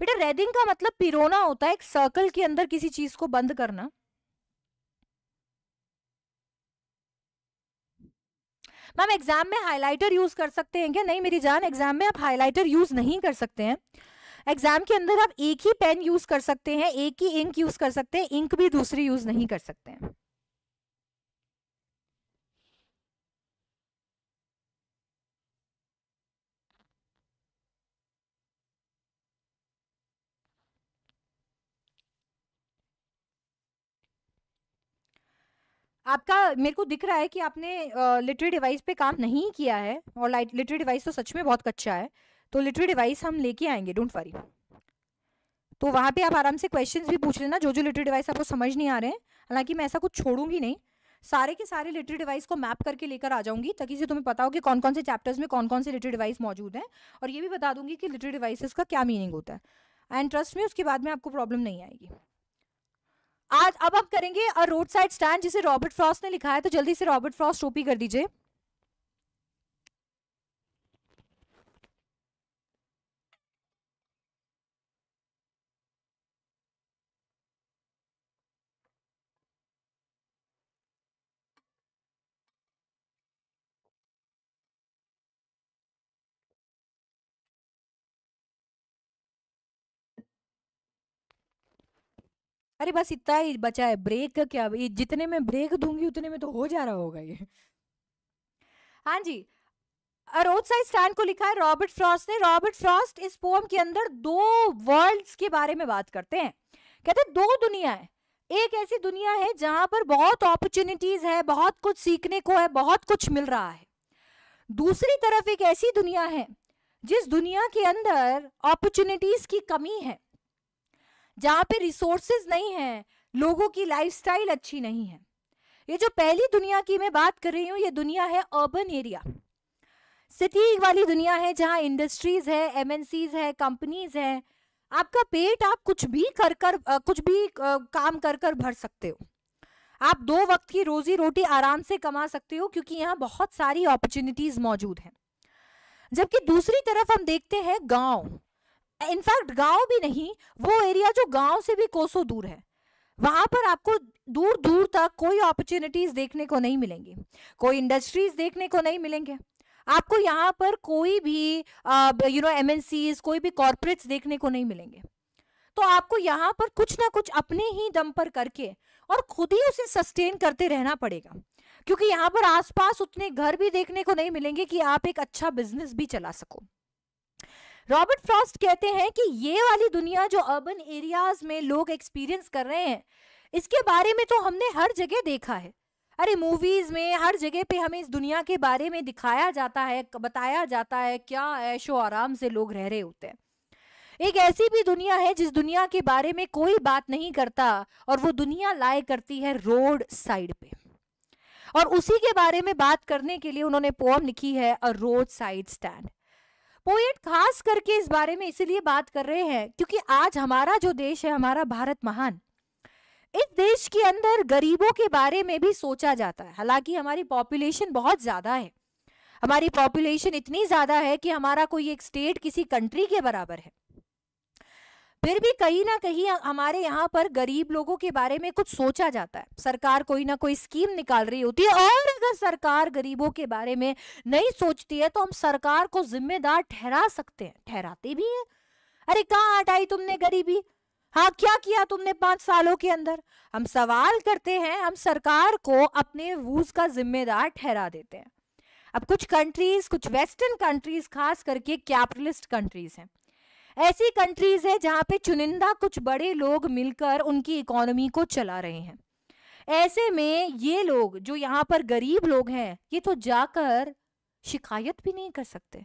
बेटा रेडिंग का मतलब पिरोना होता है एक सर्कल के अंदर किसी चीज को बंद करना मैम एग्जाम में हाईलाइटर यूज कर सकते हैं क्या नहीं मेरी जान एग्जाम में आप हाईलाइटर यूज नहीं कर सकते हैं एग्जाम के अंदर आप एक ही पेन यूज कर सकते हैं एक ही इंक यूज कर सकते हैं इंक भी दूसरी यूज नहीं कर सकते हैं आपका मेरे को दिख रहा है कि आपने लिटरी डिवाइस पे काम नहीं किया है और लाइट लिटरी डिवाइस तो सच में बहुत कच्चा है तो लिटरी डिवाइस हम लेके आएंगे डोंट वरी तो वहाँ पे आप आराम से क्वेश्चंस भी पूछ लेना जो जो लिटरी डिवाइस आपको समझ नहीं आ रहे हैं हालांकि मैं ऐसा कुछ छोड़ूंगी नहीं सारे के सारे लिटरी डिवाइस को मैप करके लेकर आ जाऊंगी ताकि से तुम्हें पता हो कि कौन कौन से चैप्टर्स में कौन कौन से लिटरी डिवाइस मौजूद हैं और ये भी बता दूंगी कि लिटरी डिवाइसेस का क्या मीनिंग होता है एंड ट्रस्ट में उसके बाद में आपको प्रॉब्लम नहीं आएगी आज अब हम करेंगे अ रोड साइड स्टैंड जिसे रॉबर्ट फ्रॉस्ट ने लिखा है तो जल्दी से रॉबर्ट फ्रॉस्ट टोपी कर दीजिए अरे बस इतना ही बचा है ब्रेक का क्या ये जितने में ब्रेक दूंगी उतने में तो हो जा रहा होगा ये हाँ जी रोड साइड स्टैंड को लिखा है रॉबर्ट फ्रॉस्ट ने रॉबर्ट फ्रॉस्ट इस पोम के अंदर दो वर्ल्ड्स के बारे में बात करते हैं कहते हैं दो दुनिया है एक ऐसी दुनिया है जहां पर बहुत अपॉर्चुनिटीज है बहुत कुछ सीखने को है बहुत कुछ मिल रहा है दूसरी तरफ एक ऐसी दुनिया है जिस दुनिया के अंदर अपॉर्चुनिटीज की कमी है जहाँ पे रिसोर्सेज नहीं है लोगों की लाइफस्टाइल अच्छी नहीं है ये जो पहली दुनिया की मैं बात कर रही हूँ ये दुनिया है अर्बन एरिया सिटी वाली दुनिया है जहाँ इंडस्ट्रीज है एमएनसीज है कंपनीज है आपका पेट आप कुछ भी कर कर कुछ भी काम कर कर भर सकते हो आप दो वक्त की रोजी रोटी आराम से कमा सकते हो क्योंकि यहाँ बहुत सारी अपॉर्चुनिटीज मौजूद हैं जबकि दूसरी तरफ हम देखते हैं गांव इनफैक्ट गांव भी नहीं वो एरिया जो गांव से भी कोसों दूर है वहां पर आपको दूर दूर तक कोई अपॉर्चुनिटीज देखने को नहीं मिलेंगी कोई इंडस्ट्रीज देखने को नहीं मिलेंगे आपको यहाँ पर कोई भी यू नो एम कोई भी कॉरपोरेट्स देखने को नहीं मिलेंगे तो आपको यहाँ पर कुछ ना कुछ अपने ही दम पर करके और खुद ही उसे सस्टेन करते रहना पड़ेगा क्योंकि यहाँ पर आसपास उतने घर भी देखने को नहीं मिलेंगे कि आप एक अच्छा बिजनेस भी चला सको रॉबर्ट फ्रॉस्ट कहते हैं कि ये वाली दुनिया जो अर्बन एरियाज में लोग एक्सपीरियंस कर रहे हैं इसके बारे में तो हमने हर जगह देखा है अरे मूवीज में हर जगह पे हमें इस दुनिया के बारे में दिखाया जाता है बताया जाता है क्या ऐशो आराम से लोग रह रहे होते हैं एक ऐसी भी दुनिया है जिस दुनिया के बारे में कोई बात नहीं करता और वो दुनिया लाए करती है रोड साइड पे और उसी के बारे में बात करने के लिए उन्होंने पोम लिखी है a road side stand poet खास करके इस बारे में इसीलिए बात कर रहे हैं क्योंकि आज हमारा जो देश है हमारा भारत महान इस देश के अंदर गरीबों के बारे में भी सोचा जाता है हालांकि हमारी पॉपुलेशन बहुत ज़्यादा है हमारी पॉपुलेशन इतनी ज़्यादा है कि हमारा कोई एक स्टेट किसी कंट्री के बराबर है फिर भी कहीं ना कहीं हमारे यहाँ पर गरीब लोगों के बारे में कुछ सोचा जाता है सरकार कोई ना कोई स्कीम निकाल रही होती है और अगर सरकार गरीबों के बारे में नहीं सोचती है तो हम सरकार को जिम्मेदार ठहरा सकते हैं ठहराते भी हैं अरे कहाँ हटाई तुमने गरीबी हाँ क्या किया तुमने पांच सालों के अंदर हम सवाल करते हैं हम सरकार को अपने वूज का जिम्मेदार ठहरा देते हैं अब कुछ कंट्रीज कुछ वेस्टर्न कंट्रीज खास करके कैपिटलिस्ट कंट्रीज हैं ऐसी कंट्रीज है जहां पे चुनिंदा कुछ बड़े लोग मिलकर उनकी इकोनॉमी को चला रहे हैं ऐसे में ये लोग जो यहाँ पर गरीब लोग हैं ये तो जाकर शिकायत भी नहीं कर सकते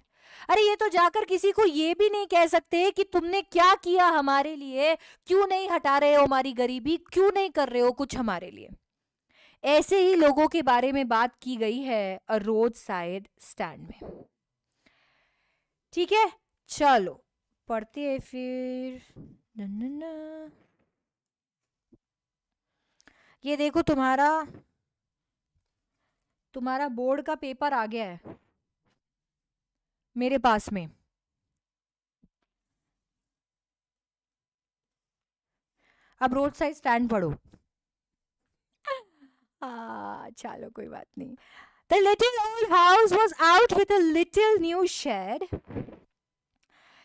अरे ये तो जाकर किसी को ये भी नहीं कह सकते कि तुमने क्या किया हमारे लिए क्यों नहीं हटा रहे हो हमारी गरीबी क्यों नहीं कर रहे हो कुछ हमारे लिए ऐसे ही लोगों के बारे में बात की गई है रोड साइड स्टैंड में ठीक है चलो पढ़ती है फिर ये देखो तुम्हारा तुम्हारा बोर्ड का पेपर आ गया है मेरे पास में अब रोड साइड स्टैंड पढ़ो हाँ, चलो कोई बात नहीं the little old house was out with little new shed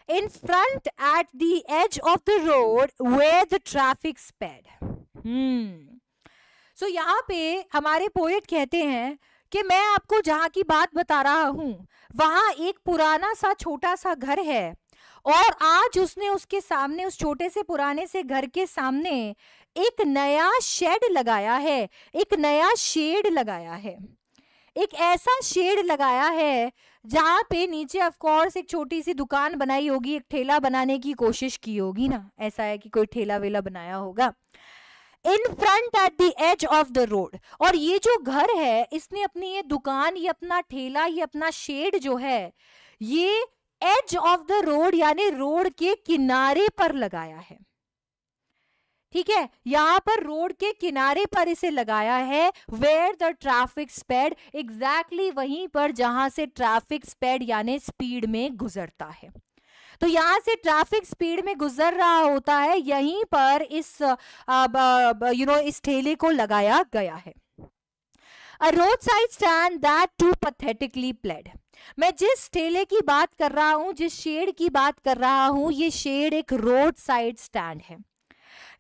in front at the edge of the road where the traffic sped. Hmm. So so, यहाँ पे हमारे पोएट कहते हैं कि मैं आपको जहाँ की बात बता रहा हूँ वहाँ एक पुराना सा छोटा सा घर है और आज उसने उसके सामने उस छोटे से पुराने से घर के सामने एक नया शेड लगाया है एक नया शेड लगाया है एक ऐसा शेड लगाया है जहाँ पे नीचे ऑफकोर्स एक छोटी सी दुकान बनाई होगी एक ठेला बनाने की कोशिश की होगी ना ऐसा है कि कोई ठेला वेला बनाया होगा in front at the edge of the road और ये जो घर है इसने अपनी ये दुकान ये अपना ठेला ये अपना शेड जो है ये एज ऑफ द रोड यानी रोड के किनारे पर लगाया है ठीक है यहाँ पर रोड के किनारे पर इसे लगाया है where the traffic sped exactly वहीं पर जहां से ट्रैफिक स्पेड यानी स्पीड में गुजरता है तो यहाँ से ट्रैफिक स्पीड में गुजर रहा होता है यहीं पर इस यू नो इस ठेले को लगाया गया है a road side stand that too pathetically pled मैं जिस ठेले की बात कर रहा हूँ जिस शेड की बात कर रहा हूँ ये शेड एक रोड साइड स्टैंड है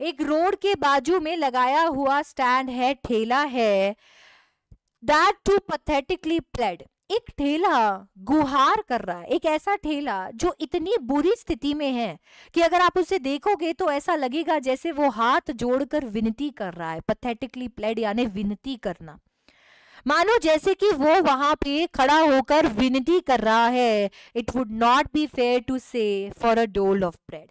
एक रोड के बाजू में लगाया हुआ स्टैंड है ठेला है दैट टू पथेटिकली प्लेड एक ठेला गुहार कर रहा है एक ऐसा ठेला जो इतनी बुरी स्थिति में है कि अगर आप उसे देखोगे तो ऐसा लगेगा जैसे वो हाथ जोड़कर विनती कर रहा है पथेटिकली प्लेड यानी विनती करना मानो जैसे कि वो वहां पे खड़ा होकर विनती कर रहा है it would not be fair to say for a dole of bread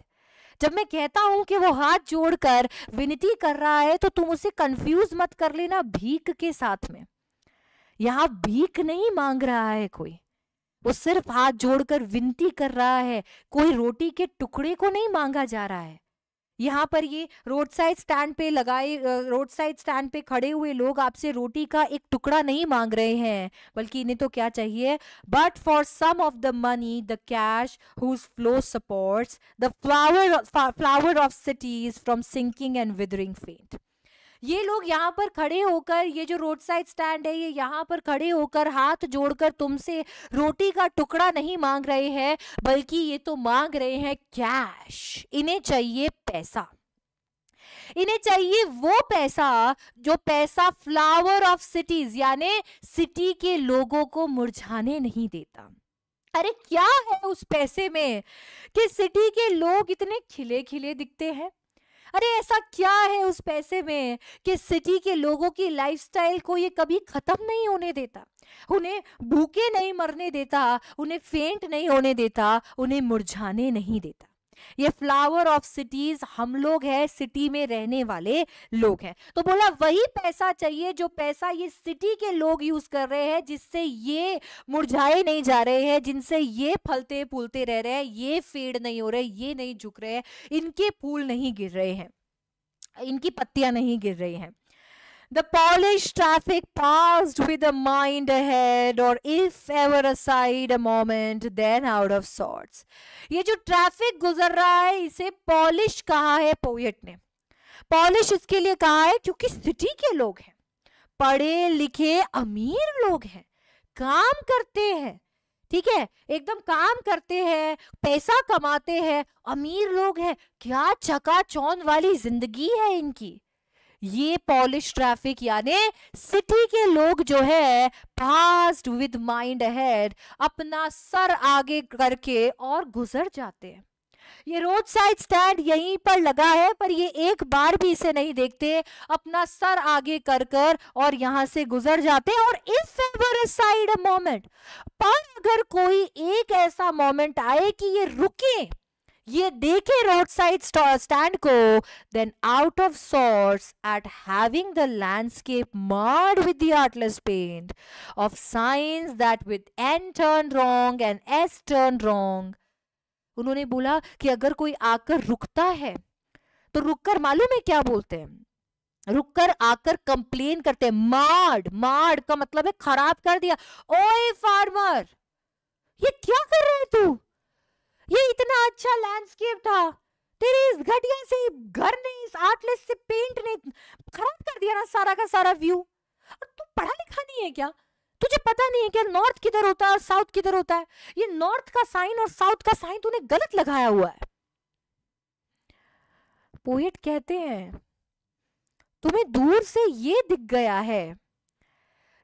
जब मैं कहता हूँ कि वो हाथ जोड़कर विनती कर रहा है तो तुम उसे कंफ्यूज मत कर लेना भीख के साथ में यहां भीख नहीं मांग रहा है कोई वो सिर्फ हाथ जोड़कर विनती कर रहा है कोई रोटी के टुकड़े को नहीं मांगा जा रहा है यहाँ पर ये रोड साइड स्टैंड पे लगाए रोड साइड स्टैंड पे खड़े हुए लोग आपसे रोटी का एक टुकड़ा नहीं मांग रहे हैं बल्कि इन्हें तो क्या चाहिए but for some of the money the cash whose flow supports the flower flower of cities from sinking and withering faint ये लोग यहाँ पर खड़े होकर ये जो रोड साइड स्टैंड है ये यहाँ पर खड़े होकर हाथ जोड़कर तुमसे रोटी का टुकड़ा नहीं मांग रहे हैं बल्कि ये तो मांग रहे हैं कैश इन्हें चाहिए पैसा इन्हें चाहिए वो पैसा जो पैसा फ्लावर ऑफ सिटीज यानी सिटी के लोगों को मुरझाने नहीं देता अरे क्या है उस पैसे में कि सिटी के लोग इतने खिले खिले दिखते हैं अरे ऐसा क्या है उस पैसे में कि सिटी के लोगों की लाइफस्टाइल को ये कभी खत्म नहीं होने देता उन्हें भूखे नहीं मरने देता उन्हें फेंट नहीं होने देता उन्हें मुरझाने नहीं देता ये फ्लावर ऑफ सिटीज हम लोग है सिटी में रहने वाले लोग हैं तो बोला वही पैसा चाहिए जो पैसा ये सिटी के लोग यूज कर रहे हैं जिससे ये मुरझाए नहीं जा रहे हैं जिनसे ये फलते फूलते रह रहे हैं ये फेड नहीं हो रहे ये नहीं झुक रहे हैं इनके फूल नहीं गिर रहे हैं इनकी पत्तियां नहीं गिर रही हैं The Polish traffic passed with a mind ahead or if ever aside a moment then out of sorts. ये जो ट्रैफिक गुजर रहा है इसे पॉलिश कहा है पोएट ने पॉलिश इसके लिए कहा है क्योंकि सिटी के लोग हैं पढ़े लिखे अमीर लोग हैं काम करते हैं ठीक है एकदम काम करते हैं पैसा कमाते हैं अमीर लोग हैं क्या चकाचौंध वाली जिंदगी है इनकी ये पॉलिश ट्रैफिक यानी सिटी के लोग जो है फास्ट विद माइंड हेड अपना सर आगे करके और गुजर जाते हैं ये रोड साइड स्टैंड यहीं पर लगा है पर ये एक बार भी इसे नहीं देखते अपना सर आगे कर कर और यहां से गुजर जाते और इफ एवर साइड मोमेंट पर अगर कोई एक ऐसा मोमेंट आए कि ये रुके ये देखे रोड साइड स्टैंड को then out of sorts at having the landscape marred with the artless paint of signs that with N turned wrong and S turned wrong उन्होंने बोला कि अगर कोई आकर रुकता है तो रुककर मालूम है क्या बोलते हैं रुककर आकर कंप्लेन करते हैं मार्ड मार्ड का मतलब है खराब कर दिया ओए फार्मर ये क्या कर रहे हैं तू ये इतना अच्छा लैंडस्केप था तेरे इस घटिया से घर ने इस आर्टलेस से पेंट ने खराब कर दिया ना सारा का सारा व्यू और तू पढ़ा लिखा नहीं है क्या तुझे पता नहीं है क्या नॉर्थ किधर होता है और साउथ किधर होता है ये नॉर्थ का साइन और साउथ का साइन तूने गलत लगाया हुआ है पोएट कहते हैं तुम्हें दूर से ये दिख गया है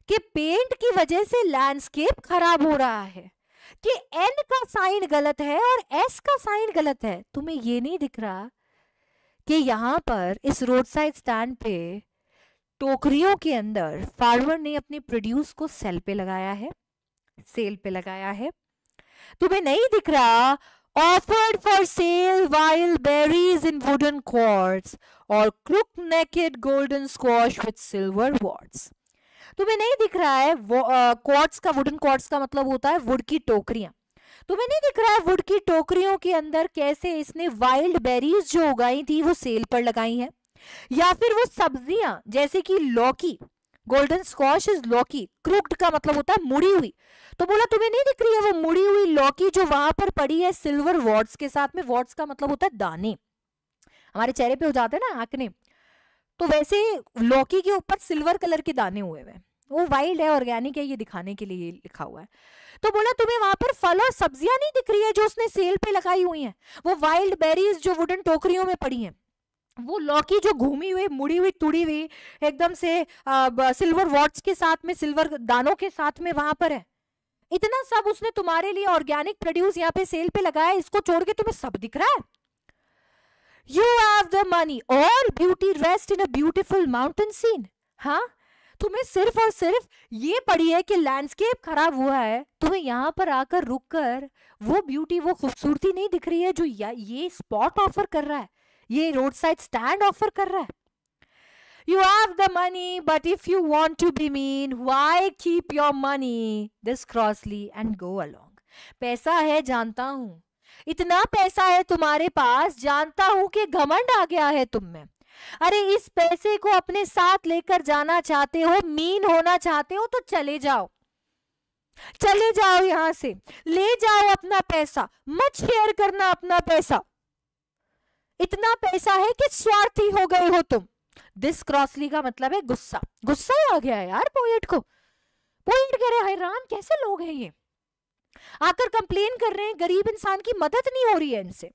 कि पेंट की वजह से लैंडस्केप खराब हो रहा है कि एन का साइन गलत है और एस का साइन गलत है तुम्हें ये नहीं दिख रहा कि यहाँ पर इस रोड साइड स्टैंड पे टोकरियों के अंदर फार्मर ने अपने प्रोड्यूस को सेल पे लगाया है सेल पे लगाया है तुम्हें नहीं दिख रहा offered for sale wild berries in wooden quarts or crook necked golden squash with silver warts तुम्हें नहीं दिख रहा है वो क्वार्ट्स का वुडन क्वार्ट्स का मतलब होता है वुड की टोकरियां तुम्हें नहीं दिख रहा है वुड की टोकरियों के अंदर कैसे इसने वाइल्ड बेरीज जो उगाई थी वो सेल पर लगाई है या फिर वो सब्जियां जैसे कि लौकी गोल्डन स्कॉश इज लौकी क्रूक्ड का मतलब होता है मुड़ी हुई तो बोला तुम्हें नहीं दिख रही है वो मुड़ी हुई लौकी जो वहां पर पड़ी है सिल्वर वॉर्ड्स के साथ में वॉर्ड्स का मतलब होता है दाने हमारे चेहरे पे हो जाते हैं ना आंकने तो वैसे लौकी के ऊपर सिल्वर कलर के दाने हुए हुए वो वाइल्ड है ऑर्गेनिक है ये दिखाने के लिए लिखा हुआ है तो बोला तुम्हें वहां पर फल और सब्जियां नहीं दिख रही है जो उसने सेल पे लगाई हुई हैं वो वाइल्ड बेरीज जो वुडन टोकरियों में पड़ी हैं वो लौकी जो घूमी हुई मुड़ी हुई तुड़ी हुई एकदम से आ, सिल्वर वॉट्स के साथ में सिल्वर दानों के साथ में वहां पर है इतना सब उसने तुम्हारे लिए ऑर्गेनिक प्रोड्यूस यहाँ पे सेल पे लगाया इसको छोड़ के तुम्हें सब दिख रहा है you have the money all beauty rest in a beautiful mountain scene हाँ तुम्हें सिर्फ और सिर्फ ये पड़ी है कि लैंडस्केप खराब हुआ है तुम्हें यहाँ पर आकर रुक कर वो ब्यूटी वो खूबसूरती नहीं दिख रही है जो ये स्पॉट ऑफर कर रहा है ये रोड साइड स्टैंड ऑफर कर रहा है You have the money, but if you want to be mean, why keep your money this crossly and go along? पैसा है जानता हूं इतना पैसा है तुम्हारे पास जानता हूं कि घमंड आ गया है तुम में अरे इस पैसे को अपने साथ लेकर जाना चाहते हो मीन होना चाहते हो तो चले जाओ चले जाओ यहां से ले जाओ अपना पैसा मत शेयर करना अपना पैसा इतना पैसा है कि स्वार्थी हो गए हो तुम दिस क्रॉसली का मतलब है गुस्सा गुस्सा आ गया यार पोएट को पोएट कह रहे हैं कैसे लोग हैं ये आकर कंप्लेन कर रहे हैं गरीब इंसान की मदद नहीं हो रही है इनसे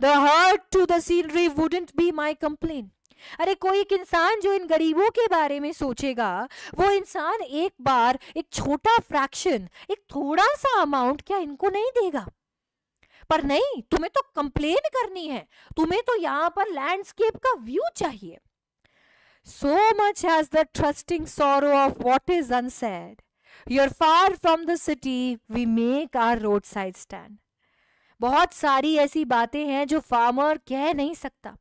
the hurt to the scenery wouldn't be my complaint अरे कोई एक इंसान जो इन गरीबों के बारे में सोचेगा वो इंसान एक बार एक छोटा फ्रैक्शन एक थोड़ा सा अमाउंट क्या इनको नहीं देगा पर नहीं तुम्हें तो कंप्लेन करनी है तुम्हें तो यहां पर लैंडस्केप का व्यू चाहिए so much as the trusting sorrow of what is unsaid you are far from the city we make our road side stand बहुत सारी ऐसी बातें हैं जो फार्मर कह नहीं सकता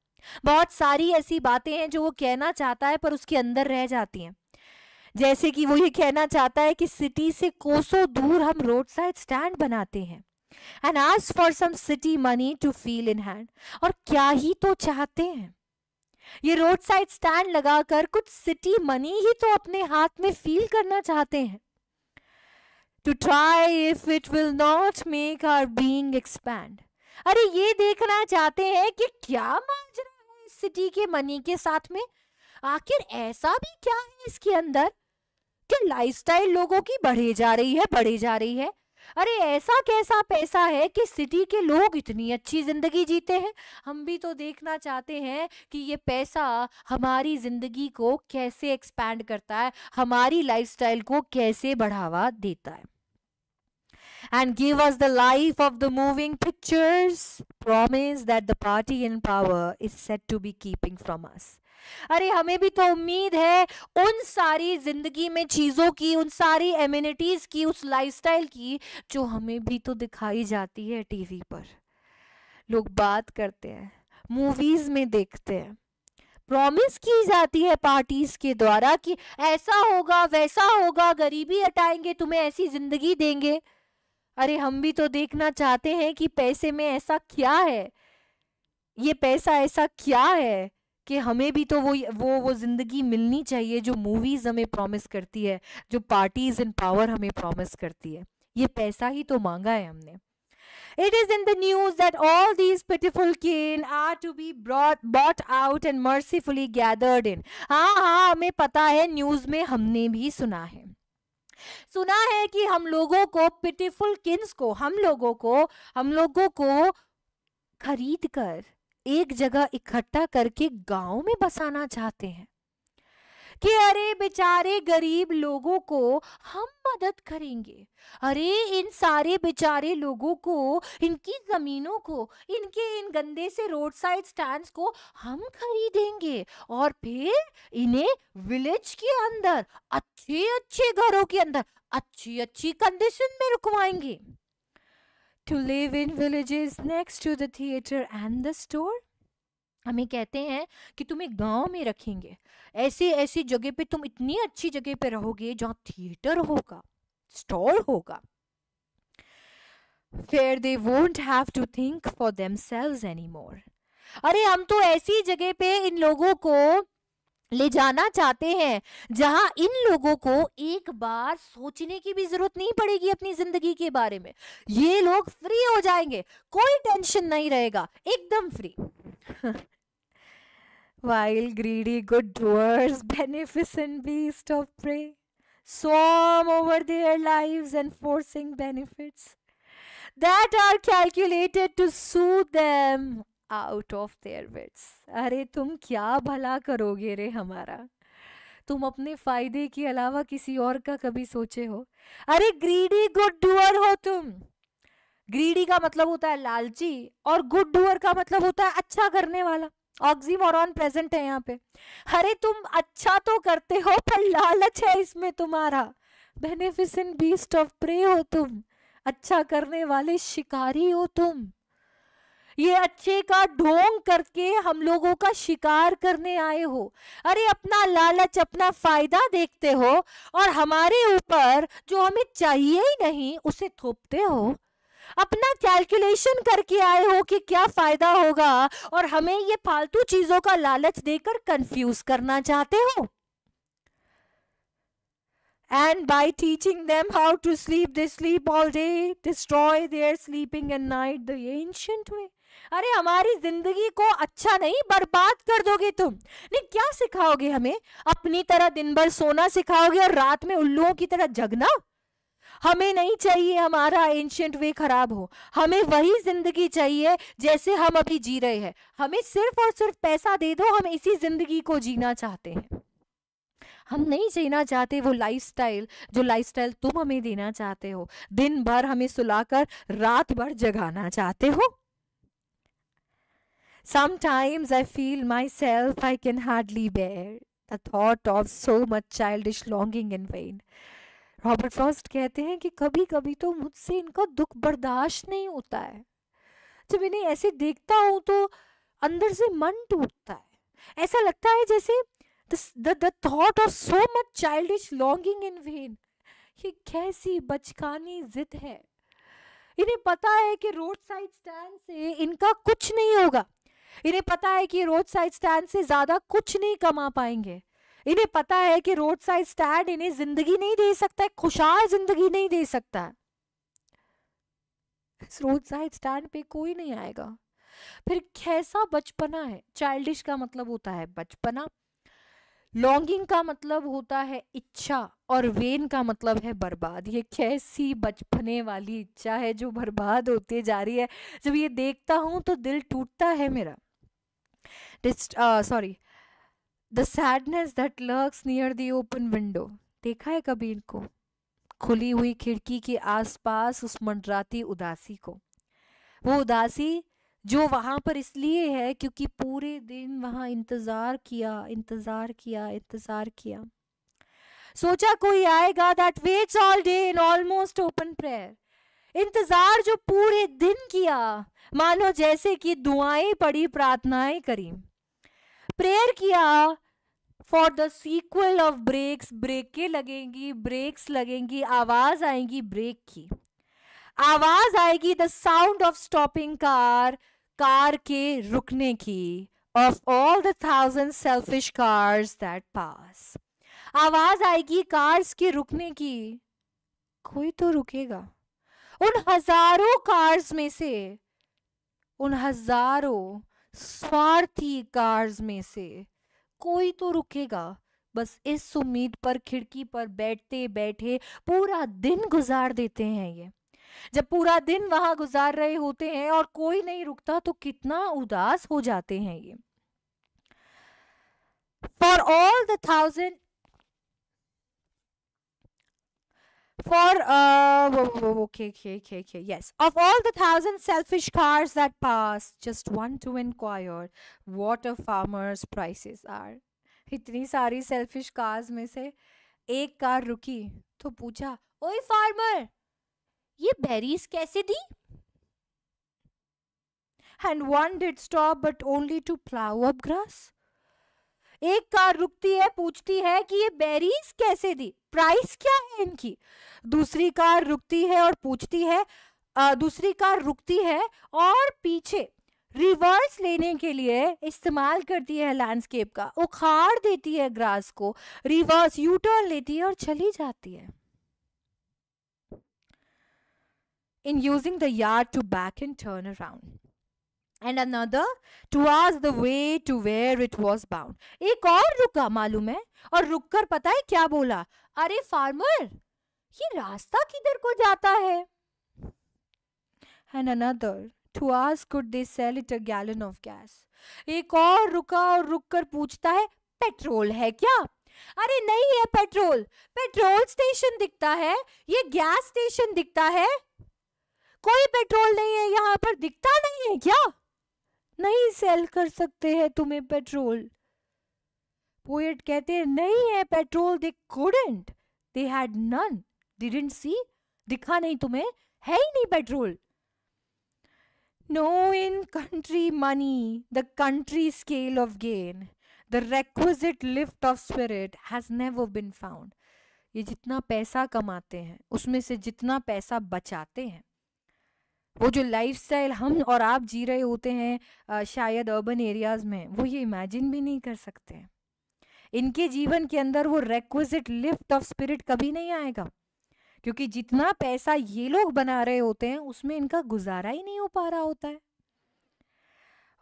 बहुत सारी ऐसी बातें हैं जो वो कहना चाहता है पर उसके अंदर रह जाती हैं जैसे कि वो ये कहना चाहता है कि सिटी से कोसों दूर हम रोड साइड स्टैंड बनाते हैं and ask for some city money to feel in hand और क्या ही तो चाहते हैं ये रोड साइड स्टैंड लगाकर कुछ सिटी मनी ही तो अपने हाथ में फील करना चाहते हैं to try if it will not make our being expand अरे ये देखना चाहते हैं कि क्या सिटी के मनी के साथ में आखिर ऐसा भी क्या है इसके अंदर कि लाइफस्टाइल लोगों की बढ़े जा रही है बढ़े जा रही है अरे ऐसा कैसा पैसा है कि सिटी के लोग इतनी अच्छी जिंदगी जीते हैं हम भी तो देखना चाहते हैं कि ये पैसा हमारी जिंदगी को कैसे एक्सपैंड करता है हमारी लाइफस्टाइल को कैसे बढ़ावा देता है and give us the life of the moving pictures promise that the party in power is said to be keeping from us अरे हमें भी तो उम्मीद है उन सारी जिंदगी में चीज़ों की उन सारी एमिनिटीज की उस लाइफस्टाइल की जो हमें भी तो दिखाई जाती है टीवी पर लोग बात करते हैं मूवीज़ में देखते हैं प्रॉमिस की जाती है पार्टीज के द्वारा कि ऐसा होगा वैसा होगा गरीबी हटाएंगे तुम्हें ऐसी जिंदगी देंगे अरे हम भी तो देखना चाहते हैं कि पैसे में ऐसा क्या है ये पैसा ऐसा क्या है कि हमें भी तो वो वो वो ज़िंदगी मिलनी चाहिए जो मूवीज़ हमें प्रॉमिस करती है जो पार्टीज़ इन पावर हमें प्रॉमिस करती है ये पैसा ही तो मांगा है हमने It is in the news that all these pitiful kin are to be brought, bought out and mercifully gathered in. हाँ हाँ हमें पता है न्यूज़ में हमने भी सुना है सुना है कि हम लोगों को पिटिफुल किन्स को हम लोगों को हम लोगों को खरीद कर एक जगह इकट्ठा करके गांव में बसाना चाहते हैं कि अरे बेचारे गरीब लोगों को हम मदद करेंगे अरे इन सारे बेचारे लोगों को इनकी ज़मीनों को इनके इन गंदे से रोड साइड स्टैंड को हम खरीदेंगे और फिर इन्हें विलेज के अंदर अच्छे अच्छे घरों के अंदर अच्छी अच्छी कंडीशन में रुकवाएंगे to live in villages next to the theater and the हमें कहते हैं कि तुम्हें गांव में रखेंगे ऐसी ऐसी जगह पे तुम इतनी अच्छी जगह पे रहोगे जहाँ थिएटर होगा स्टॉल होगा where they won't have to think for themselves anymore अरे हम तो ऐसी जगह पे इन लोगों को ले जाना चाहते हैं जहां इन लोगों को एक बार सोचने की भी जरूरत नहीं पड़ेगी अपनी जिंदगी के बारे में ये लोग फ्री हो जाएंगे कोई टेंशन नहीं रहेगा एकदम free While greedy good doers, beneficent beast of prey, swarm over their lives enforcing benefits that are calculated to soothe them out of their wits. अरे तुम क्या भला करोगे रे हमारा तुम अपने फायदे के अलावा किसी और का कभी सोचे हो अरे ग्रीडी गुड डूअर हो तुम ग्रीडी का मतलब होता है लालची और गुड डूअर का मतलब होता है अच्छा करने वाला ऑक्सीमोरॉन प्रेजेंट है यहाँ पे अरे तुम अच्छा तो करते हो पर लालच है इसमें तुम्हारा बेनिफिसेंट बीस्ट ऑफ प्रे हो तुम अच्छा करने वाले शिकारी हो तुम ये अच्छे का ढोंग करके हम लोगों का शिकार करने आए हो अरे अपना लालच अपना फायदा देखते हो और हमारे ऊपर जो हमें चाहिए ही नहीं उसे थोपते हो अपना कैलकुलेशन करके आए हो कि क्या फायदा होगा और हमें ये फालतू चीजों का लालच देकर कंफ्यूज करना चाहते हो and by teaching them how to sleep they sleep all day destroy their sleeping and night the ancient way अरे हमारी जिंदगी को अच्छा नहीं बर्बाद कर दोगे तुम नहीं क्या सिखाओगे हमें अपनी तरह दिन भर सोना सिखाओगे और रात में उल्लुओं की तरह जगना हमें नहीं चाहिए हमारा एंशंट वे खराब हो हमें वही जिंदगी चाहिए जैसे हम अभी जी रहे हैं हमें सिर्फ और सिर्फ पैसा दे दो हम इसी जिंदगी को जीना चाहते हैं हम नहीं जीना चाहते वो लाइफस्टाइल जो लाइफस्टाइल तुम हमें देना चाहते हो दिन भर हमें सुलाकर रात भर जगाना चाहते हो feel myself I can hardly hardly the thought of so much childish longing in vain Robert Frost कहते हैं कि कभी कभी तो मुझसे इनका दुख बर्दाश्त नहीं होता है जब इन्हें ऐसे देखता हूं तो अंदर से मन टूटता है ऐसा लगता है जैसे thought of so much childish longing in vain ये कैसी बचकानी जिद है इन्हें पता है कि रोड साइड स्टैंड से इनका कुछ नहीं होगा इन्हें पता है कि रोड साइड स्टैंड से ज़्यादा कुछ नहीं कमा पाएंगे इन्हें पता है कि रोड साइड स्टैंड इन्हें जिंदगी नहीं दे सकता है खुशहाल जिंदगी नहीं दे सकता है रोड साइड स्टैंड पे कोई नहीं आएगा फिर कैसा बचपना है चाइल्डिश का मतलब होता है बचपना लॉन्गिंग का मतलब होता है इच्छा और वेन का मतलब है बर्बाद ये कैसी बचपने वाली इच्छा है जो बर्बाद होती जा रही है जब ये देखता हूं तो दिल टूटता है मेरा sorry uh, the sadness that lurks near the open window देखा है कभी इनको खुली हुई खिड़की के आसपास उस मंडराती उदासी को वो उदासी जो वहां पर इसलिए है क्योंकि पूरे दिन वहां इंतज़ार किया इंतज़ार किया इंतज़ार किया सोचा कोई आएगा that waits all day in almost open prayer इंतज़ार जो पूरे दिन किया मानो जैसे कि दुआएं पड़ी प्रार्थनाएं करी प्रेयर किया for the squeal of brakes ब्रेकें लगेंगी ब्रेक्स लगेंगी आवाज आएंगी ब्रेक की आवाज आएगी the sound of stopping car car के रुकने की of all the thousand selfish cars that pass आवाज आएगी कार्स के रुकने की कोई तो रुकेगा उन हजारों कार्स में से उन हजारों स्वार्थी कार्स में से कोई तो रुकेगा बस इस उम्मीद पर खिड़की पर बैठते बैठे पूरा दिन गुजार देते हैं ये जब पूरा दिन वहां गुजार रहे होते हैं और कोई नहीं रुकता तो कितना उदास हो जाते हैं ये for all the thousand for uh okay okay okay okay yes of all the thousand selfish cars that pass just one to inquire what a farmer's prices are इतनी सारी सेल्फिश कार्स में से एक कार रुकी तो पूछा ओए farmer ये बेरीज कैसे दी and one did stop but only to plough up grass एक कार रुकती है पूछती है कि ये बेरीज कैसे दी प्राइस क्या है इनकी दूसरी कार रुकती है और पूछती है आ, दूसरी कार रुकती है और पीछे रिवर्स लेने के लिए इस्तेमाल करती है लैंडस्केप का उखाड़ देती है ग्रास को रिवर्स यूटर्न लेती है और चली जाती है in using the yard to back and turn around and another ask the way to where it was bound एक और रुका मालूम है और रुक कर पता है क्या बोला अरे फार्मर ये रास्ता किधर को जाता है and another ask could they sell it a gallon of gas एक और रुका और रुक कर पूछता है पेट्रोल है क्या अरे नहीं है पेट्रोल पेट्रोल स्टेशन दिखता है ये गैस स्टेशन दिखता है कोई पेट्रोल नहीं है यहाँ पर दिखता नहीं है क्या नहीं सेल कर सकते हैं तुम्हें पेट्रोल पोएट कहते हैं नहीं है petrol they couldn't they had none didn't see दिखा नहीं तुम्हें है ही नहीं petrol no in country money the country scale of gain the requisite lift of spirit has never been found ये जितना पैसा कमाते हैं उसमें से जितना पैसा बचाते हैं वो जो लाइफस्टाइल हम और आप जी रहे होते हैं शायद अर्बन एरियाज़ में वो ये इमेजिन भी नहीं कर सकते इनके जीवन के अंदर वो रेक्विजिट लिफ्ट ऑफ स्पिरिट कभी नहीं आएगा क्योंकि जितना पैसा ये लोग बना रहे होते हैं उसमें इनका गुजारा ही नहीं हो पा रहा होता है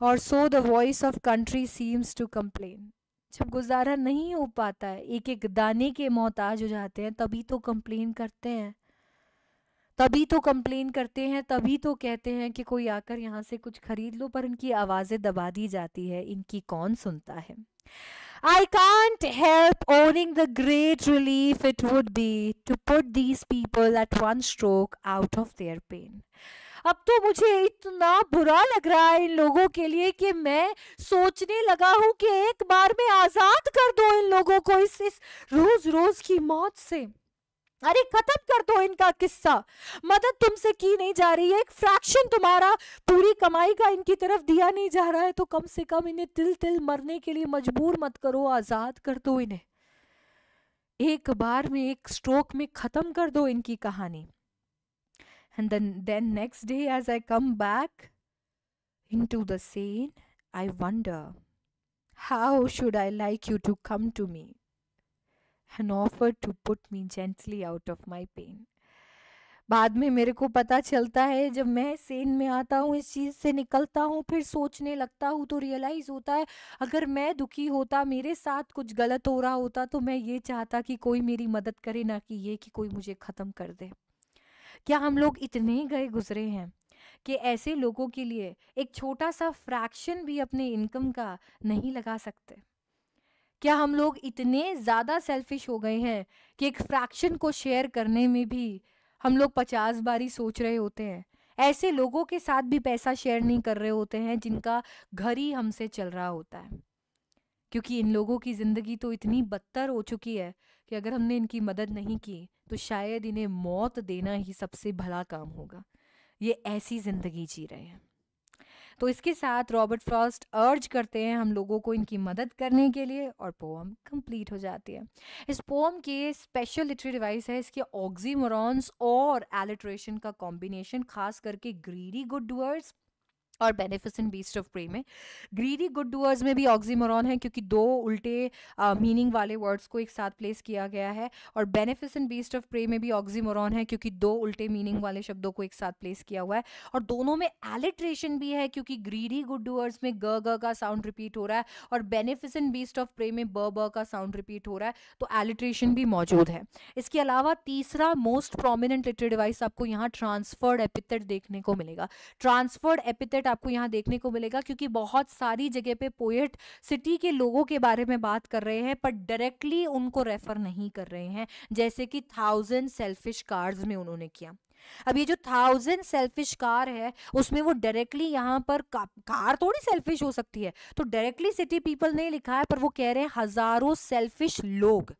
और so the voice of country seems to complain जब गुजारा नहीं हो पाता है एक एक दाने के मोहताज हो जाते हैं तभी तो कंप्लेन करते हैं तभी तो कंप्लेन करते हैं तभी तो कहते हैं कि कोई आकर यहाँ से कुछ खरीद लो पर इनकी आवाज़ें दबा दी जाती है इनकी कौन सुनता है I can't help owning the great relief it would be to put these people at one stroke out of their pain. अब तो मुझे इतना बुरा लग रहा है इन लोगों के लिए कि मैं सोचने लगा हूं कि एक बार में आजाद कर दो इन लोगों को इस इस रोज रोज की मौत से अरे खत्म कर दो इनका किस्सा मदद तुमसे की नहीं जा रही है एक फ्रैक्शन तुम्हारा पूरी कमाई का इनकी तरफ दिया नहीं जा रहा है तो कम से कम इन्हें तिल तिल मरने के लिए मजबूर मत करो आजाद कर दो इन्हें एक बार में एक स्ट्रोक में खत्म कर दो इनकी कहानी and then next day as I come back into the sane I wonder how should I like you to come to me and offer to put me gently out of my pain बाद में मेरे को पता चलता है जब मैं सेन में आता हूँ इस चीज़ से निकलता हूँ फिर सोचने लगता हूँ तो रियलाइज़ होता है अगर मैं दुखी होता मेरे साथ कुछ गलत हो रहा होता तो मैं ये चाहता कि कोई मेरी मदद करे ना कि ये कि कोई मुझे ख़त्म कर दे क्या हम लोग इतने गए गुजरे हैं कि ऐसे लोगों के लिए एक छोटा सा फ्रैक्शन भी अपने इनकम का नहीं लगा सकते क्या हम लोग इतने ज़्यादा सेल्फिश हो गए हैं कि एक फ्रैक्शन को शेयर करने में भी हम लोग पचास बारी सोच रहे होते हैं ऐसे लोगों के साथ भी पैसा शेयर नहीं कर रहे होते हैं जिनका घर ही हमसे चल रहा होता है क्योंकि इन लोगों की ज़िंदगी तो इतनी बदतर हो चुकी है कि अगर हमने इनकी मदद नहीं की तो शायद इन्हें मौत देना ही सबसे भला काम होगा ये ऐसी ज़िंदगी जी रहे हैं तो इसके साथ रॉबर्ट फ्रॉस्ट अर्ज करते हैं हम लोगों को इनकी मदद करने के लिए और पोम कंप्लीट हो जाती है इस पोम के स्पेशल लिटरी डिवाइस है इसके ऑक्सीमोरॉन्स और एलिट्रेशन का कॉम्बिनेशन खास करके ग्रीडी गुड वर्ड्स और बेनिफिसेंट बीस्ट ऑफ प्रे में ग्रीडी गुड डूअर्स में भी ऑक्सीमोरॉन है क्योंकि दो उल्टे मीनिंग uh, वाले वर्ड्स को एक साथ प्लेस किया गया है और बेनिफिसेंट बीस्ट ऑफ प्रे में भी ऑक्सीमोरॉन है क्योंकि दो उल्टे मीनिंग वाले शब्दों को एक साथ प्लेस किया हुआ है और दोनों में एलिट्रेशन भी है क्योंकि ग्रीडी गुड डूअर्स में ग ग का साउंड रिपीट हो रहा है और बेनिफिसेंट बीस्ट ऑफ प्रे में ब ब का साउंड रिपीट हो रहा है तो एलिट्रेशन भी मौजूद है इसके अलावा तीसरा मोस्ट प्रोमिनेंट लिटर डिवाइस आपको यहाँ ट्रांसफर्ड एपिथेट देखने को मिलेगा ट्रांसफर्ड एपिथेट पोएट आपको यहाँ देखने को मिलेगा क्योंकि बहुत सारी जगह पे पोएट सिटी के लोगों के बारे में बात कर रहे हैं पर डायरेक्टली उनको रेफर नहीं कर रहे हैं जैसे कि थाउजेंड सेल्फिश कार्ड में उन्होंने किया अब ये जो थाउजेंड सेल्फिश कार है उसमें वो डायरेक्टली यहाँ पर का, कार थोड़ी सेल्फिश हो सकती है तो डायरेक्टली सिटी पीपल ने लिखा है पर वो कह रहे हैं हजारों सेल्फिश लोग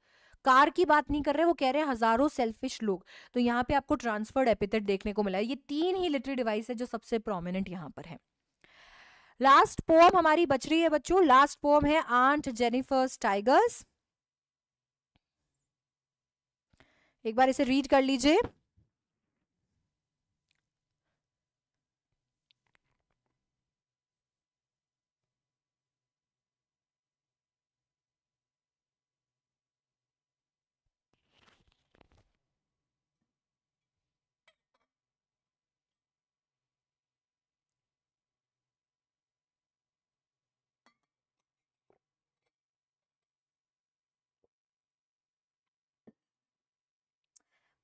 कार की बात नहीं कर रहे वो कह रहे हैं हजारों सेल्फिश लोग तो यहाँ पे आपको ट्रांसफर्ड एपिथेट देखने को मिला है ये तीन ही लिटरी डिवाइस है जो सबसे प्रोमिनेंट यहाँ पर है लास्ट पोम हमारी बच रही है बच्चों लास्ट पोम है आंट जेनिफर्स टाइगर्स एक बार इसे रीड कर लीजिए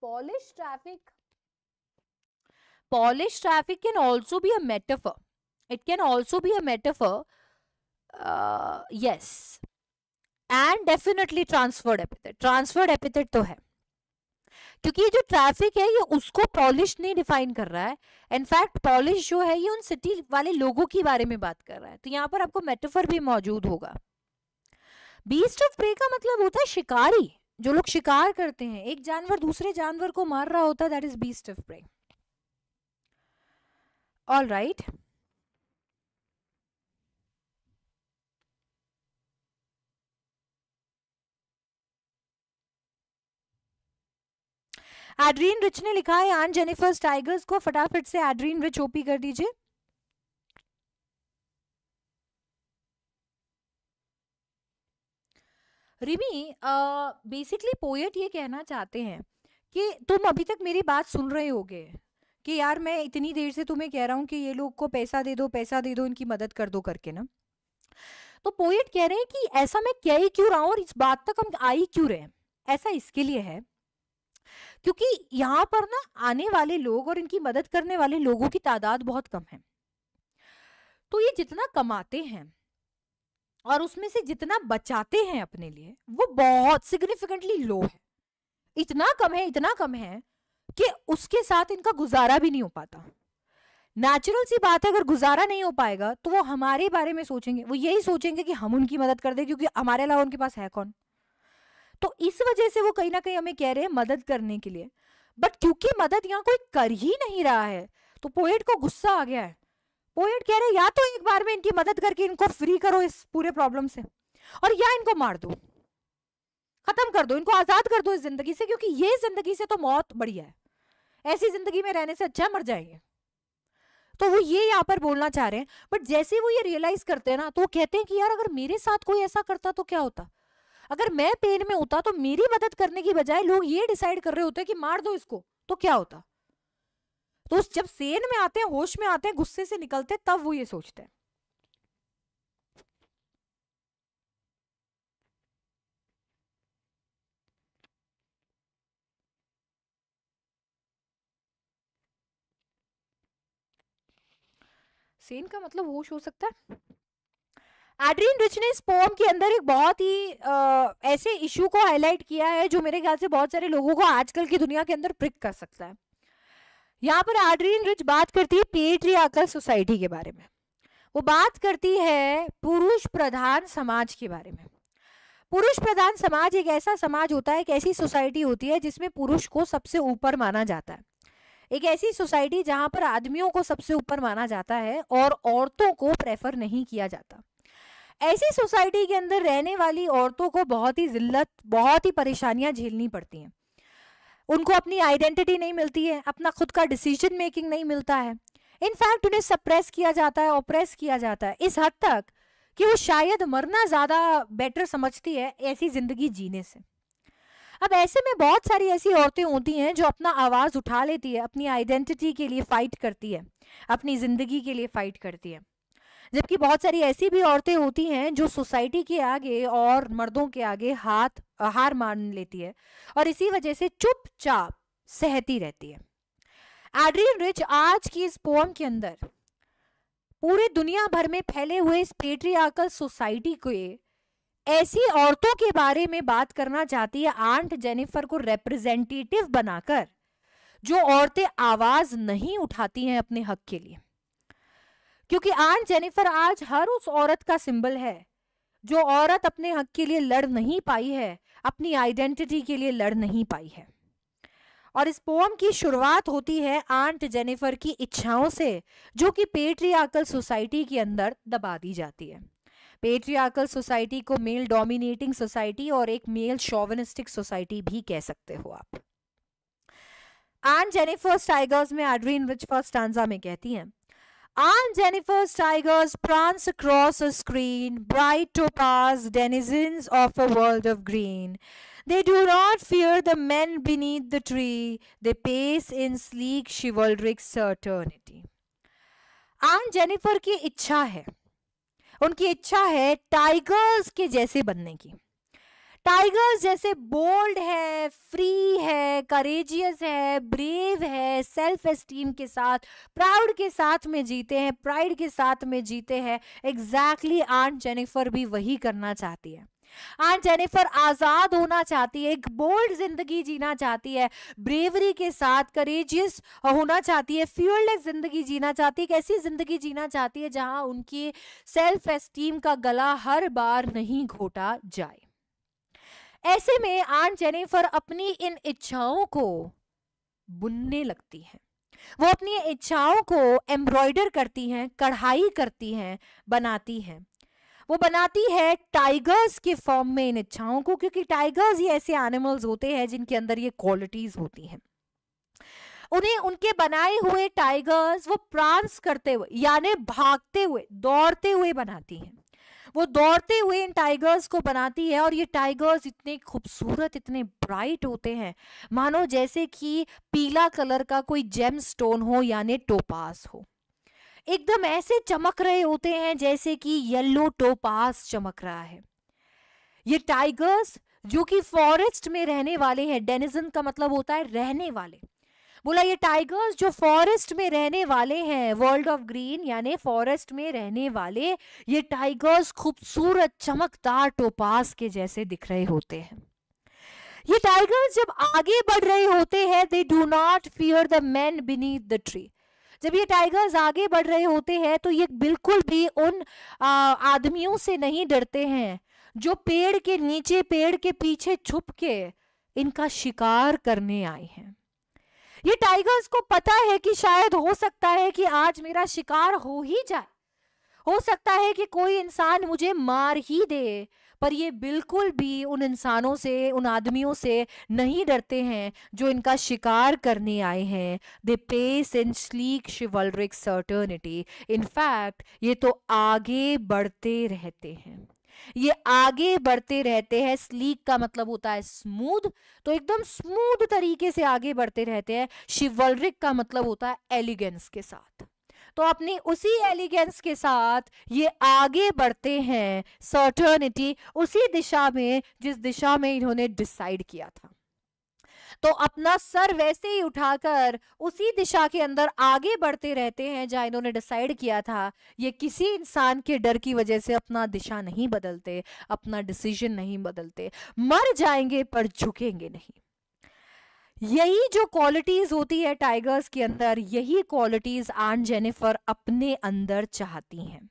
polish traffic polish traffic can also be a metaphor it can also be a metaphor yes and definitely transferred epithet transferred epithet तो है क्योंकि ये जो ट्रैफिक है ये उसको पॉलिश नहीं डिफाइन कर रहा है इनफैक्ट पॉलिश जो है ये उन सिटी वाले लोगों के बारे में बात कर रहा है तो यहाँ पर आपको मेटाफर भी मौजूद होगा बीस्ट ऑफ प्रे का मतलब होता है शिकारी जो लोग शिकार करते हैं एक जानवर दूसरे जानवर को मार रहा होता है that is beast of prey all right Adrienne Rich ने लिखा है आन जेनिफर्स टाइगर्स को फटाफट से एड्रीन रिच ओपी कर दीजिए रिमी बेसिकली पोएट ये कहना चाहते हैं कि तुम अभी तक मेरी बात सुन रहे होगे कि यार मैं इतनी देर से तुम्हें कह रहा हूँ कि ये लोग को पैसा दे दो पैसा दे दो इनकी मदद कर दो करके ना तो पोएट कह रहे हैं कि ऐसा मैं कह ही क्यों रहा हूँ और इस बात तक हम आई क्यों रहे ऐसा इसके लिए है क्योंकि यहाँ पर ना आने वाले लोग और इनकी मदद करने वाले लोगों की तादाद बहुत कम है तो ये जितना कमाते हैं और उसमें से जितना बचाते हैं अपने लिए वो बहुत सिग्निफिकेंटली लो है इतना कम है इतना कम है कि उसके साथ इनका गुजारा भी नहीं हो पाता नेचुरल सी बात है अगर गुजारा नहीं हो पाएगा तो वो हमारे बारे में सोचेंगे वो यही सोचेंगे कि हम उनकी मदद कर दें क्योंकि हमारे अलावा उनके पास है कौन तो इस वजह से वो कहीं ना कहीं हमें कह रहे हैं मदद करने के लिए बट क्योंकि मदद यहाँ कोई कर ही नहीं रहा है तो पोएट को गुस्सा आ गया है पोएट कह रहे या तो एक बार में इनकी मदद करके इनको फ्री करो इस पूरे प्रॉब्लम से और या इनको मार दो खत्म कर दो इनको आजाद कर दो इस जिंदगी से क्योंकि ये जिंदगी से तो मौत बढ़िया है ऐसी जिंदगी में रहने से अच्छा मर जाएंगे तो वो ये यहाँ पर बोलना चाह रहे हैं बट जैसे वो ये रियलाइज करते हैं ना तो वो कहते हैं कि यार अगर मेरे साथ कोई ऐसा करता तो क्या होता अगर मैं पेन में होता तो मेरी मदद करने की बजाय लोग ये डिसाइड कर रहे होते कि मार दो इसको तो क्या होता तो जब सेन में आते हैं होश में आते हैं गुस्से से निकलते हैं तब वो ये सोचते हैं सेन का मतलब होश हो सकता है एड्रीन रिच ने इस पोम के अंदर एक बहुत ही आ, ऐसे इशू को हाईलाइट किया है जो मेरे ख्याल से बहुत सारे लोगों को आजकल की दुनिया के अंदर प्रिक कर सकता है यहाँ पर आडरीन रिच बात करती है पेट्रियाकल सोसाइटी के बारे में वो बात करती है पुरुष प्रधान समाज के बारे में पुरुष प्रधान समाज एक ऐसा समाज होता है एक ऐसी सोसाइटी होती है जिसमें पुरुष को सबसे ऊपर माना जाता है एक ऐसी सोसाइटी जहां पर आदमियों को सबसे ऊपर माना जाता है और औरतों को प्रेफर नहीं किया जाता ऐसी सोसाइटी के अंदर रहने वाली औरतों को बहुत ही जिल्लत बहुत ही परेशानियां झेलनी पड़ती हैं उनको अपनी आइडेंटिटी नहीं मिलती है अपना खुद का डिसीजन मेकिंग नहीं मिलता है इनफैक्ट उन्हें सप्रेस किया जाता है ऑप्रेस किया जाता है इस हद तक कि वो शायद मरना ज़्यादा बेटर समझती है ऐसी ज़िंदगी जीने से अब ऐसे में बहुत सारी ऐसी औरतें होती हैं जो अपना आवाज़ उठा लेती है अपनी आइडेंटिटी के लिए फ़ाइट करती है अपनी ज़िंदगी के लिए फ़ाइट करती है जबकि बहुत सारी ऐसी भी औरतें होती हैं जो सोसाइटी के आगे और मर्दों के आगे हाथ हार मान लेती है और इसी वजह से चुपचाप सहती रहती है एड्रियन रिच आज की इस पोम के अंदर पूरी दुनिया भर में फैले हुए इस पेट्रियाकल सोसाइटी को ऐसी औरतों के बारे में बात करना चाहती है आंट जेनिफर को रिप्रेजेंटेटिव बनाकर जो औरतें आवाज नहीं उठाती हैं अपने हक के लिए क्योंकि आंट जेनिफर आज हर उस औरत का सिंबल है जो औरत अपने हक के लिए लड़ नहीं पाई है अपनी आइडेंटिटी के लिए लड़ नहीं पाई है और इस पोम की शुरुआत होती है आंट जेनिफर की इच्छाओं से जो कि पेट्रियाकल सोसाइटी के अंदर दबा दी जाती है पेट्रियाकल सोसाइटी को मेल डोमिनेटिंग सोसाइटी और एक मेल शोवनिस्टिक सोसाइटी भी कह सकते हो आप आंट जेनिफर टाइगर्स में एड्रीन रिच फर्स्ट स्टांजा में कहती हैं Aunt Jennifer's tigers prance across a screen, bright topaz, denizens of a world of green. They do not fear the men beneath the tree, they pace in sleek chivalric certainty. Aunt Jennifer की इच्छा है उनकी इच्छा है tigers के जैसे बनने की टाइगर्स जैसे बोल्ड है फ्री है करेजियस है ब्रेव है सेल्फ एस्टीम के साथ प्राउड के साथ में जीते हैं प्राइड के साथ में जीते हैं एग्जैक्टली exactly आंट जेनिफर भी वही करना चाहती है आज जेनिफर आज़ाद होना चाहती है एक बोल्ड जिंदगी जीना चाहती है ब्रेवरी के साथ करेजियस होना चाहती है फ्यूललेस जिंदगी जीना चाहती है एक ऐसी जिंदगी जीना चाहती है जहां उनकी सेल्फ एस्टीम का गला हर बार नहीं घोटा जाए ऐसे में आंट जेनिफर अपनी इन इच्छाओं को बुनने लगती हैं वो अपनी इच्छाओं को एम्ब्रॉयडर करती हैं कढ़ाई करती हैं बनाती हैं वो बनाती है टाइगर्स के फॉर्म में इन इच्छाओं को क्योंकि टाइगर्स ही ऐसे एनिमल्स होते हैं जिनके अंदर ये क्वालिटीज होती हैं उन्हें उनके बनाए हुए टाइगर्स वो प्रांस करते हुए यानी भागते हुए दौड़ते हुए बनाती हैं वो दौड़ते हुए इन टाइगर्स को बनाती है और ये टाइगर्स इतने खूबसूरत इतने ब्राइट होते हैं मानो जैसे कि पीला कलर का कोई जेम स्टोन हो यानी टोपास हो एकदम ऐसे चमक रहे होते हैं जैसे कि येलो टोपास चमक रहा है ये टाइगर्स जो कि फॉरेस्ट में रहने वाले हैं डेनिजन का मतलब होता है रहने वाले बोला ये टाइगर्स जो फॉरेस्ट में रहने वाले हैं वर्ल्ड ऑफ ग्रीन यानी फॉरेस्ट में रहने वाले ये टाइगर्स खूबसूरत चमकदार टोपास के जैसे दिख रहे होते हैं ये टाइगर्स जब आगे बढ़ रहे होते हैं they do not fear the man beneath the tree जब ये टाइगर्स आगे बढ़ रहे होते हैं तो ये बिल्कुल भी उन आदमियों से नहीं डरते हैं जो पेड़ के नीचे पेड़ के पीछे छुप के इनका शिकार करने आए हैं ये टाइगर्स को पता है कि शायद हो सकता है कि आज मेरा शिकार हो ही जाए हो सकता है कि कोई इंसान मुझे मार ही दे पर ये बिल्कुल भी उन इंसानों से उन आदमियों से नहीं डरते हैं जो इनका शिकार करने आए हैं they pace in sleek chivalric certainty in fact ये तो आगे बढ़ते रहते हैं ये आगे बढ़ते रहते हैं स्लीक का मतलब होता है स्मूथ तो एकदम स्मूथ तरीके से आगे बढ़ते रहते हैं शिवलरिक का मतलब होता है एलिगेंस के साथ तो अपनी उसी एलिगेंस के साथ ये आगे बढ़ते हैं सर्टर्निटी उसी दिशा में जिस दिशा में इन्होंने डिसाइड किया था तो अपना सर वैसे ही उठाकर उसी दिशा के अंदर आगे बढ़ते रहते हैं जहां इन्होंने डिसाइड किया था ये किसी इंसान के डर की वजह से अपना दिशा नहीं बदलते अपना डिसीजन नहीं बदलते मर जाएंगे पर झुकेंगे नहीं यही जो क्वालिटीज होती है टाइगर्स के अंदर यही क्वालिटीज आन जेनिफर अपने अंदर चाहती हैं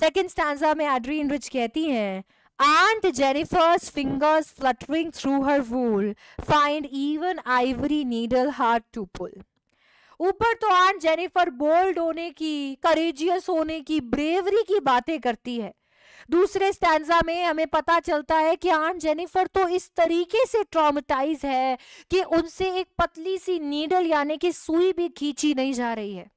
सेकंड स्टैंजा में एड्रीन रिच कहती हैं aunt Jennifer's fingers fluttering through her wool find even ivory needle hard to pull. ऊपर तो आंट जेनिफर बोल्ड होने की करेजियस होने की ब्रेवरी की बातें करती है दूसरे स्टैंडा में हमें पता चलता है कि आंट जेनिफर तो इस तरीके से ट्रॉमटाइज है कि उनसे एक पतली सी नीडल यानी कि सुई भी खींची नहीं जा रही है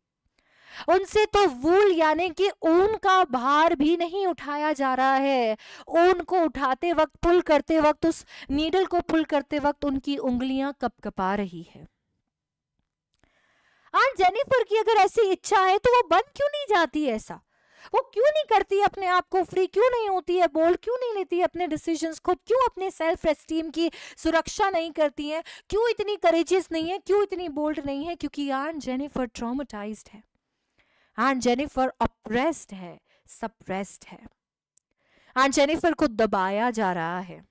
उनसे तो वूल यानी कि ऊन का भार भी नहीं उठाया जा रहा है ऊन को उठाते वक्त पुल करते वक्त उस नीडल को पुल करते वक्त उनकी उंगलियां कपकपा रही है आज जेनिफर की अगर ऐसी इच्छा है तो वो बंद क्यों नहीं जाती ऐसा वो क्यों नहीं करती अपने आप को फ्री क्यों नहीं होती है बोल्ड क्यों नहीं लेती अपने डिसीजन खुद क्यों अपने सेल्फ एस्टीम की सुरक्षा नहीं करती है क्यों इतनी करेजियस नहीं है क्यों इतनी बोल्ड नहीं है क्योंकि यार जेनिफर ट्रामेटाइज है एंड हाँ, जेनिफर अप्रेस्ड है सप्रेस्ड है एंड हाँ, जेनिफर को दबाया जा रहा है एंड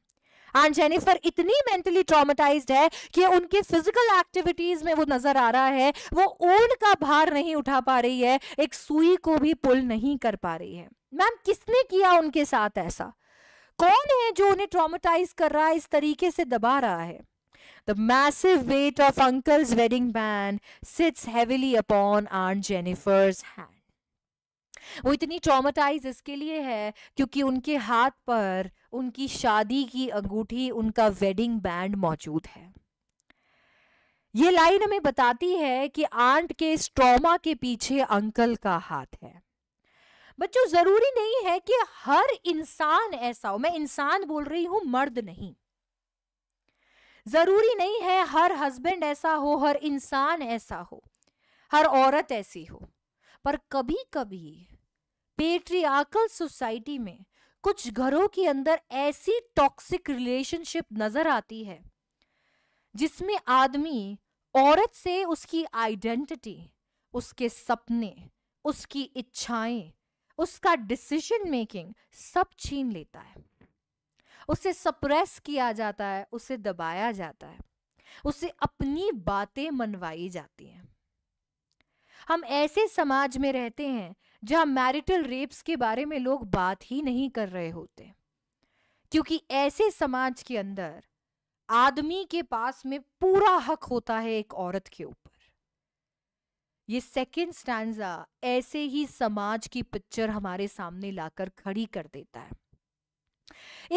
हाँ, जेनिफर इतनी मेंटली ट्रॉमेटाइज्ड है कि उनके फिजिकल एक्टिविटीज में वो नजर आ रहा है वो ओन का भार नहीं उठा पा रही है एक सुई को भी पुल नहीं कर पा रही है मैम किसने किया उनके साथ ऐसा कौन है जो उन्हें ट्रॉमेटाइज कर रहा है इस तरीके से दबा रहा है The massive weight of Uncle's wedding band sits heavily upon Aunt Jennifer's hand. वो इतनी ट्रॉमाटाइज इसके लिए है क्योंकि उनके हाथ पर उनकी शादी की अंगूठी उनका वेडिंग बैंड मौजूद है ये लाइन हमें बताती है कि आंट के इस ट्रॉमा के पीछे अंकल का हाथ है बच्चों जरूरी नहीं है कि हर इंसान ऐसा हो मैं इंसान बोल रही हूं मर्द नहीं जरूरी नहीं है हर हस्बैंड ऐसा हो हर इंसान ऐसा हो हर औरत ऐसी हो पर कभी कभी पेट्रियाकल सोसाइटी में कुछ घरों के अंदर ऐसी टॉक्सिक रिलेशनशिप नजर आती है जिसमें आदमी औरत से उसकी आइडेंटिटी उसके सपने उसकी इच्छाएं उसका डिसीजन मेकिंग सब छीन लेता है उसे सप्रेस किया जाता है उसे दबाया जाता है उसे अपनी बातें मनवाई जाती हैं हम ऐसे समाज में रहते हैं जहां मैरिटल रेप्स के बारे में लोग बात ही नहीं कर रहे होते क्योंकि ऐसे समाज के अंदर आदमी के पास में पूरा हक होता है एक औरत के ऊपर ये सेकंड स्टैंडा ऐसे ही समाज की पिक्चर हमारे सामने लाकर खड़ी कर देता है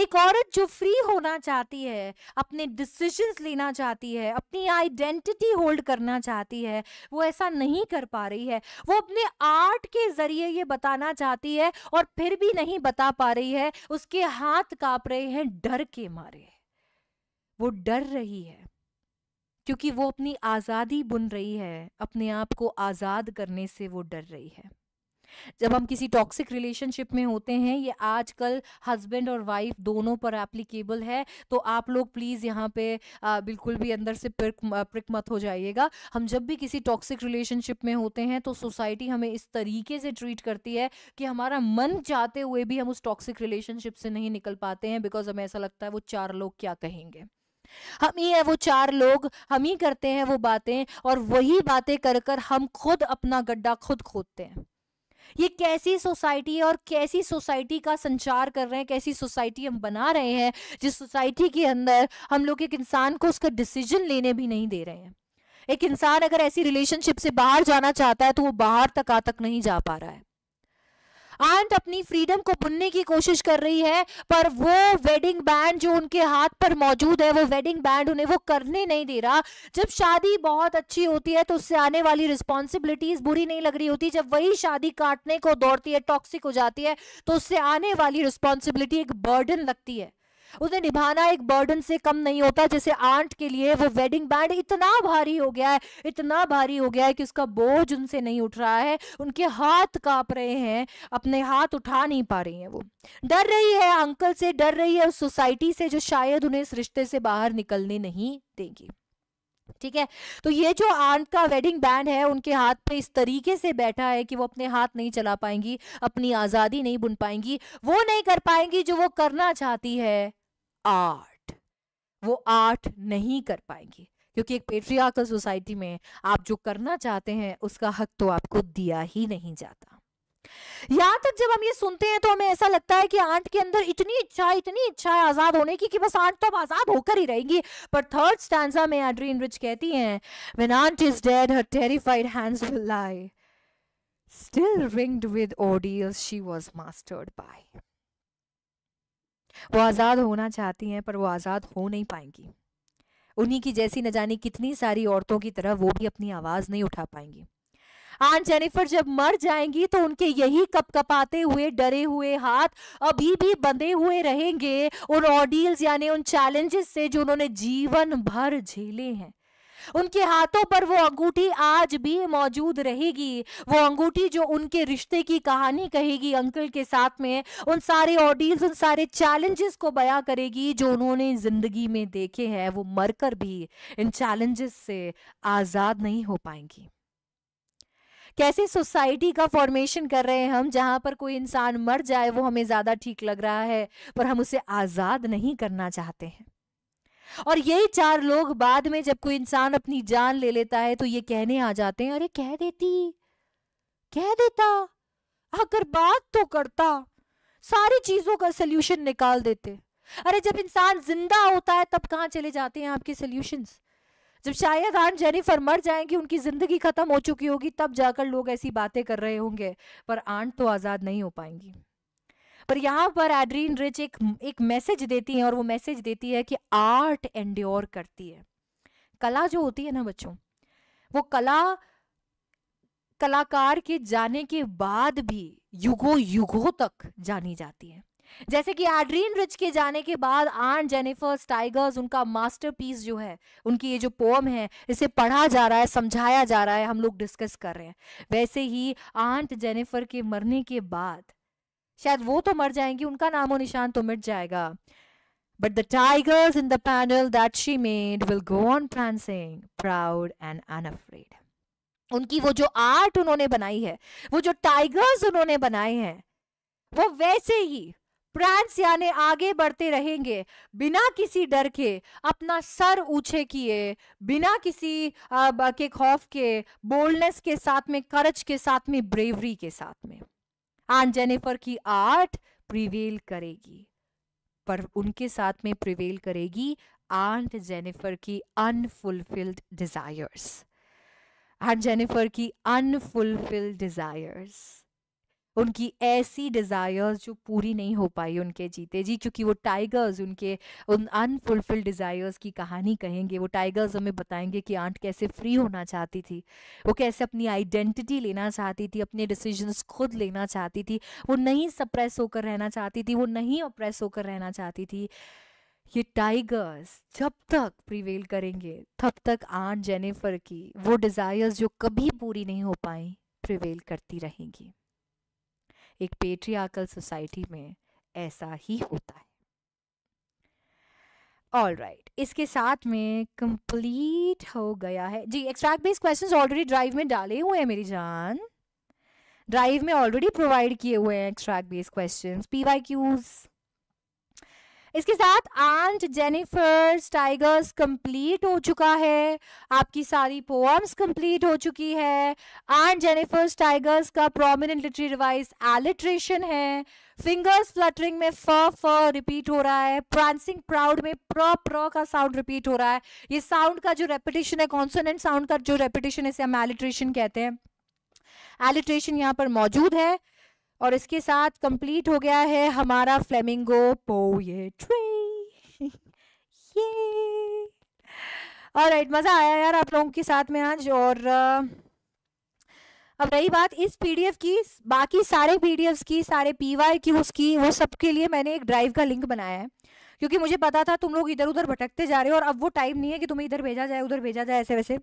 एक औरत जो फ्री होना चाहती है अपने डिसीजंस लेना चाहती है अपनी आइडेंटिटी होल्ड करना चाहती है वो ऐसा नहीं कर पा रही है वो अपने आर्ट के जरिए ये बताना चाहती है और फिर भी नहीं बता पा रही है उसके हाथ कांप रहे हैं डर के मारे वो डर रही है क्योंकि वो अपनी आज़ादी बुन रही है अपने आप को आज़ाद करने से वो डर रही है जब हम किसी टॉक्सिक रिलेशनशिप में होते हैं ये आजकल हस्बैंड और वाइफ दोनों पर एप्लीकेबल है तो आप लोग प्लीज़ यहाँ पे आ, बिल्कुल भी अंदर से प्रिक प्रिक मत हो जाइएगा हम जब भी किसी टॉक्सिक रिलेशनशिप में होते हैं तो सोसाइटी हमें इस तरीके से ट्रीट करती है कि हमारा मन चाहते हुए भी हम उस टॉक्सिक रिलेशनशिप से नहीं निकल पाते हैं बिकॉज हमें ऐसा लगता है वो चार लोग क्या कहेंगे हम ही है वो चार लोग हम ही करते हैं वो बातें और वही बातें कर कर हम खुद अपना गड्ढा खुद खोदते हैं ये कैसी सोसाइटी है और कैसी सोसाइटी का संचार कर रहे हैं कैसी सोसाइटी हम बना रहे हैं जिस सोसाइटी के अंदर हम लोग एक इंसान को उसका डिसीजन लेने भी नहीं दे रहे हैं एक इंसान अगर ऐसी रिलेशनशिप से बाहर जाना चाहता है तो वो बाहर तक आ तक नहीं जा पा रहा है आंट अपनी फ्रीडम को बुनने की कोशिश कर रही है पर वो वेडिंग बैंड जो उनके हाथ पर मौजूद है वो वेडिंग बैंड उन्हें वो करने नहीं दे रहा जब शादी बहुत अच्छी होती है तो उससे आने वाली रिस्पॉन्सिबिलिटीज बुरी नहीं लग रही होती जब वही शादी काटने को दौड़ती है टॉक्सिक हो जाती है तो उससे आने वाली रिस्पॉन्सिबिलिटी एक बर्डन लगती है उसे निभाना एक बर्डन से कम नहीं होता जैसे आंट के लिए वो वेडिंग बैंड इतना भारी हो गया है इतना भारी हो गया है कि उसका बोझ उनसे नहीं उठ रहा है उनके हाथ कांप रहे हैं अपने हाथ उठा नहीं पा रही हैं वो डर रही है अंकल से डर रही है उस सोसाइटी से जो शायद उन्हें इस रिश्ते से बाहर निकलने नहीं देगी ठीक है तो ये जो आंट का वेडिंग बैंड है उनके हाथ पे इस तरीके से बैठा है कि वो अपने हाथ नहीं चला पाएंगी अपनी आज़ादी नहीं बुन पाएंगी वो नहीं कर पाएंगी जो वो करना चाहती है आर्ट वो आर्ट नहीं कर पाएंगी क्योंकि एक पेट्रियाकल सोसाइटी में आप जो करना चाहते हैं उसका हक तो आपको दिया ही नहीं जाता यहां तक जब हम ये सुनते हैं तो हमें ऐसा लगता है कि आंट के अंदर इतनी इच्छा इतनी इच्छा है आजाद होने की कि बस आंट तो आजाद होकर ही रहेंगी पर थर्ड स्टैंडा में एड्रीन रिच कहती हैं when aunt is dead her terrified hands will lie still ringed with ordeals she was mastered by. वो आज़ाद होना चाहती हैं पर वो आज़ाद हो नहीं पाएंगी उन्हीं की जैसी न जाने कितनी सारी औरतों की तरह वो भी अपनी आवाज़ नहीं उठा पाएंगी आंट जेनिफर जब मर जाएंगी तो उनके यही कपकपाते हुए डरे हुए हाथ अभी भी बंधे हुए रहेंगे उन ऑडियल्स यानी उन चैलेंजेस से जो उन्होंने जीवन भर झेले हैं उनके हाथों पर वो अंगूठी आज भी मौजूद रहेगी वो अंगूठी जो उनके रिश्ते की कहानी कहेगी अंकल के साथ में उन सारे ऑडियंस उन सारे चैलेंजेस को बयां करेगी जो उन्होंने जिंदगी में देखे हैं वो मरकर भी इन चैलेंजेस से आज़ाद नहीं हो पाएंगी कैसी सोसाइटी का फॉर्मेशन कर रहे हैं हम जहां पर कोई इंसान मर जाए वो हमें ज़्यादा ठीक लग रहा है पर हम उसे आज़ाद नहीं करना चाहते हैं और यही चार लोग बाद में जब कोई इंसान अपनी जान ले लेता है तो ये कहने आ जाते हैं अरे कह देती कह देता अगर बात तो करता सारी चीजों का सोल्यूशन निकाल देते अरे जब इंसान जिंदा होता है तब कहाँ चले जाते हैं आपके सोल्यूशन जब शायद आन जेनिफर मर जाएंगी उनकी जिंदगी खत्म हो चुकी होगी तब जाकर लोग ऐसी बातें कर रहे होंगे पर आंट तो आज़ाद नहीं हो पाएंगी पर यहाँ पर एड्रीन रिच एक एक मैसेज देती है और वो मैसेज देती है कि आर्ट एंड्योर करती है कला जो होती है ना बच्चों वो कला कलाकार के जाने के बाद भी युगो युगों तक जानी जाती है जैसे कि एड्रीन रिच के जाने के बाद आन जेनिफर टाइगर्स उनका मास्टरपीस जो है उनकी ये जो पोम है इसे पढ़ा जा रहा है समझाया जा रहा है हम लोग डिस्कस कर रहे हैं वैसे ही आंट जेनिफर के मरने के बाद शायद वो तो मर जाएंगी उनका नामो निशान तो मिट जाएगा but the tigers in the panel that she made will go on prancing, proud and unafraid. उनकी वो जो आर्ट उन्होंने बनाई है वो जो टाइगर्स उन्होंने बनाए हैं वो वैसे ही प्रांस यानी आगे बढ़ते रहेंगे बिना किसी डर के अपना सर ऊंचे किए बिना किसी आ, के खौफ के बोल्डनेस के साथ में करज के साथ में ब्रेवरी के साथ में एंड हाँ, जेनिफर की आर्ट प्रिवेल करेगी पर उनके साथ में प्रिवेल करेगी आंट जेनिफर की अनफुलफिल्ड डिजायर्स एंड जेनिफर की अनफुलफिल्ड डिजायर्स उनकी ऐसी डिज़ायर्स जो पूरी नहीं हो पाई उनके जीते जी क्योंकि वो टाइगर्स उनके उन अनफुलफिल डिज़ायर्स की कहानी कहेंगे वो टाइगर्स हमें बताएंगे कि आंट कैसे फ्री होना चाहती थी वो कैसे अपनी आइडेंटिटी लेना चाहती थी अपने डिसीजंस खुद लेना चाहती थी वो नहीं सप्रेस होकर रहना चाहती थी वो नहीं अप्रेस होकर रहना चाहती थी ये टाइगर्स जब तक प्रिवेल करेंगे तब तक आंट जेनिफर की वो डिज़ायर्स जो कभी पूरी नहीं हो पाई प्रिवेल करती रहेंगी एक पेट्रियाकल सोसाइटी में ऐसा ही होता है ऑल राइट right. इसके साथ में कंप्लीट हो गया है जी extract based questions already drive में डाले हुए हैं मेरी जान ड्राइव में ऑलरेडी प्रोवाइड किए हुए हैं एक्सट्रैक्ट बेस्ड क्वेश्चंस पीवाईक्यूज़ इसके साथ आंट जेनिफर्स टाइगर्स कंप्लीट हो चुका है आपकी सारी पोअम्स कंप्लीट हो चुकी है आंट जेनिफर्स टाइगर्स का प्रोमिनेंट लिटरी रिवाइज एलिट्रेशन है फिंगर्स फ्लटरिंग में फ फ रिपीट हो रहा है प्रांसिंग प्राउड में प्र प्र का साउंड रिपीट हो रहा है ये साउंड का जो रेपिटेशन है कॉन्सोनेंट साउंड का जो रेपिटेशन है इसे हम एलिट्रेशन कहते हैं एलिट्रेशन यहाँ पर मौजूद है और इसके साथ कंप्लीट हो गया है हमारा फ्लेमिंगो पोएट्री ये और राइट मज़ा आया यार आप लोगों के साथ में आज और अब रही बात इस पीडीएफ की बाकी सारे पीडीएफ्स की सारे पीवाई की उसकी वो सबके लिए मैंने एक ड्राइव का लिंक बनाया है क्योंकि मुझे पता था तुम लोग इधर उधर भटकते जा रहे हो और अब वो टाइम नहीं है कि तुम्हें इधर भेजा जाए उधर भेजा जाए ऐसे वैसे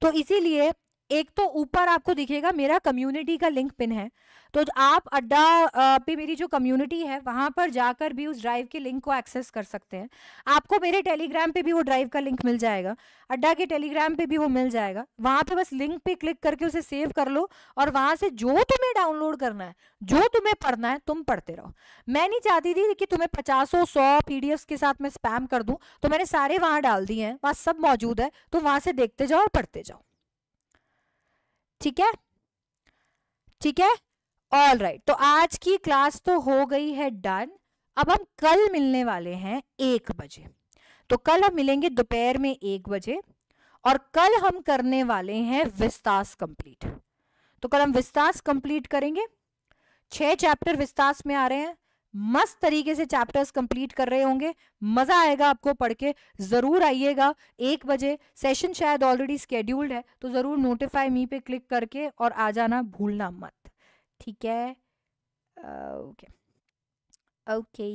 तो इसीलिए एक तो ऊपर आपको दिखेगा मेरा कम्युनिटी का लिंक पिन है तो आप अड्डा पे मेरी जो कम्युनिटी है वहाँ पर जाकर भी उस ड्राइव के लिंक को एक्सेस कर सकते हैं आपको मेरे टेलीग्राम पे भी वो ड्राइव का लिंक मिल जाएगा अड्डा के टेलीग्राम पे भी वो मिल जाएगा वहाँ पे बस लिंक पे क्लिक करके उसे सेव कर लो और वहाँ से जो तुम्हें डाउनलोड करना है जो तुम्हें पढ़ना है तुम पढ़ते रहो मैं नहीं चाहती थी कि तुम्हें पचासों सौ पी के साथ मैं स्पैम कर दूँ तो मैंने सारे वहाँ डाल दिए हैं वहाँ सब मौजूद है तुम वहाँ से देखते जाओ और पढ़ते जाओ ठीक है ठीक है ऑल राइट तो आज की क्लास तो हो गई है डन अब हम कल मिलने वाले हैं एक बजे तो कल हम मिलेंगे दोपहर में एक बजे और कल हम करने वाले हैं विस्तास कंप्लीट तो कल हम विस्तास कंप्लीट करेंगे छह चैप्टर विस्तास में आ रहे हैं मस्त तरीके से चैप्टर्स कंप्लीट कर रहे होंगे मज़ा आएगा आपको पढ़ के ज़रूर आइएगा एक बजे सेशन शायद ऑलरेडी स्केड्यूल्ड है तो ज़रूर नोटिफाई मी पे क्लिक करके और आ जाना भूलना मत ठीक है ओके ओके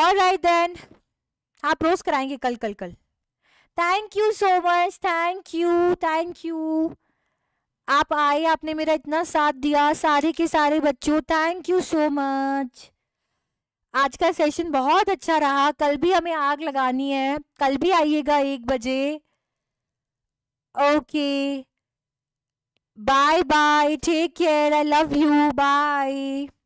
और राइट देन आप रोज़ कराएंगे कल कल कल thank you so much thank you thank you आप आए आपने मेरा इतना साथ दिया सारे के सारे बच्चों थैंक यू सो मच आज का सेशन बहुत अच्छा रहा कल भी हमें आग लगानी है कल भी आइएगा एक बजे okay bye bye take care I love you bye